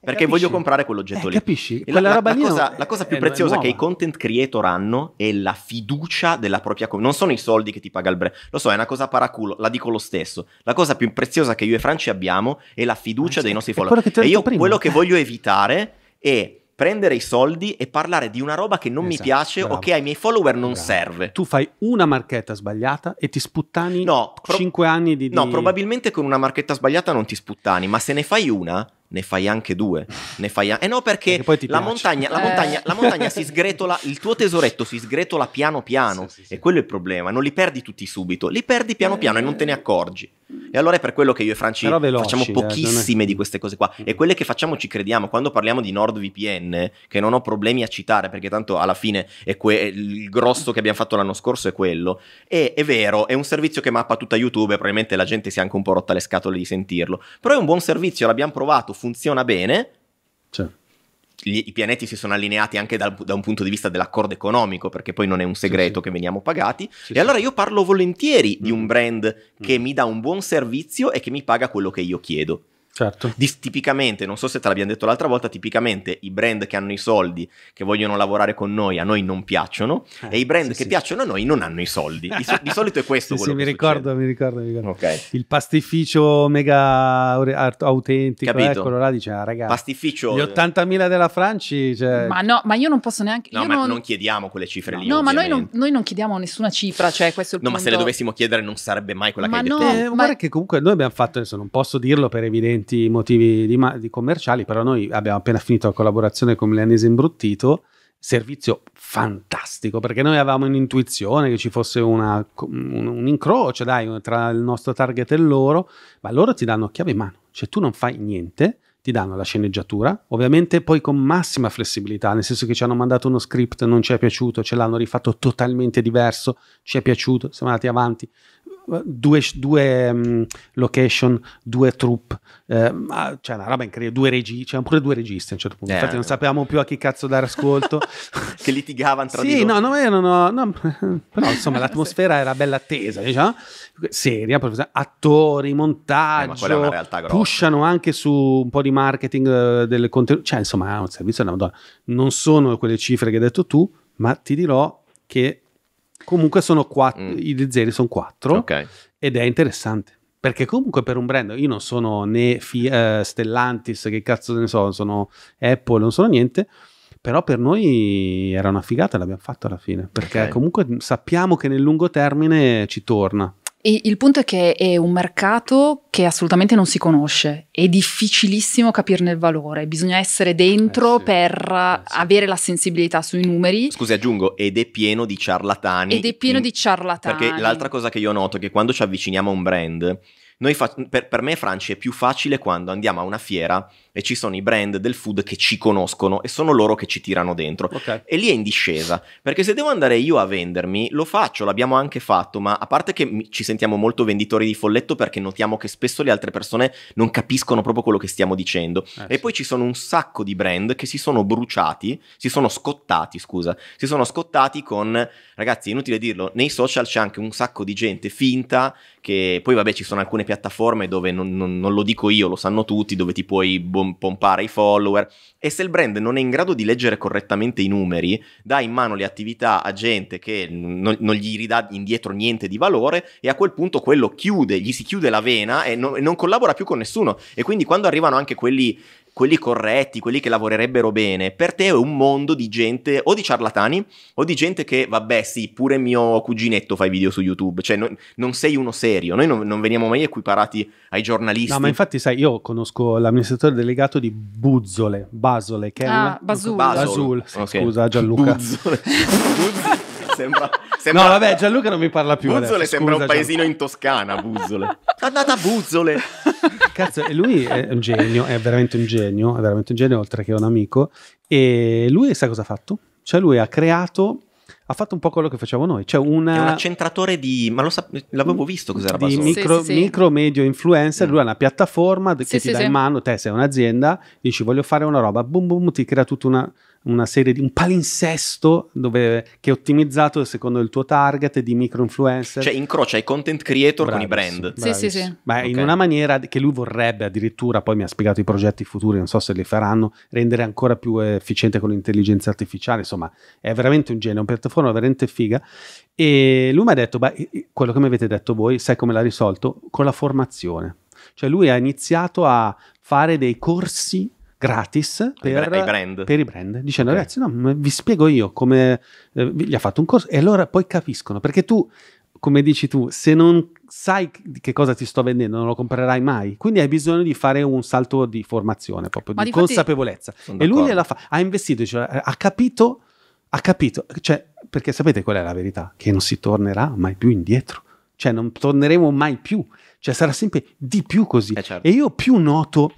perché capisci? voglio comprare quell'oggetto eh, lì. Capisci? La, la, la, cosa, è, la, cosa, più preziosa che i content creator hanno è la fiducia della propria community. Non sono i soldi che ti paga il brand. Lo so, è una cosa paraculo, la dico lo stesso. La cosa più preziosa che io e Franci abbiamo è la fiducia ah, dei nostri follower. E io prima. quello che voglio evitare e prendere i soldi e parlare di una roba che non esatto, mi piace bravo. o che ai miei follower non bravo. serve. Tu fai una marchetta sbagliata e ti sputtani no, pro- 5 anni di, di... No, probabilmente con una marchetta sbagliata non ti sputtani, ma se ne fai una ne fai anche due. Ne fai a- eh no, perché, perché la, montagna, la, eh. montagna, la, montagna, si sgretola, il tuo tesoretto si sgretola piano piano. Sì, sì, sì. E quello è il problema. Non li perdi tutti subito, li perdi piano eh, piano e non te ne eh. accorgi. E allora è per quello che io e Franci veloci, facciamo eh, cioè, pochissime eh, di queste cose qua. Mm. E quelle che facciamo ci crediamo. Quando parliamo di NordVPN, che non ho problemi a citare, perché tanto alla fine que- il grosso che abbiamo fatto l'anno scorso è quello. E è vero, è un servizio che mappa tutta YouTube, e probabilmente la gente si è anche un po' rotta le scatole di sentirlo. Però è un buon servizio, l'abbiamo provato, funziona bene. Certo gli, i pianeti si sono allineati anche dal, da un punto di vista dell'accordo economico, perché poi non è un segreto sì, che veniamo pagati. Sì, e sì. allora io parlo volentieri mm. di un mm. brand mm. che mi dà un buon servizio e che mi paga quello che io chiedo. Certo. Di, tipicamente, non so se te l'abbiamo detto l'altra volta, tipicamente i brand che hanno i soldi, che vogliono lavorare con noi, a noi non piacciono, eh, e i brand sì, che sì. piacciono a noi non hanno i soldi. Di, di solito è questo sì, quello sì, mi ricordo, mi ricordo, mi ricordo, okay. Il pastificio mega autentico, Capito? eccolo là, dice, ah, ragazzi, pastificio... gli 80.000 della Franci... Cioè... Ma no, ma io non posso neanche... No, ma non... non... chiediamo quelle cifre lì. No, ma noi non, noi non, chiediamo nessuna cifra, cioè questo è il No, punto... ma se le dovessimo chiedere non sarebbe mai quella ma che hai no, detto. Eh, ma... Guarda che comunque noi abbiamo fatto, adesso non posso dirlo per evidente evidenti motivi di ma- di commerciali, però noi abbiamo appena finito la collaborazione con Milanese Imbruttito, servizio fantastico, perché noi avevamo un'intuizione che ci fosse una, un, un, incrocio dai, tra il nostro target e loro, ma loro ti danno chiave in mano, cioè tu non fai niente, ti danno la sceneggiatura, ovviamente poi con massima flessibilità, nel senso che ci hanno mandato uno script, non ci è piaciuto, ce l'hanno rifatto totalmente diverso, ci è piaciuto, siamo andati avanti, due, due um, location, due troupe, eh, c'è una roba incredibile, due regi, c'erano pure due registi a un certo punto, eh, infatti non eh. sapevamo più a chi cazzo dare ascolto. che litigavano tra sì, di loro. Sì, no, no, io no, però insomma l'atmosfera era bella attesa, diciamo, seria, attori, eh, montaggio, eh, pushano anche su un po' di marketing uh, del contenuto, cioè insomma è un servizio della Madonna. Non sono quelle cifre che hai detto tu, ma ti dirò che Comunque sono quattro, mm. i Zeri sono quattro okay. ed è interessante. Perché comunque per un brand, io non sono né fi- uh, Stellantis, che cazzo ne so, sono Apple, non sono niente, però per noi era una figata e l'abbiamo fatto alla fine, perché okay. comunque sappiamo che nel lungo termine ci torna. E il punto è che è un mercato che assolutamente non si conosce, è difficilissimo capirne il valore, bisogna essere dentro eh sì, per eh sì. avere la sensibilità sui numeri. Scusi, aggiungo, ed è pieno di ciarlatani. Ed è pieno in... di ciarlatani. Perché l'altra cosa che io noto è che quando ci avviciniamo a un brand, fa... per, per me Franci è più facile quando andiamo a una fiera e ci sono i brand del food che ci conoscono e sono loro che ci tirano dentro. Okay. E lì è in discesa, perché se devo andare io a vendermi, lo faccio, l'abbiamo anche fatto, ma a parte che ci sentiamo molto venditori di folletto perché notiamo che spesso le altre persone non capiscono proprio quello che stiamo dicendo. Eh, e sì. poi ci sono un sacco di brand che si sono bruciati, si sono scottati, scusa, si sono scottati con ragazzi, inutile dirlo, nei social c'è anche un sacco di gente finta che poi vabbè ci sono alcune piattaforme dove non, non, non lo dico io, lo sanno tutti, dove ti puoi bombardare pom- pompare i follower e se il brand non è in grado di leggere correttamente i numeri, dà in mano le attività a gente che non, non gli ridà indietro niente di valore e a quel punto quello chiude, gli si chiude la vena e non, e non collabora più con nessuno. E quindi quando arrivano anche quelli quelli corretti, quelli che lavorerebbero bene, per te è un mondo di gente o di ciarlatani o di gente che, vabbè, sì, pure mio cuginetto fa i video su YouTube, cioè no, non sei uno serio, noi non, non, veniamo mai equiparati ai giornalisti. No, ma infatti, sai, io conosco l'amministratore delegato di Buzzole, Basole, che è ah, una... Basul. Basul. Basul. Okay. Scusa Gianluca. Buzzole. Buzzole. Sembra... Sembra... No, vabbè, Gianluca non mi parla più. Buzzole adesso, sembra scusa, un paesino Gianluca. in Toscana. Buzzole. Andata a Buzzole. Cazzo, lui è un genio, è veramente un genio, è veramente un genio, oltre che un amico. E lui sa cosa ha fatto? Cioè, lui ha creato ha fatto un po' quello che facciamo noi. cioè una... È un accentratore di. Ma lo sa... l'avevo visto cos'era di micro, sì, sì, sì. micro, medio influencer. Mm. Lui ha una piattaforma che ti dà in mano. Te sei un'azienda, dici voglio fare una roba, boom boom, ti crea tutta una una serie di un palinsesto dove, che è ottimizzato secondo il tuo target di micro influencer. Cioè incrocia i content creator bravis, con i brand. Bravis. Sì, sì, sì. Beh, okay. in una maniera che lui vorrebbe addirittura, poi mi ha spiegato i progetti futuri, non so se li faranno, rendere ancora più efficiente con l'intelligenza artificiale. Insomma, è veramente un genio, è una piattaforma veramente figa. E lui mi ha detto, beh, quello che mi avete detto voi, sai come l'ha risolto? Con la formazione. Cioè lui ha iniziato a fare dei corsi gratis per, brand. per i brand, dicendo okay. ragazzi no, vi spiego io come eh, gli ha fatto un corso e allora poi capiscono, perché tu, come dici tu, se non sai che cosa ti sto vendendo, non lo comprerai mai. Quindi hai bisogno di fare un salto di formazione, proprio Ma di consapevolezza. E lui gliela fa, ha investito, cioè, ha capito, ha capito, cioè, perché sapete qual è la verità? Che non si tornerà mai più indietro cioè non torneremo mai più, cioè sarà sempre di più così. Eh certo. E io più noto,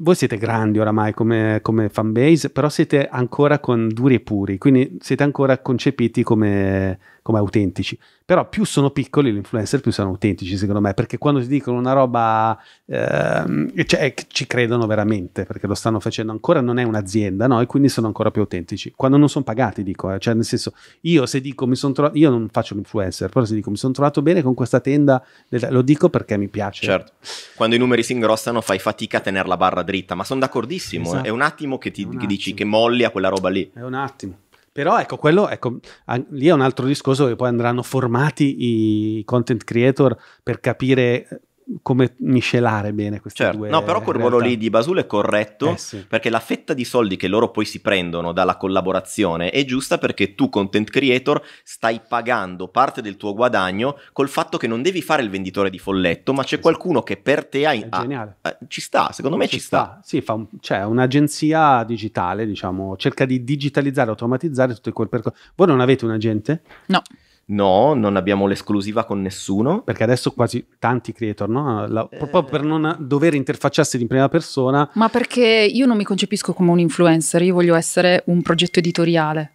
voi siete grandi oramai come, come fanbase, però siete ancora con duri e puri, quindi siete ancora concepiti come come autentici. Però più sono piccoli gli influencer, più sono autentici, secondo me, perché quando ti dicono una roba ehm, cioè, eh, cioè, ci credono veramente, perché lo stanno facendo ancora, non è un'azienda, no? E quindi sono ancora più autentici. Quando non sono pagati, dico, eh, cioè nel senso, io se dico mi sono trovato, io non faccio l'influencer, però se dico mi sono trovato bene con questa tenda, lo dico perché mi piace. Certo, quando i numeri si ingrossano fai fatica a tenere la barra dritta, ma sono d'accordissimo, esatto. Eh. è un attimo che ti che dici che molli a quella roba lì. È un attimo. Però ecco, quello, ecco, lì è un altro discorso che poi andranno formati i content creator per capire come miscelare bene queste certo. due No, però quel ruolo lì di Basul è corretto eh sì. perché la fetta di soldi che loro poi si prendono dalla collaborazione è giusta perché tu content creator stai pagando parte del tuo guadagno col fatto che non devi fare il venditore di folletto, ma c'è esatto. qualcuno che per te ha, ha, eh, ha ci sta, secondo me ci, ci sta. sta. Sì, fa un, cioè, un'agenzia digitale, diciamo, cerca di digitalizzare, automatizzare tutto quel percorso. Voi non avete un agente? No. No, non abbiamo l'esclusiva con nessuno. Perché adesso quasi tanti creator, no? La, eh... Proprio per non dover interfacciarsi in prima persona. Ma perché io non mi concepisco come un influencer, io voglio essere un progetto editoriale.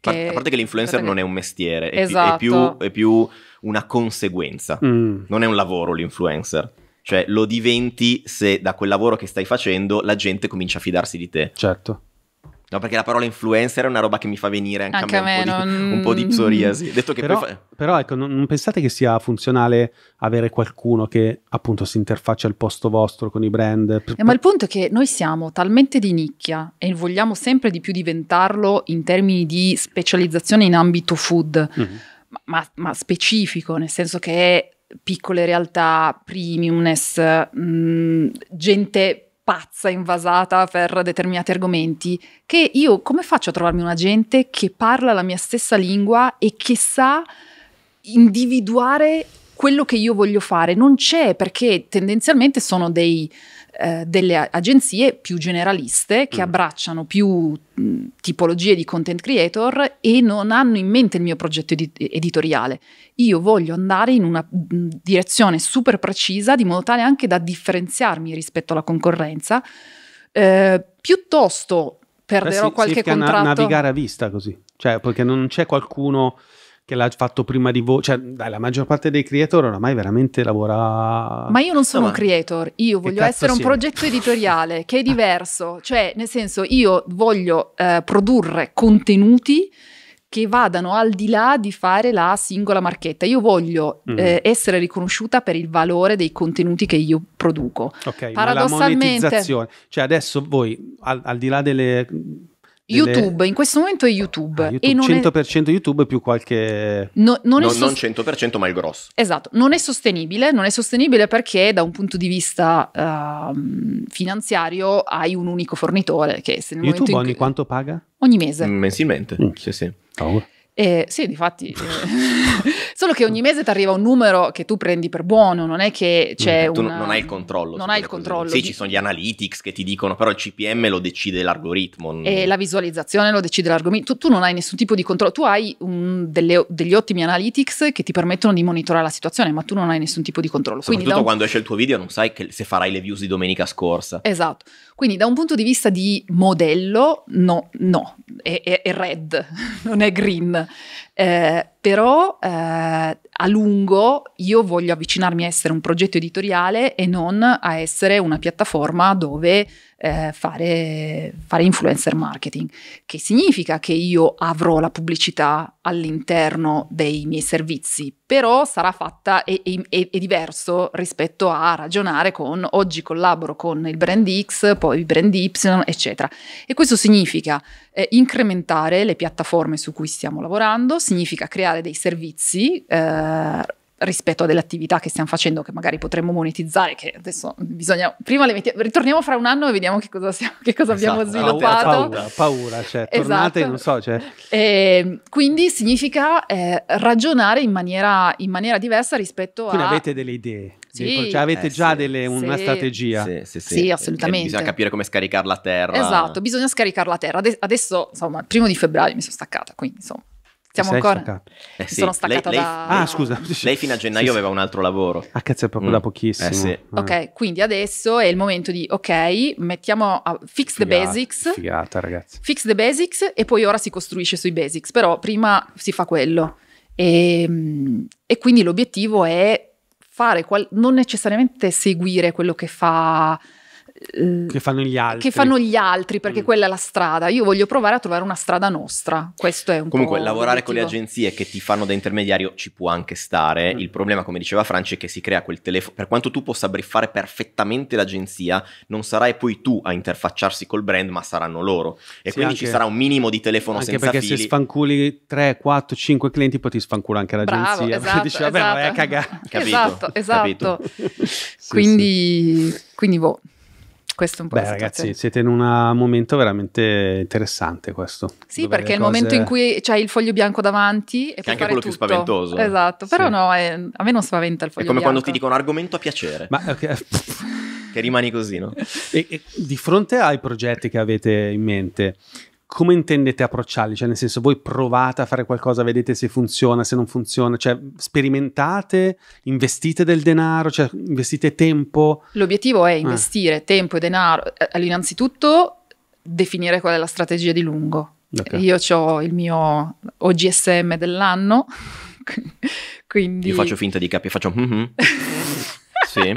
Che... A parte che l'influencer perché... non è un mestiere, è, esatto. pi- è, esatto. più, è più, una conseguenza. Mm. Non è un lavoro l'influencer. Cioè lo diventi se da quel lavoro che stai facendo la gente comincia a fidarsi di te. Certo. No, perché la parola influencer è una roba che mi fa venire anche, anche a me, un, a me po non... di, un, po di, psoriasi. Detto che però, fa... però ecco, non, non, pensate che sia funzionale avere qualcuno che appunto si interfaccia al posto vostro con i brand. Per, eh, ma il punto è che noi siamo talmente di nicchia e vogliamo sempre di più diventarlo in termini di specializzazione in ambito food, mm-hmm. ma, ma specifico, nel senso che piccole realtà, premiumness, mh, mm, gente pazza, invasata per determinati argomenti, che io come faccio a trovarmi una gente che parla la mia stessa lingua e che sa individuare quello che io voglio fare? Non c'è perché tendenzialmente sono dei eh, delle agenzie più generaliste che mm. abbracciano più mm, tipologie di content creator e non hanno in mente il mio progetto edi editoriale. Io voglio andare in una mm, direzione super precisa di modo tale anche da differenziarmi rispetto alla concorrenza. Eh, piuttosto eh perderò Beh, sì, qualche contratto. Na- navigare a vista così, cioè perché non c'è qualcuno che l'ha fatto prima di voi. Cioè, dai, la maggior parte dei creator oramai veramente lavora. Ma io non sono un creator, io voglio essere un siete? progetto editoriale che è diverso. Cioè, nel senso, io voglio eh, produrre contenuti che vadano al di là di fare la singola marchetta. Io voglio mm. eh, essere riconosciuta per il valore dei contenuti che io produco. Ok, paradossalmente. Ma la monetizzazione. Cioè, adesso voi, al, al di là delle delle... YouTube, in questo momento è YouTube. Ah, YouTube 100% è... YouTube più qualche... No, non, è sost... non, 100% ma il grosso. Esatto, non è sostenibile, non è sostenibile perché da un punto di vista uh, finanziario hai un unico fornitore che se nel YouTube ogni cui... quanto paga? Ogni mese. Mensilmente, mm. sì sì. Paura. Oh. Eh, sì, difatti, eh, solo che ogni mese ti arriva un numero che tu prendi per buono, non è che c'è Tu una... non hai il controllo. Non hai il controllo. Sì, di... ci sono gli analytics che ti dicono, però il CPM lo decide l'algoritmo. Non... E la visualizzazione lo decide l'algoritmo. Tu, tu, non hai nessun tipo di controllo, tu hai un, delle, degli ottimi analytics che ti permettono di monitorare la situazione, ma tu non hai nessun tipo di controllo. Soprattutto Quindi, un... quando esce il tuo video non sai se farai le views di domenica scorsa. Esatto. Quindi da un punto di vista di modello, no, no, è, è, è red, non è green. Eh, però eh, a lungo io voglio avvicinarmi a essere un progetto editoriale e non a essere una piattaforma dove eh, fare, fare influencer marketing, che significa che io avrò la pubblicità all'interno dei miei servizi, però sarà fatta e, e, e, diverso rispetto a ragionare con oggi collaboro con il brand X, poi il brand Y, eccetera. E questo significa eh, incrementare le piattaforme su cui stiamo lavorando, significa creare dei servizi eh, rispetto a delle attività che stiamo facendo che magari potremmo monetizzare, che adesso bisogna, prima le mettiamo, ritorniamo fra un anno e vediamo che cosa, siamo, che cosa esatto, abbiamo sviluppato. Paura, paura, cioè, esatto. tornate, non so, cioè. E, ehm, quindi significa eh, ragionare in maniera, in maniera, diversa rispetto quindi a... Quindi avete delle idee? Sì, cioè avete eh, già sì, delle, una sì, strategia. Sì, eh, assolutamente. E bisogna capire come scaricare la terra. Esatto, bisogna scaricare la terra. Adesso, insomma, il primo di febbraio mi sono staccata, quindi insomma siamo ancora. Staccato. Eh sì. Sono staccata lei, lei, da. Ah, scusa. Lei fino a gennaio sì, aveva un altro lavoro. Mm. Eh ah, cazzo, è proprio mm. da pochissimo. Eh, sì. eh. Ok, quindi adesso è il momento di, ok, mettiamo. A, fix figata, the basics. Figata, ragazzi. Fix the basics e poi ora si costruisce sui basics. Però prima si fa quello. E, ehm, e quindi l'obiettivo è fare, qual- non necessariamente seguire quello che fa eh, che fanno gli altri. Che fanno gli altri, perché mm. quella è la strada. Io voglio provare a trovare una strada nostra. Questo è un Comunque, lavorare con le agenzie che ti fanno da intermediario ci può anche stare. Mm. Il problema, come diceva Franci, è che si crea quel telefono. Per quanto tu possa briffare perfettamente l'agenzia, non sarai poi tu a interfacciarsi col brand, ma saranno loro. E sì, quindi anche, ci sarà un minimo di telefono anche senza Anche perché fili. se sfanculi 3, 4, 5 clienti, poi ti sfancula anche l'agenzia. Bravo, esatto, dici, vabbè, esatto. vai a esatto. cagare. Capito? Esatto, esatto. Capito? sì, quindi, sì. quindi boh questo è un po' Beh, ragazzi, siete in un ah, momento veramente interessante questo. Sì, perché è il cose... momento in cui c'hai il foglio bianco davanti e che è anche quello tutto. più spaventoso. Esatto, però sì. no, è... a me non spaventa il foglio bianco. È come bianco. quando ti dico un argomento a piacere. Ma okay. che rimani così, no? e, e, di fronte ai progetti che avete in mente, come intendete approcciarli? Cioè, nel senso, voi provate a fare qualcosa, vedete se funziona, se non funziona, cioè sperimentate, investite del denaro, cioè investite tempo. L'obiettivo è ah. investire eh. tempo e denaro. Allora, eh, eh, Innanzitutto definire qual è la strategia di lungo. Okay. Io ho il mio OGSM dell'anno. quindi... Io faccio finta di capire, faccio... Mm-hmm. Sì.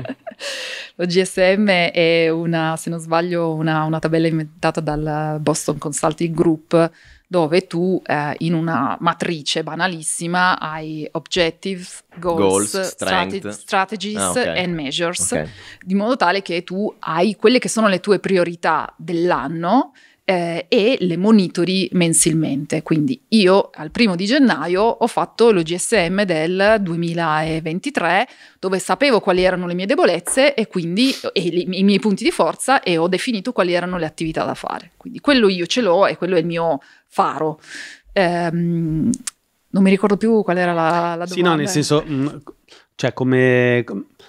Lo GSM è una, se non sbaglio, una, una, tabella inventata dal Boston Consulting Group dove tu eh, in una matrice banalissima hai objectives, goals, goals strate strategies ah, okay. and measures, okay. di modo tale che tu hai quelle che sono le tue priorità dell'anno eh, e le monitori mensilmente. Quindi io al primo di gennaio ho fatto lo GSM del 2023 dove sapevo quali erano le mie debolezze e quindi e li, i miei punti di forza e ho definito quali erano le attività da fare. Quindi quello io ce l'ho e quello è il mio faro. Ehm, non mi ricordo più qual era la, la domanda. Sì, no, nel senso... Mh, cioè, come,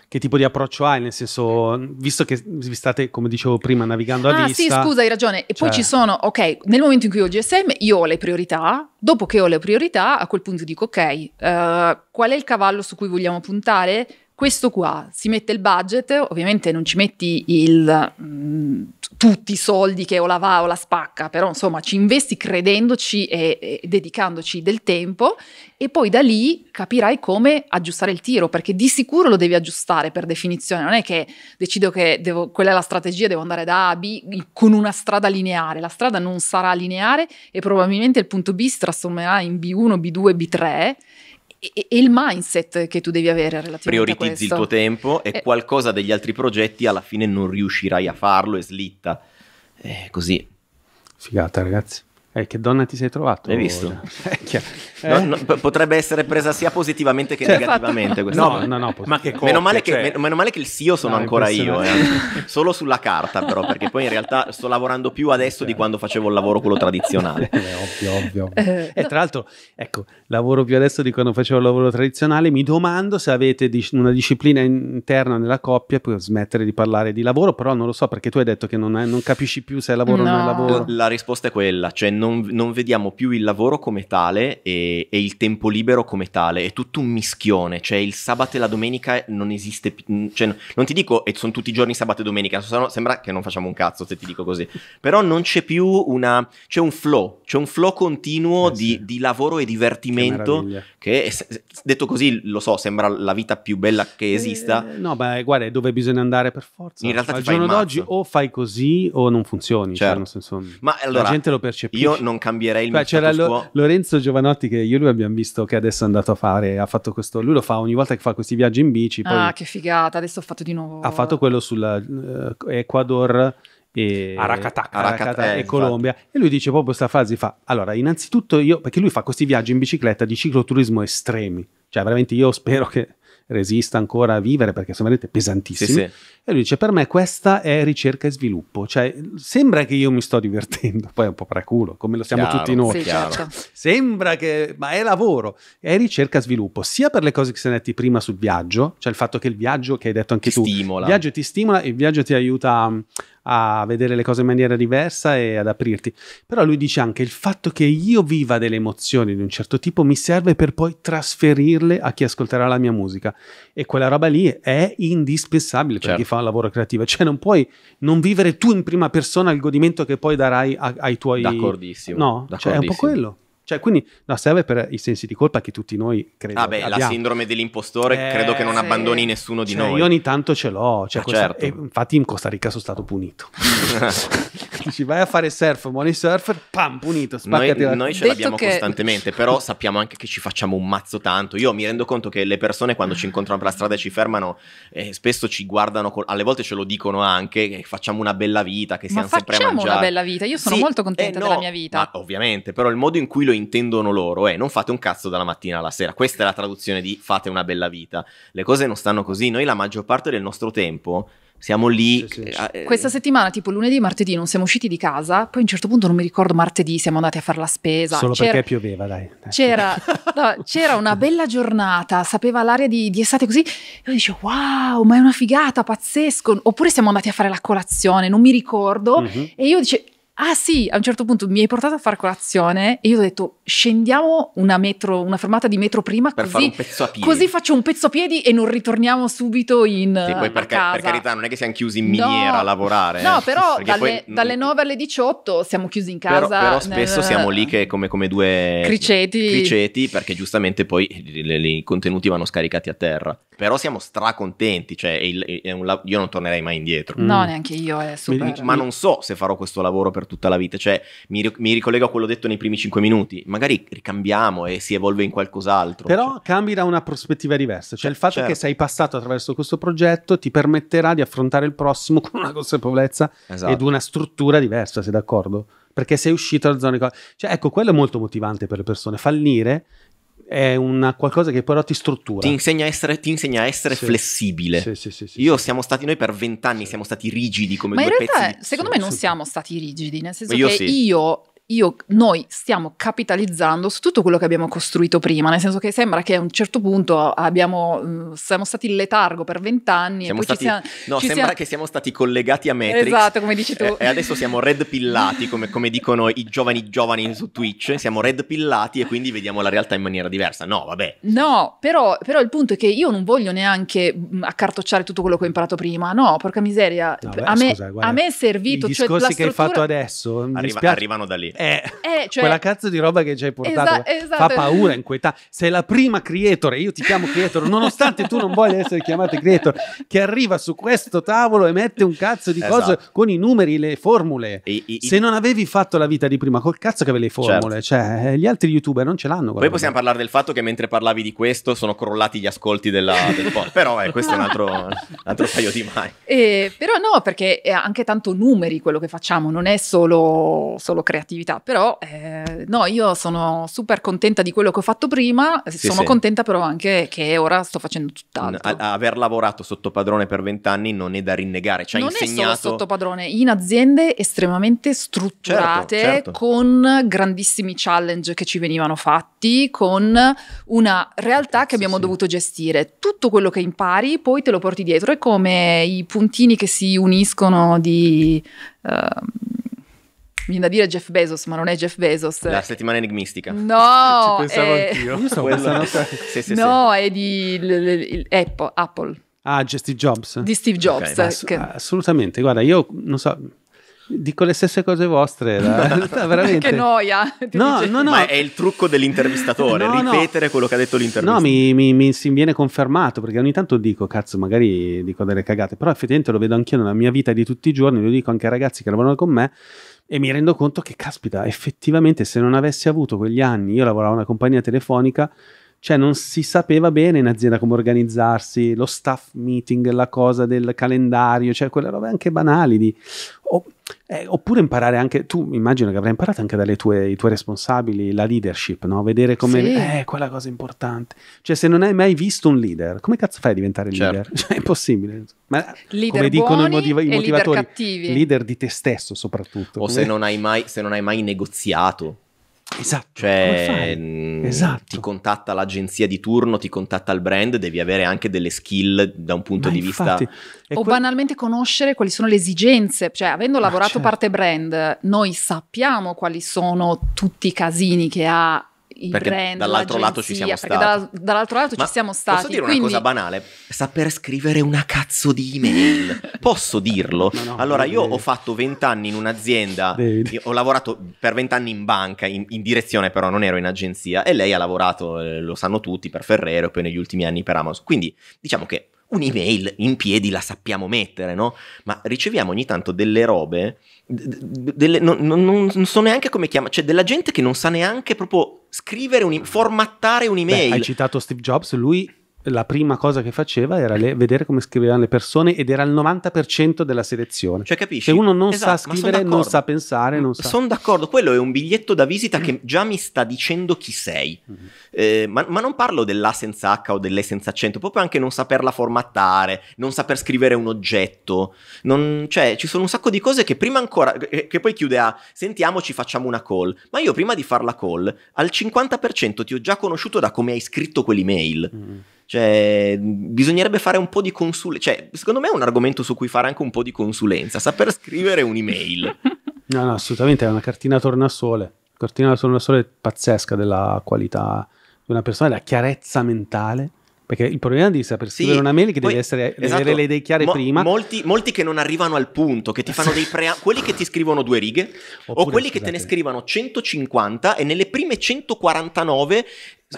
che tipo di approccio hai? Nel senso, visto che vi state, come dicevo prima, navigando ah, a vista... Ah sì, scusa, hai ragione. E cioè... poi ci sono, ok, nel momento in cui ho il GSM io ho le priorità, dopo che ho le priorità a quel punto dico, ok, uh, qual è il cavallo su cui vogliamo puntare? Questo qua si mette il budget, ovviamente non ci metti il, mh, mm, tutti i soldi che o la va o la spacca, però insomma ci investi credendoci e, e dedicandoci del tempo e poi da lì capirai come aggiustare il tiro, perché di sicuro lo devi aggiustare per definizione, non è che decido che devo, quella è la strategia, devo andare da A a B con una strada lineare, la strada non sarà lineare e probabilmente il punto B si trasformerà in B1, B2, B3 e, il mindset che tu devi avere relativamente Prioritizzi il tuo tempo e, e eh. qualcosa degli altri progetti alla fine non riuscirai a farlo e slitta. Eh, così. Figata, ragazzi. Eh, che donna ti sei trovato? Hai visto? Eh, No, no, potrebbe essere presa sia positivamente che cioè, negativamente. No, no, no, Ma che coppia, meno, male cioè... che, meno, male che, il CEO sono no, ancora io, eh. solo sulla carta però, perché poi in realtà sto lavorando più adesso di certo. quando facevo il lavoro quello tradizionale. Eh, ovvio, ovvio. ovvio. e eh, tra l'altro, ecco, lavoro più adesso di quando facevo il lavoro tradizionale. Mi domando se avete una disciplina interna nella coppia, per smettere di parlare di lavoro, però non lo so perché tu hai detto che non, è, non capisci più se è lavoro o non è lavoro. La, la risposta è quella, cioè non non, non, vediamo più il lavoro come tale e, e, il tempo libero come tale, è tutto un mischione, cioè il sabato e la domenica non esiste più, cioè, non ti dico e sono tutti i giorni sabato e domenica, sono, sembra che non facciamo un cazzo se ti dico così, però non c'è più una, c'è un flow, c'è un flow continuo eh sì. di, di, lavoro e divertimento che, è, detto così lo so, sembra la vita più bella che eh, esista. Eh, no, beh, guarda, è dove bisogna andare per forza. In realtà Al giorno d'oggi o fai così o non funzioni, cioè, certo. cioè, senso, ma allora, la gente lo percepisce io cioè, non cambierei il Beh, mio c'era lo, Lorenzo Giovanotti che io e lui abbiamo visto che adesso è andato a fare, ha fatto questo, lui lo fa ogni volta che fa questi viaggi in bici. ah, che figata, adesso ho fatto di nuovo. Ha fatto quello sull'Ecuador. Eh, uh, e Aracatac, Aracat- eh, e esatto. Colombia. Infatti. E lui dice proprio boh, questa frase: fa allora, innanzitutto io, perché lui fa questi viaggi in bicicletta di cicloturismo estremi. Cioè, veramente io spero che resista ancora a vivere perché sono veramente pesantissimi. Sì, sì. E lui dice: Per me questa è ricerca e sviluppo. Cioè, sembra che io mi sto divertendo, poi è un po' preculo, come lo siamo chiaro, tutti noi. Sì, certo. sembra che, ma è lavoro, è ricerca e sviluppo, sia per le cose che siamo detti prima sul viaggio, cioè il fatto che il viaggio, che hai detto anche ti tu, stimola. il viaggio ti stimola e il viaggio ti aiuta a a vedere le cose in maniera diversa e ad aprirti. Però lui dice anche il fatto che io viva delle emozioni di un certo tipo mi serve per poi trasferirle a chi ascolterà la mia musica. E quella roba lì è indispensabile certo. per chi certo. fa un lavoro creativo. Cioè non puoi non vivere tu in prima persona il godimento che poi darai a, ai tuoi... D'accordissimo. No, D'accordissimo. Cioè è un po' quello. Cioè, quindi la serve per i sensi di colpa che tutti noi crediamo. Ah, la sindrome dell'impostore eh, credo che non abbandoni nessuno di cioè, noi. Io ogni tanto ce l'ho. Cioè, ah, questa, certo. e, infatti, in Costa Rica sono stato punito. Dici, vai a fare surf, money surfer, pam, punito. Noi, la... noi ce l'abbiamo che... costantemente, però sappiamo anche che ci facciamo un mazzo tanto. Io mi rendo conto che le persone quando ci incontrano per la strada e ci fermano, eh, spesso ci guardano, col... alle volte ce lo dicono anche, che facciamo una bella vita, che siamo sempre a mangiare. facciamo una bella vita, io sono sì, molto contenta eh, no, della mia vita. Ma, ovviamente, però il modo in cui lo intendono loro è eh, non fate un cazzo dalla mattina alla sera. Questa è la traduzione di fate una bella vita. Le cose non stanno così. Noi la maggior parte del nostro tempo siamo lì. Sì, sì, sì. Eh, eh, Questa settimana, tipo lunedì e martedì, non siamo usciti di casa. Poi a un certo punto, non mi ricordo, martedì siamo andati a fare la spesa. Solo c'era, perché pioveva, dai. C'era, no, c'era, una bella giornata, sapeva l'aria di, di estate così. E io dicevo, wow, ma è una figata, pazzesco. Oppure siamo andati a fare la colazione, non mi ricordo. Mm-hmm. E io dicevo ah sì, a un certo punto mi hai portato a fare colazione e io ho detto scendiamo una, metro, una fermata di metro prima per così, così, faccio un pezzo a piedi e non ritorniamo subito in sì, poi per, ca- per carità non è che siamo chiusi in miniera no, a lavorare. No, eh. però dalle, poi, dalle, 9 alle 18 siamo chiusi in casa. Però, però spesso nel... siamo lì che come, come due criceti. criceti perché giustamente poi i contenuti vanno scaricati a terra però siamo stracontenti, cioè il, il, la- io non tornerei mai indietro. No, mm. neanche io, è super. Ma non so se farò questo lavoro per tutta la vita, cioè mi, mi ricollego a quello detto nei primi cinque minuti, magari ricambiamo e si evolve in qualcos'altro. Però cioè. cambi da una prospettiva diversa, cioè il fatto certo. che sei passato attraverso questo progetto ti permetterà di affrontare il prossimo con una consapevolezza esatto. ed una struttura diversa, sei d'accordo? Perché sei uscito dalla zona di... Cioè ecco, quello è molto motivante per le persone, fallire è una qualcosa che però ti struttura. Ti insegna a essere, insegna a essere sì. flessibile. Sì, sì, sì, sì Io siamo stati, noi per vent'anni siamo stati rigidi come Ma due in realtà, pezzi. Secondo me non siamo stati rigidi, nel senso io che io io, noi stiamo capitalizzando su tutto quello che abbiamo costruito prima, nel senso che sembra che a un certo punto abbiamo, mm, siamo stati in letargo per vent'anni. Siamo stati, siamo, no, sembra siamo... che siamo stati collegati a Matrix. Esatto, come dici tu. E, eh, e adesso siamo red pillati, come, come, dicono i giovani giovani su Twitch, siamo red pillati e quindi vediamo la realtà in maniera diversa. No, vabbè. No, però, però il punto è che io non voglio neanche mm, accartocciare tutto quello che ho imparato prima, no, porca miseria, no, beh, a, me, scusa, guarda, a, me, è servito... I cioè, discorsi cioè, che struttura... hai fatto adesso, Arriva, arrivano da lì è eh, eh, cioè, quella cazzo di roba che ci hai portato. Esa- esatto. Fa paura in quei quell'età. Sei la prima creator, io ti chiamo creator, nonostante tu non voglia essere chiamata creator, che arriva su questo tavolo e mette un cazzo di esatto. cose con i numeri, le formule. E, e, Se non avevi fatto la vita di prima, col cazzo che avevi le formule. Certo. Cioè, eh, gli altri youtuber non ce l'hanno. Poi possiamo parlare del fatto che mentre parlavi di questo sono crollati gli ascolti della, del podcast. Però eh, questo è un altro, un altro paio di mai. Eh, però no, perché è anche tanto numeri quello che facciamo, non è solo, solo creatività possibilità, però eh, no, io sono super contenta di quello che ho fatto prima, eh, sì, sono sì. contenta però anche che ora sto facendo tutt'altro. A- aver lavorato sotto padrone per vent'anni non è da rinnegare, ci ha non insegnato... è solo sotto padrone, in aziende estremamente strutturate, certo, certo. con grandissimi challenge che ci venivano fatti, con una realtà che abbiamo sì, dovuto gestire. Tutto quello che impari poi te lo porti dietro, è come i puntini che si uniscono di... Uh, viene da dire Jeff Bezos, ma non è Jeff Bezos. La settimana enigmistica. No, ci pensavo è... Eh, anch'io. Io stavo sì, sì, no, sì. è di l, l, l, Apple. Ah, Steve Jobs. Di Steve Jobs. Okay, eh, ass- Assolutamente, guarda, io non so, dico le stesse cose vostre, la, la, veramente. che noia. No, no, no. Ma è il trucco dell'intervistatore, no, ripetere no. quello che ha detto l'intervistatore. No, mi, mi, mi, si viene confermato perché ogni tanto dico, cazzo, magari dico delle cagate, però effettivamente lo vedo anch'io nella mia vita di tutti i giorni, lo dico anche ai ragazzi che lavorano con me e mi rendo conto che, caspita, effettivamente se non avessi avuto quegli anni, io lavoravo a una compagnia telefonica cioè non si sapeva bene in azienda come organizzarsi, lo staff meeting, la cosa del calendario, cioè quelle robe anche banali di, o, eh, oppure imparare anche, tu immagino che avrai imparato anche dalle tue, tue responsabili la leadership, no? vedere come, sì. eh, quella cosa importante, cioè se non hai mai visto un leader, come cazzo fai a diventare certo. leader? Cioè è impossibile, ma leader come dicono i, motiv- i motivatori, leader, leader, di te stesso soprattutto. O se, non mai, se non hai mai negoziato Esatto. Cioè, mm, esatto. ti contatta l'agenzia di turno, ti contatta il brand, devi avere anche delle skill da un punto Ma di infatti, vista... O que... banalmente conoscere quali sono le esigenze, cioè avendo lavorato certo. parte brand, noi sappiamo quali sono tutti i casini che ha i perché brand, dall'altro lato ci siamo stati. Dalla, dall'altro lato Ma ci siamo stati. Posso dire quindi... una cosa banale? Saper scrivere una cazzo di email. posso dirlo? No, no, allora, io ho fatto vent'anni in un'azienda, ho lavorato per vent'anni in banca, in, in, direzione però, non ero in agenzia, e lei ha lavorato, eh, lo sanno tutti, per Ferrero e poi negli ultimi anni per Amazon. Quindi, diciamo che un'email in piedi la sappiamo mettere, no? Ma riceviamo ogni tanto delle robe delle, non, non, non, so neanche come chiama, cioè della gente che non sa neanche proprio scrivere, un, formattare un'email. Beh, hai citato Steve Jobs, lui la prima cosa che faceva era le, vedere come scrivevano le persone ed era il 90% della selezione. Cioè, capisci? Se uno non esatto, sa scrivere, non sa pensare, non sa. Sono d'accordo, quello è un biglietto da visita che già mi sta dicendo chi sei. Mm-hmm. Eh, ma, ma, non parlo dell'A senza H o dell'E senza accento, proprio anche non saperla formattare, non saper scrivere un oggetto. Non, cioè, ci sono un sacco di cose che prima ancora, che poi chiude a sentiamoci, facciamo una call. Ma io prima di fare la call, al 50% ti ho già conosciuto da come hai scritto quell'email. Mm-hmm cioè, bisognerebbe fare un po' di consulenza. Cioè, secondo me è un argomento su cui fare anche un po' di consulenza, saper scrivere un'email. no, no, assolutamente, è una cartina tornasole. Cartina tornasole pazzesca della qualità di una persona, della chiarezza mentale. Perché il problema di saper scrivere sì, una mail è che poi, deve essere esatto, deve le idee chiare mo, prima. Molti, molti, che non arrivano al punto, che ti fanno dei pre quelli che ti scrivono due righe Oppure, o quelli scusate. che te ne scrivono 150 e nelle prime 149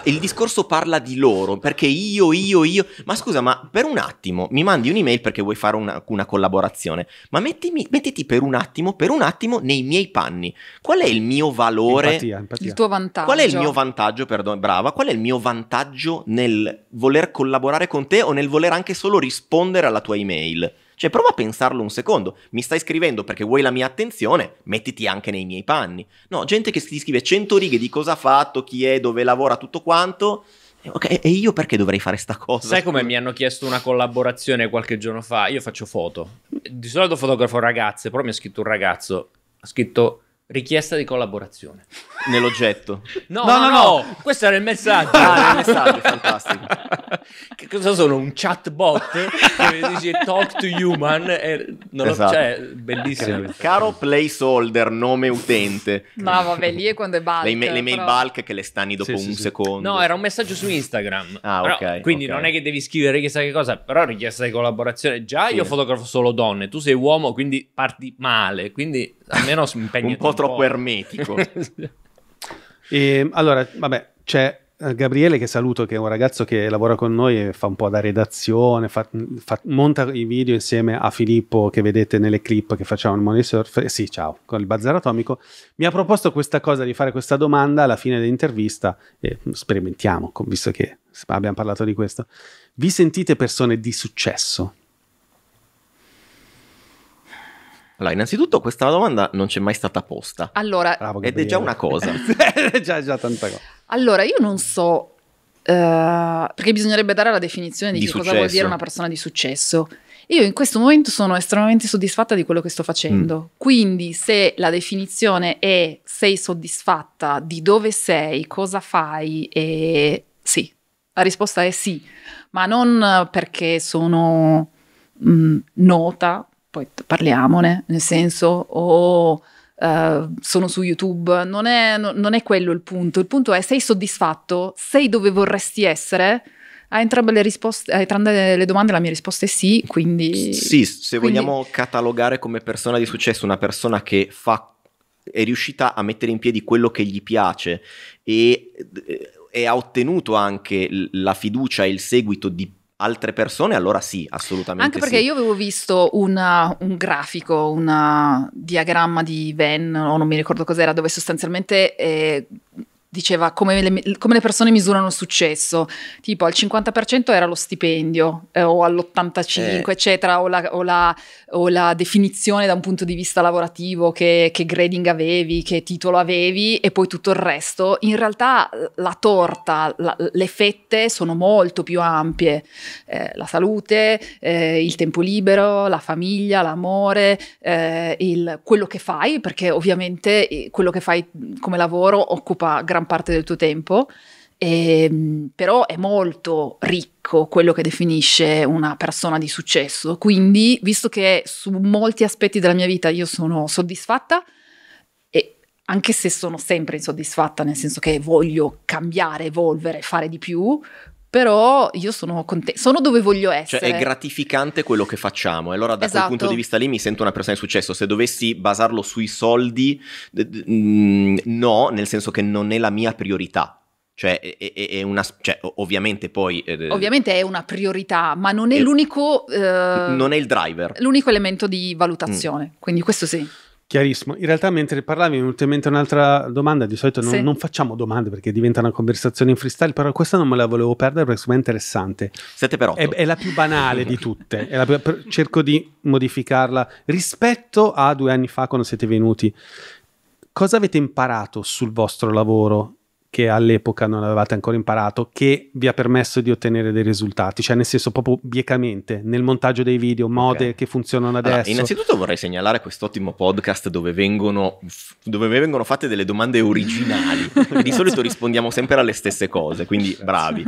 il discorso parla di loro, perché io, io, io... Ma scusa, ma per un attimo mi mandi un'email perché vuoi fare una, una collaborazione, ma mettimi, mettiti per un attimo, per un attimo nei miei panni. Qual è il mio valore? Empatia, empatia. Il tuo vantaggio. Qual è il mio vantaggio, perdono, brava, qual è il mio vantaggio nel voler collaborare con te o nel voler anche solo rispondere alla tua email? Cioè, prova a pensarlo un secondo. Mi stai scrivendo perché vuoi la mia attenzione, mettiti anche nei miei panni. No, gente che ti scrive 100 righe di cosa ha fatto, chi è, dove lavora, tutto quanto. Okay, e io perché dovrei fare sta cosa? Sai come mi hanno chiesto una collaborazione qualche giorno fa? Io faccio foto. Di solito fotografo ragazze, però mi ha scritto un ragazzo. Ha scritto Richiesta di collaborazione. Nell'oggetto. No no, no, no, no, questo era il messaggio. Ah, il messaggio, fantastico. Che cosa sono? Un chatbot che dice talk to human? E non esatto. lo, cioè, bellissimo. Caro placeholder, nome utente. Ma vabbè, lì è quando è bulk. Le, ma- le mail però... bulk che le stanni dopo sì, un sì, secondo. No, era un messaggio su Instagram. Ah, però, ok. Quindi okay. non è che devi scrivere chissà che cosa, però richiesta di collaborazione. Già io fotografo solo donne, tu sei uomo, quindi parti male, quindi almeno impegni un po' troppo po'. ermetico. e, allora, vabbè, c'è eh, Gabriele che saluto, che è un ragazzo che lavora con noi e fa un po' da redazione, fa, fa, monta i video insieme a Filippo che vedete nelle clip che facciamo in Money Surf. Eh, sì, ciao, con il Bazar Atomico. Mi ha proposto questa cosa di fare questa domanda alla fine dell'intervista e sperimentiamo, visto che abbiamo parlato di questo. Vi sentite persone di successo? Allora, innanzitutto questa domanda non c'è mai stata posta. Allora, Bravo, ed è già una cosa. è già, già tanta cosa. Allora, io non so, uh, perché bisognerebbe dare la definizione di, di cosa vuol dire una persona di successo. Io in questo momento sono estremamente soddisfatta di quello che sto facendo. Mm. Quindi, se la definizione è sei soddisfatta di dove sei, cosa fai, e sì, la risposta è sì, ma non perché sono mh, mm, nota poi parliamone, nel senso o oh, uh, sono su YouTube, non è, no, non è, quello il punto, il punto è sei soddisfatto, sei dove vorresti essere. A entrambe le, risposte, a entrambe le domande la mia risposta è sì, quindi... Sì, se quindi... vogliamo catalogare come persona di successo una persona che fa, è riuscita a mettere in piedi quello che gli piace e, e eh, ha ottenuto anche la fiducia e il seguito di altre persone, allora sì, assolutamente. Anche perché sì. io avevo visto una, uh, un grafico, un uh, diagramma di Venn, o non mi ricordo cos'era, dove sostanzialmente eh, diceva come le, come le, persone misurano il successo, tipo al 50% era lo stipendio eh, o all'85 eh. eccetera o la, o, la, o la, definizione da un punto di vista lavorativo che, che, grading avevi, che titolo avevi e poi tutto il resto, in realtà la torta, la, le fette sono molto più ampie, eh, la salute, eh, il tempo libero, la famiglia, l'amore, eh, il, quello che fai, perché ovviamente eh, quello che fai mhmm, come lavoro occupa gran gran parte del tuo tempo, e, ehm, però è molto ricco quello che definisce una persona di successo. Quindi, visto che su molti aspetti della mia vita io sono soddisfatta, e anche se sono sempre insoddisfatta, nel senso che voglio cambiare, evolvere, fare di più, però io sono contenta, sono dove voglio essere. Cioè è gratificante quello che facciamo e allora da esatto. quel punto esatto. di vista lì mi sento una persona di successo, se dovessi basarlo sui soldi mm, no, nel senso che non è la mia priorità, cioè, è, è una, cioè, ovviamente poi... Eh, ovviamente è una priorità, ma non è, è eh, l'unico... Eh, non è il driver. L'unico elemento di valutazione, mm. quindi questo sì. Chiarissimo. In realtà, mentre parlavi, mi è in mente un'altra domanda. Di solito non, sì. non, facciamo domande perché diventa una conversazione in freestyle, però questa non me la volevo perdere perché è interessante. 7 per 8. È, è la più banale di tutte. Più, cerco di modificarla rispetto a due anni fa quando siete venuti. Cosa avete imparato sul vostro lavoro che all'epoca non avevate ancora imparato che vi ha permesso di ottenere dei risultati, cioè nel senso proprio biecamente nel montaggio dei video, mode okay. che funzionano adesso. Allora, innanzitutto vorrei segnalare quest'ottimo podcast dove vengono, dove vengono fatte delle domande originali, di solito rispondiamo sempre alle stesse cose, quindi bravi.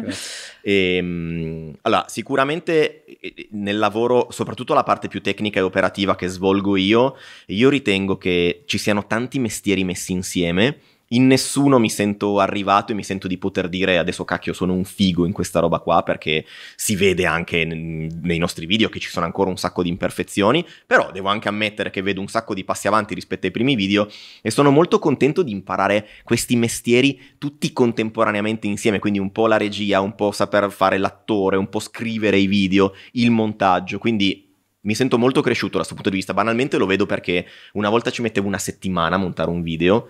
E, ehm, allora, sicuramente eh, nel lavoro, soprattutto la parte più tecnica e operativa che svolgo io, io ritengo che ci siano tanti mestieri messi insieme in nessuno mi sento arrivato e mi sento di poter dire adesso cacchio sono un figo in questa roba qua perché si vede anche nei nostri video che ci sono ancora un sacco di imperfezioni, però devo anche ammettere che vedo un sacco di passi avanti rispetto ai primi video e sono molto contento di imparare questi mestieri tutti contemporaneamente insieme, quindi un po' la regia, un po' saper fare l'attore, un po' scrivere i video, il montaggio, quindi mi sento molto cresciuto da questo punto di vista. Banalmente lo vedo perché una volta ci mettevo una settimana a montare un video,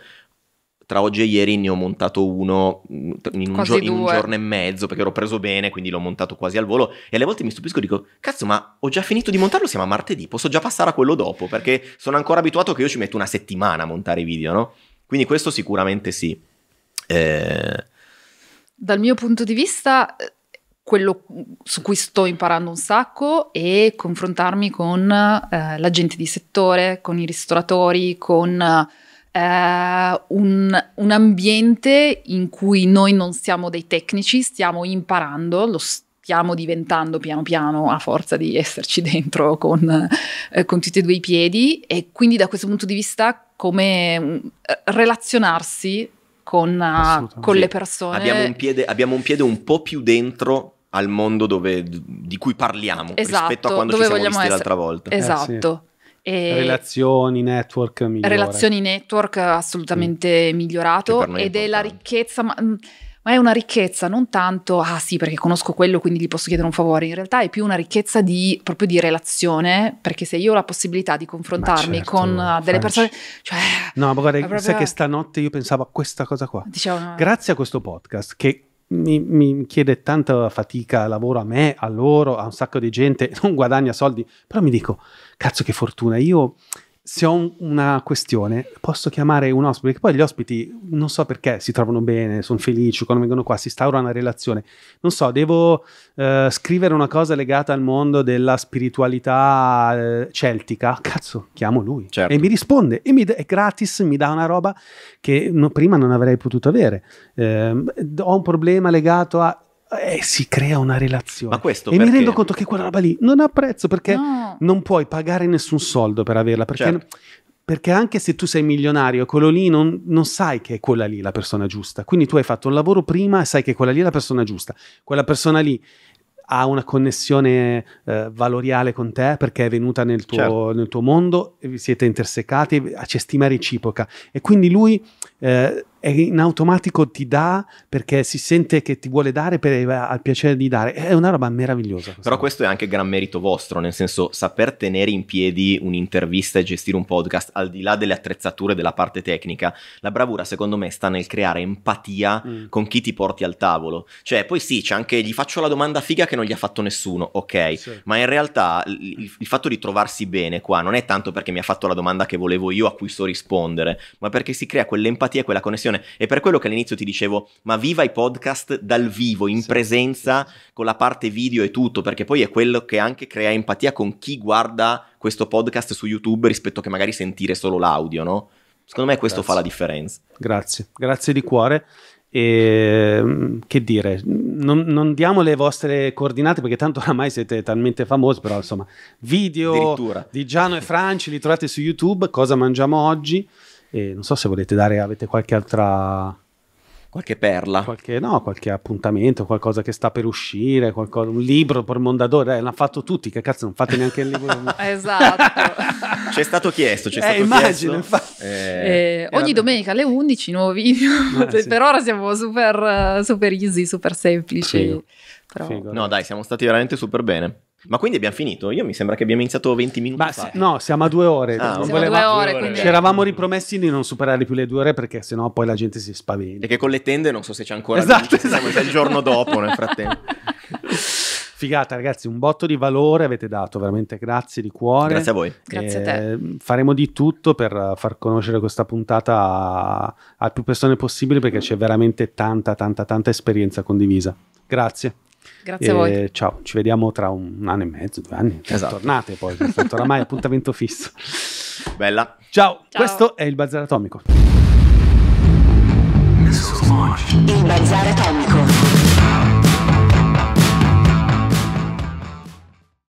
tra oggi e ieri ne ho montato uno mm, in un, gio- in un, giorno e mezzo perché l'ho preso bene, quindi l'ho montato quasi al volo e alle volte mi stupisco e dico cazzo ma ho già finito di montarlo, siamo a martedì, posso già passare a quello dopo perché sono ancora abituato che io ci metto una settimana a montare i video, no? Quindi questo sicuramente sì. Eh... Dal mio punto di vista eh, quello mm, su cui sto imparando un sacco è confrontarmi con eh, la gente di settore, con i ristoratori, con eh, uh, un, un, ambiente in cui noi non siamo dei tecnici, stiamo imparando, lo stiamo diventando piano piano a forza di esserci dentro con, eh, con tutti e due i piedi e quindi da questo punto di vista come mm, relazionarsi con, uh, con sì. le persone. Abbiamo un, piede, abbiamo un piede un po' più dentro al mondo dove, di cui parliamo esatto, rispetto a esatto, quando ci siamo visti essere. l'altra volta. Esatto. Eh, sì. E relazioni network migliore. Relazioni network assolutamente mm. migliorato ed è, è la ricchezza, ma, mm, ma, è una ricchezza non tanto, ah sì perché conosco quello quindi gli posso chiedere un favore, in realtà è più una ricchezza di, proprio di relazione, perché se io ho la possibilità di confrontarmi certo, con ah, Franci. delle persone... Cioè, no, ma guarda, proprio... sai che stanotte io pensavo a questa cosa qua. Diciamo, Grazie a questo podcast che mi, mi, chiede tanta fatica, lavoro a me, a loro, a un sacco di gente, non guadagna soldi, però mi dico, cazzo che fortuna, io se ho una questione posso chiamare un ospite, perché poi gli ospiti non so perché si trovano bene, sono felici, quando vengono qua si instaura una relazione, non so, devo eh, scrivere una cosa legata al mondo della spiritualità eh, celtica, cazzo, chiamo lui certo. e mi risponde, e mi d- è gratis, mi dà una roba che no, prima non avrei potuto avere, eh, ho un problema legato a eh, si crea una relazione. Ma e perché? mi rendo conto che quella roba lì non ha prezzo perché no. non puoi pagare nessun soldo per averla. Perché, certo. perché anche se tu sei milionario, quello lì non, non, sai che è quella lì la persona giusta. Quindi tu hai fatto un lavoro prima e sai che quella lì è la persona giusta. Quella persona lì ha una connessione eh, valoriale con te perché è venuta nel tuo, certo. nel tuo mondo, vi siete intersecati, c'è stima reciproca. E quindi lui... Eh, e in automatico ti dà perché si sente che ti vuole dare per, al piacere di dare. È una roba meravigliosa. Però questo è anche gran merito vostro, nel senso saper tenere in piedi un'intervista e gestire un podcast al di là delle attrezzature della parte tecnica. La bravura secondo me sta nel creare empatia mm. con chi ti porti al tavolo. Cioè, poi sì, c'è anche gli faccio la domanda figa che non gli ha fatto nessuno, ok? Sì. Ma in realtà il, il fatto di trovarsi bene qua non è tanto perché mi ha fatto la domanda che volevo io a cui so rispondere, ma perché si crea quell'empatia e quella connessione situazione. È per quello che all'inizio ti dicevo, ma viva i podcast dal vivo, in sì, presenza, sì, con la parte video e tutto, perché poi è quello che anche crea empatia con chi guarda questo podcast su YouTube rispetto che magari sentire solo l'audio, no? Secondo me questo grazie. fa la differenza. Grazie, grazie di cuore. E, ehm, che dire, non, non, diamo le vostre coordinate perché tanto oramai siete talmente famosi, però insomma, video di Giano e Franci li trovate su YouTube, cosa mangiamo oggi, e non so se volete dare, avete qualche altra... Qualche perla. Qualche, no, qualche appuntamento, qualcosa che sta per uscire, qualcosa, un libro per Mondadori. Eh, l'hanno fatto tutti, che cazzo, non fate neanche il libro. esatto. c'è stato chiesto, c'è eh, stato immagino, chiesto. Eh, eh ogni domenica alle 11 nuovo video. Eh, sì. per ora siamo super, eh, super easy, super semplici. Però... no, dai, siamo stati veramente super bene. Ma quindi abbiamo finito? Io mi sembra che abbiamo iniziato 20 minuti fa. no, siamo a due ore. Ah, siamo voleva... due ore quindi... Ci eravamo ripromessi di non superare più le due ore perché sennò poi la gente si spaventa. E che con le tende non so se c'è ancora. Esatto, esatto. esatto. Se il giorno dopo nel frattempo. Figata ragazzi, un botto di valore avete dato, veramente grazie di cuore. Grazie a voi. Grazie a te. Faremo di tutto per far conoscere questa puntata a, a più persone possibile perché c'è veramente tanta, tanta, tanta esperienza condivisa. Grazie. Grazie a voi. Ciao, ci vediamo tra un anno e mezzo, due anni. Esatto. Tornate poi, oramai appuntamento fisso. Bella. Ciao, ciao, questo è il Bazar Atomico. Il Bazar Atomico.